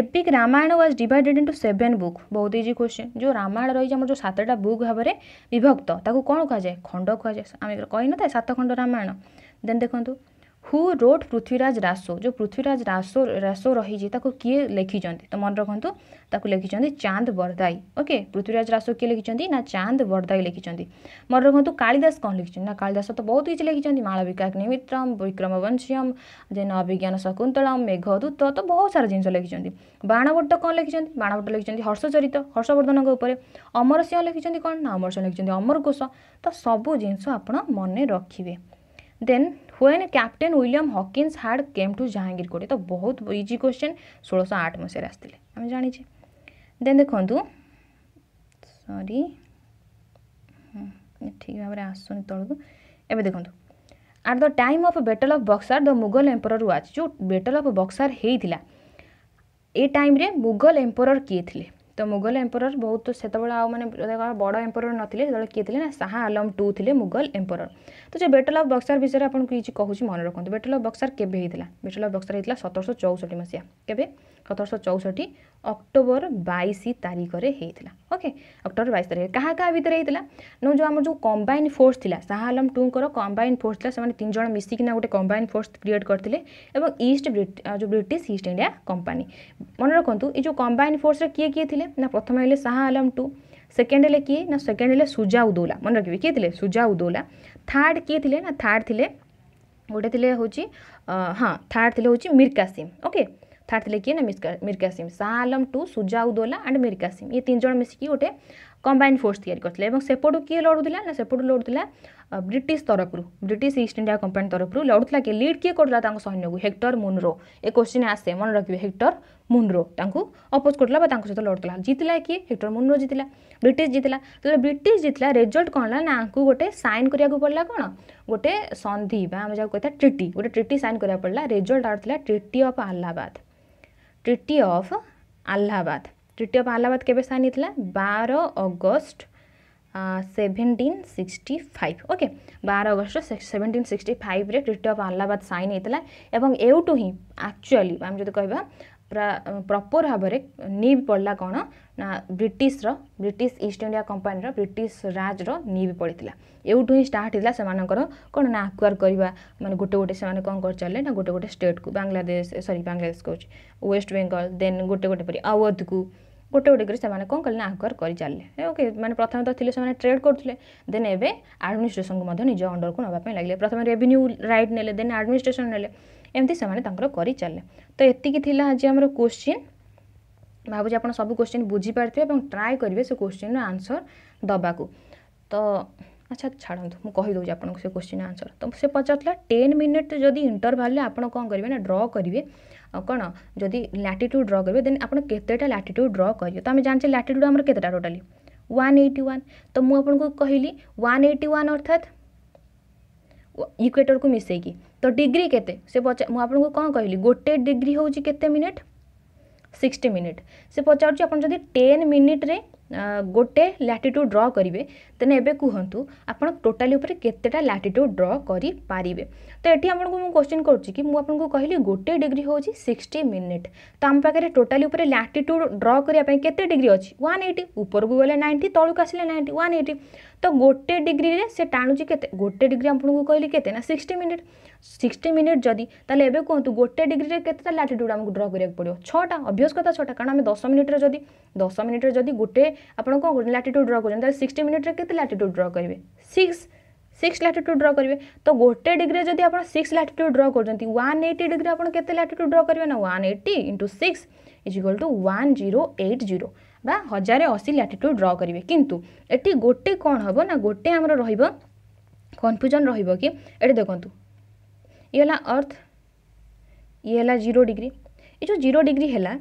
epic Ramayana was divided into seven book ବହୁତ ଇଜି କ୍ୱେଶ୍ଚିନ୍ ଯେଉଁ ରାମାୟଣ ରହିଛି ଆମର ଯେଉଁ ସାତଟା ବୁକ୍ ଭାବରେ ବିଭକ୍ତ ତାକୁ କ'ଣ କୁହାଯାଏ ଖଣ୍ଡ କୁହାଯାଏ ଆମେ କହିନଥାଏ ସାତ ଖଣ୍ଡ ରାମାୟଣ ଦେନ୍ ଦେଖନ୍ତୁ হু রোড পৃথ্বীরাজ রাসো যে পৃথ্বীরাজ রাসো রাসো রয়েছে তাকে কিয়ে লিখিছেন তো মনে রাখতু তাকে লিখিছেন চাঁদ বরদাই ওকে পৃথ্বীরাজ রাসো কিয়ে লিখিছেন না চাঁদ বরদাই লিখিছেন মনে রাখতু কালিদাস কম লিখিছেন না কালিদাস তো বহুত কিছু লিখিছেন মালবিকা অগ্নিমিত্রম বিক্রমবংশীয়ম দেন অভিজ্ঞান শকুন্তলম মেঘদূত তো বহু সারা জিনিস লিখিছেন বাণভট্ট কম লিখিছেন বাণভট্ট লিখিছেন হর্ষচরিত হর্ষবর্ধন উপরে অমর সিংহ লিখিছেন কম না অমর সিংহ লিখিছেন অমর কোষ তো সবু জিনিস আপনার মনে রাখবে then when captain William Hawkins ହାର୍ଡ଼ କେମ୍ ଟୁ ଜାହାଙ୍ଗୀର କୋଟେ ତ ବହୁତ ଇଜି କ୍ୱେଶ୍ଚନ୍ ଷୋଳଶହ ଆଠ ମସିହାରେ ଆସିଥିଲେ ଆମେ ଜାଣିଛେ ଦେନ୍ ଦେଖନ୍ତୁ ସରି ଠିକ୍ ଭାବରେ ଆସୁନି ତଳକୁ ଏବେ ଦେଖନ୍ତୁ at the time of battle of Buxar the Mughal emperor was ଯେଉଁ ବେଟଲ୍ ଅଫ୍ ବକ୍ସାର ହେଇଥିଲା ଏ ଟାଇମ୍ରେ ମୁଗଲ ଏମ୍ପରର୍ କିଏ ଥିଲେ ତ ମୁଗଲ ଏମ୍ପରର୍ ବହୁତ ସେତେବେଳେ ଆଉ ମାନେ ବଡ଼ ଏମ୍ପରର୍ ନଥିଲେ ସେତେବେଳେ କିଏ ଥିଲେ ନା ଶାହା ଆଲମ ଟୁ ଥିଲେ ମୁଗଲ ଏମ୍ପରର୍ ତ ଯେ ବେଟଲ୍ ଅଫ୍ ବକ୍ସାର ବିଷୟରେ ଆପଣଙ୍କୁ କିଛି କହୁଛି ମନେ ରଖନ୍ତୁ ବେଟଲ ଅଫ୍ ବକ୍ସାର କେବେ ହେଇଥିଲା ବେଟଲ ଅଫ୍ ବକ୍ସାର ହେଇଥିଲା ସତରଶହ ଚଉଷଠି ମସିହା କେବେ सतरश अक्टोबर बैस तारीख में होता ओके अक्टोबर बैस तारीख क्या क्या भितर होता ना जो आम जो combine force Shah Alam two को कम्बाइन फोर्स था सेनज मिसिकिना गोटे कम्बाइन फोर्स क्रिएट करते ईस्ट जो ब्रिटिश ईस्ट इंडिया कंपानी मन रखु ये जो कम्बाइन फोर्स किए किए थे ना प्रथम है आलम टू सेकेंड है किए ना सेकेंड है सुजा उदौला मन रखिए किए थे सुजा उदौला थार्ड किए थे ना थार्ड थे गोटे थे हूँ हाँ थार्ड थे हूँ मीर कासीम ओके थर्ड थे किए ना मीर कासीम शाह आलम टू सुजाउदोला आंड मीर कासीम ये तीन जन मिसिकी गोटे कम्बाइन फोर्स यापटू किए लड़ूला ना सेपटू लड़ूला ब्रिट तरफ ब्रिटिश ईस्ट इंडिया कंपनी तरफ लड़ूला कि लीड किए करूँ सैन्य को हेक्टर मुनरो ये क्वेश्चन आसे मन रखिए हेक्टर मुनरो अपोज करूँ सहित लड़ूला जीतला किए हेक्टर मुनरो जीतला ब्रिटिश जीतला तो ब्रिट जीतला रेजल्ट कौन ला ना गोटे सैन करा पड़ा कौन गोटे सन्धि जहाँ कहता ट्रिटी गोटे ट्रिटी सैन करा पड़ा रेजल्ट आ treaty of Allahabad treaty of Allahabad treaty of Allahabad କେବେ ସାଇନ୍ ହେଇଥିଲା ବାର August seventeen sixty five okay ବାର ଅଗଷ୍ଟ ସେଭେଣ୍ଟିନ୍ ସିକ୍ସଟି ଫାଇଭ୍ରେ ଟ୍ରିଟି ଅଫ୍ ଆହ୍ଲାବାଦ ସାଇନ୍ ହେଇଥିଲା ଏବଂ ଏଉଠୁ ହିଁ ଆକ୍ଚୁଆଲି ଆମେ ଯଦି କହିବା ପ୍ରପର ଭାବରେ ନିବ୍ ପଡ଼ିଲା କ'ଣ ନା ବ୍ରିଟିଶର ବ୍ରିଟିଶ ଇଷ୍ଟ ଇଣ୍ଡିଆ କମ୍ପାନୀର ବ୍ରିଟିଶ ରାଜର ନିବ୍ ପଡ଼ିଥିଲା ଏଉଠୁ ହିଁ ଷ୍ଟାର୍ଟ ହେଇଥିଲା ସେମାନଙ୍କର କ'ଣ ନା ଆକ୍ୱାର କରିବା ମାନେ ଗୋଟେ ଗୋଟେ ସେମାନେ କ'ଣ କରିଚାଲିଲେ ନା ଗୋଟେ ଗୋଟେ ଷ୍ଟେଟ୍କୁ ବାଂଲାଦେଶ ସରି ବାଂଲାଦେଶ କହୁଛି ୱେଷ୍ଟ ବେଙ୍ଗଲ ଦେନ୍ ଗୋଟେ ଗୋଟେ ପରି ଆୱଧକୁ ଗୋଟେ ଗୋଟେ କରି ସେମାନେ କ'ଣ କଲେ ନା ଆକ୍ୱାର୍ କରିଚାଲିଲେ ଓକେ ମାନେ ପ୍ରଥମେ ତ ଥିଲେ ସେମାନେ ଟ୍ରେଡ୍ କରୁଥିଲେ ଦେନ୍ ଏବେ ଆଡ଼ମିନିଷ୍ଟ୍ରେସନକୁ ମଧ୍ୟ ନିଜ ଅଣ୍ଡରକୁ ନେବା ପାଇଁ ଲାଗିଲେ ପ୍ରଥମେ ରେଭିନ୍ୟୁ ରାଇଟ୍ ନେଲେ ଦେନ୍ ଆଡ଼ମିନିଷ୍ଟ୍ରେସନ ନେଲେ ଏମିତି ସେମାନେ ତାଙ୍କର କରିଚାଲିଲେ ତ ଏତିକି ଥିଲା ଆଜି ଆମର କୋଶ୍ଚିନ୍ ଭାବୁଛି ଆପଣ ସବୁ କୋଶ୍ଚିନ୍ ବୁଝିପାରିଥିବେ ଏବଂ ଟ୍ରାଏ କରିବେ ସେ କୋଶ୍ଚିନ୍ର ଆନ୍ସର୍ ଦେବାକୁ ତ ଆଚ୍ଛା ଛାଡ଼ନ୍ତୁ ମୁଁ କହିଦେଉଛି ଆପଣଙ୍କୁ ସେ କୋଶ୍ଚିନ୍ ଆନ୍ସର୍ ତ ସେ ପଚାରୁଥିଲା ଟେନ୍ ମିନିଟ୍ ଯଦି ଇଣ୍ଟରଭାଲ୍ରେ ଆପଣ କ'ଣ କରିବେ ନା ଡ୍ର କରିବେ କ'ଣ ଯଦି ଲାଟିଟ୍ୟୁଡ଼୍ ଡ୍ର କରିବେ ଦେନ୍ ଆପଣ କେତେଟା ଲାଟିଟ୍ୟୁଡ଼୍ ଡ୍ର କରିବେ ତ ଆମେ ଜାଣିଛେ ଲାଟିଟ୍ୟୁଡ଼୍ ଆମର କେତେଟା ଟୋଟାଲି ୱାନ୍ ଏଇଟି ୱାନ୍ ତ ମୁଁ ଆପଣଙ୍କୁ କହିଲି ୱାନ୍ ଏଇଟି ୱାନ୍ ଅର୍ଥାତ୍ इक्वेटर को मिसे कि तो डिग्री के पचार को कौन कहली गोटे डिग्री हूँ केत मिनिट सिक्सटी मिनिट से पचार टेन मिनिट्रे ଗୋଟେ ଲାଟିଟ୍ୟୁଡ଼୍ ଡ୍ର କରିବେ ଦେନ୍ ଏବେ କୁହନ୍ତୁ ଆପଣ ଟୋଟାଲି ଉପରେ କେତେଟା ଲାଟିଟ୍ୟୁଡ଼୍ ଡ୍ର କରିପାରିବେ ତ ଏଠି ଆପଣଙ୍କୁ ମୁଁ କୋଶ୍ଚିନ୍ କରୁଛି କି ମୁଁ ଆପଣଙ୍କୁ କହିଲି ଗୋଟେ ଡିଗ୍ରୀ ହେଉଛି ସିକ୍ସଟି ମିନିଟ୍ ତ ଆମ ପାଖରେ ଟୋଟାଲି ଉପରେ ଲାଟିଟ୍ୟୁଡ଼୍ ଡ୍ର କରିବା ପାଇଁ କେତେ ଡିଗ୍ରୀ ଅଛି ୱାନ୍ ଏଇଟି ଉପରକୁ ଗଲେ ନାଇଣ୍ଟି ତଳକୁ ଆସିଲେ ନାଇଣ୍ଟି ୱାନ୍ ଏଇଟି ତ ଗୋଟେ ଡିଗ୍ରୀରେ ସେ ଟାଣୁଛି କେତେ ଗୋଟେ ଡିଗ୍ରୀ ଆପଣଙ୍କୁ କହିଲି କେତେ ନା ସିକ୍ସଟି ମିନିଟ୍ সিক্সটি মিনিট যদি তাহলে এবে কুহতু গোটে ডিগ্রিরে কেতটা ল্যাটিট্ୟୁଡ୍ আমাকে ড্র করিବାକୁ পড়িব ছটা অভ্যাস কথা ছটা কারণ আমি দশ মিনিটরে যদি দশ মিনিটরে যদি গোটে আপনার কোণ ল্যাটিট্ୟୁଡ୍ ড্র করছেন তাহলে সিক্সটি মিনিটরে কেতে ল্যাটিট্ୟୁଡ୍ ড্র করবে সিক্স সিক্স ল্যাটিଟ୍ୟୁଡ୍ ড୍ର କରିବେ ତ ଗୋଟେ ଡିଗ୍ରୀରେ ଯଦି ଆପଣ ସିକ୍ସ ଲ୍ୟାଟିଟ୍ୟୁଡ୍ ଡ୍ର କରୁଛନ୍ତି ୱାନ୍ ଏଇଟି ଡିଗ୍ରୀ ଆପଣ କେତେ ଲ୍ୟାଟିଟ୍ୟୁଡ୍ ଡ୍ର କରିବେ ନା one eighty into six is equal to one zero eight zero ବା ହଜାରେ ଅଶୀ ଲ୍ୟାଟିଟ୍ୟୁଡ୍ ଡ୍ର କରିବେ କିନ୍ତୁ ଏଠି ଗୋଟେ କ'ଣ ହେବ ନା ଗୋଟେ ଆମର ରହିବ କନଫ୍ୟୁଜନ୍ ରହିବ କି ଏଠି ଦେଖନ୍ତୁ ये अर्थ ये जीरो डिग्री ये जो जीरो डिग्री है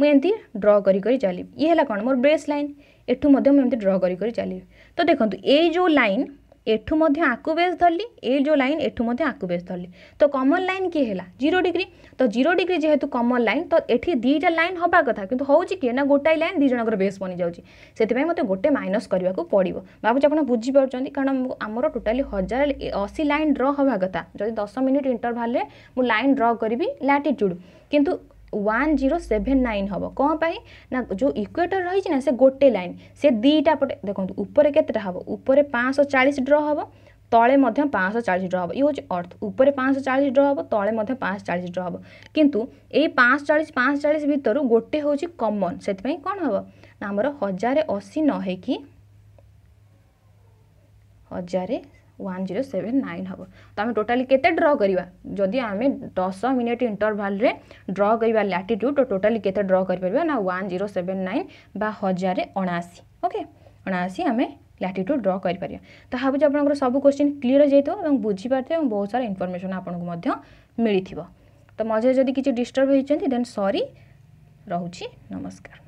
मुझे ड्र कर चली ये कौन मोर ब्रेस लाइन एठू एम ड्र कर चली तो देखो तो ये जो लाइन ଏଠୁ ମଧ୍ୟ ଆକୁ ବେସ୍ ଧରିଲି ଏ ଯେଉଁ ଲାଇନ୍ ଏଠୁ ମଧ୍ୟ ଆକୁ ବେସ୍ ଧରିଲି ତ କମନ୍ ଲାଇନ୍ କିଏ ହେଲା ଜିରୋ ଡିଗ୍ରୀ ତ ଜିରୋ ଡିଗ୍ରୀ ଯେହେତୁ କମନ୍ ଲାଇନ୍ ତ ଏଠି ଦୁଇଟା ଲାଇନ୍ ହେବା କଥା କିନ୍ତୁ ହେଉଛି କିଏ ନା ଗୋଟାଏ ଲାଇନ୍ ଦୁଇ ଜଣଙ୍କର ବେସ୍ ବନିଯାଉଛି ସେଥିପାଇଁ ମୋତେ ଗୋଟେ ମାଇନସ୍ କରିବାକୁ ପଡ଼ିବ ଭାବୁଛି ଆପଣ ବୁଝିପାରୁଛନ୍ତି କାରଣ ଆମର ଟୋଟାଲି ହଜାର ଅଶୀ ଲାଇନ୍ ଡ୍ର ହେବା କଥା ଯଦି ଦଶ ମିନିଟ୍ ଇଣ୍ଟରଭାଲ୍ରେ ମୁଁ ଲାଇନ୍ ଡ୍ର କରିବି ଲାଟିଚ୍ୟୁଡ଼୍ କିନ୍ତୁ ওয়ান জিরো সেভেন নাইন হব কম পাই না যে ইকুয়েটর রয়েছে না সে গোটে লাইন সে দুইটা পটে দেখুন উপরে কেতেটা হব উপরে পাঁচশো চাশ ড্র হব তলে মধ্যে পাঁচশো চাশ ড্র হব ইয়ে হচ্ছে অর্থ উপরে পাঁচশো চাশ ড্র হব তলে মধ্যে পাঁচশো চাশ ড্র হব কিন্তু এই পাঁচশো চাশ পাঁচশো চাশ ভিতর গোটে হচ্ছে কমন সেপাই কম হব না আমার হাজার অশী নহকি হাজার वन जीरो सेवेन नाइन हम तो आम टोटाली के ड्र करवा जदि आम दस मिनिट इंटरभाल ड्र कर लाटिट्यूड तो टोटाली के ड्र कर ना वा जीरो सेवेन नाइन बा हजार अणशी ओके अणशी आम लाटिट्यूड ड्र कर पार तो हाँ आप सब क्वेश्चन क्लीयर हो बुझीपारे और बहुत सारा इनफर्मेशन इनफर्मेसन आपल तो मझे जदि किसी डिस्टर्ब होती देन सरी रोचे नमस्कार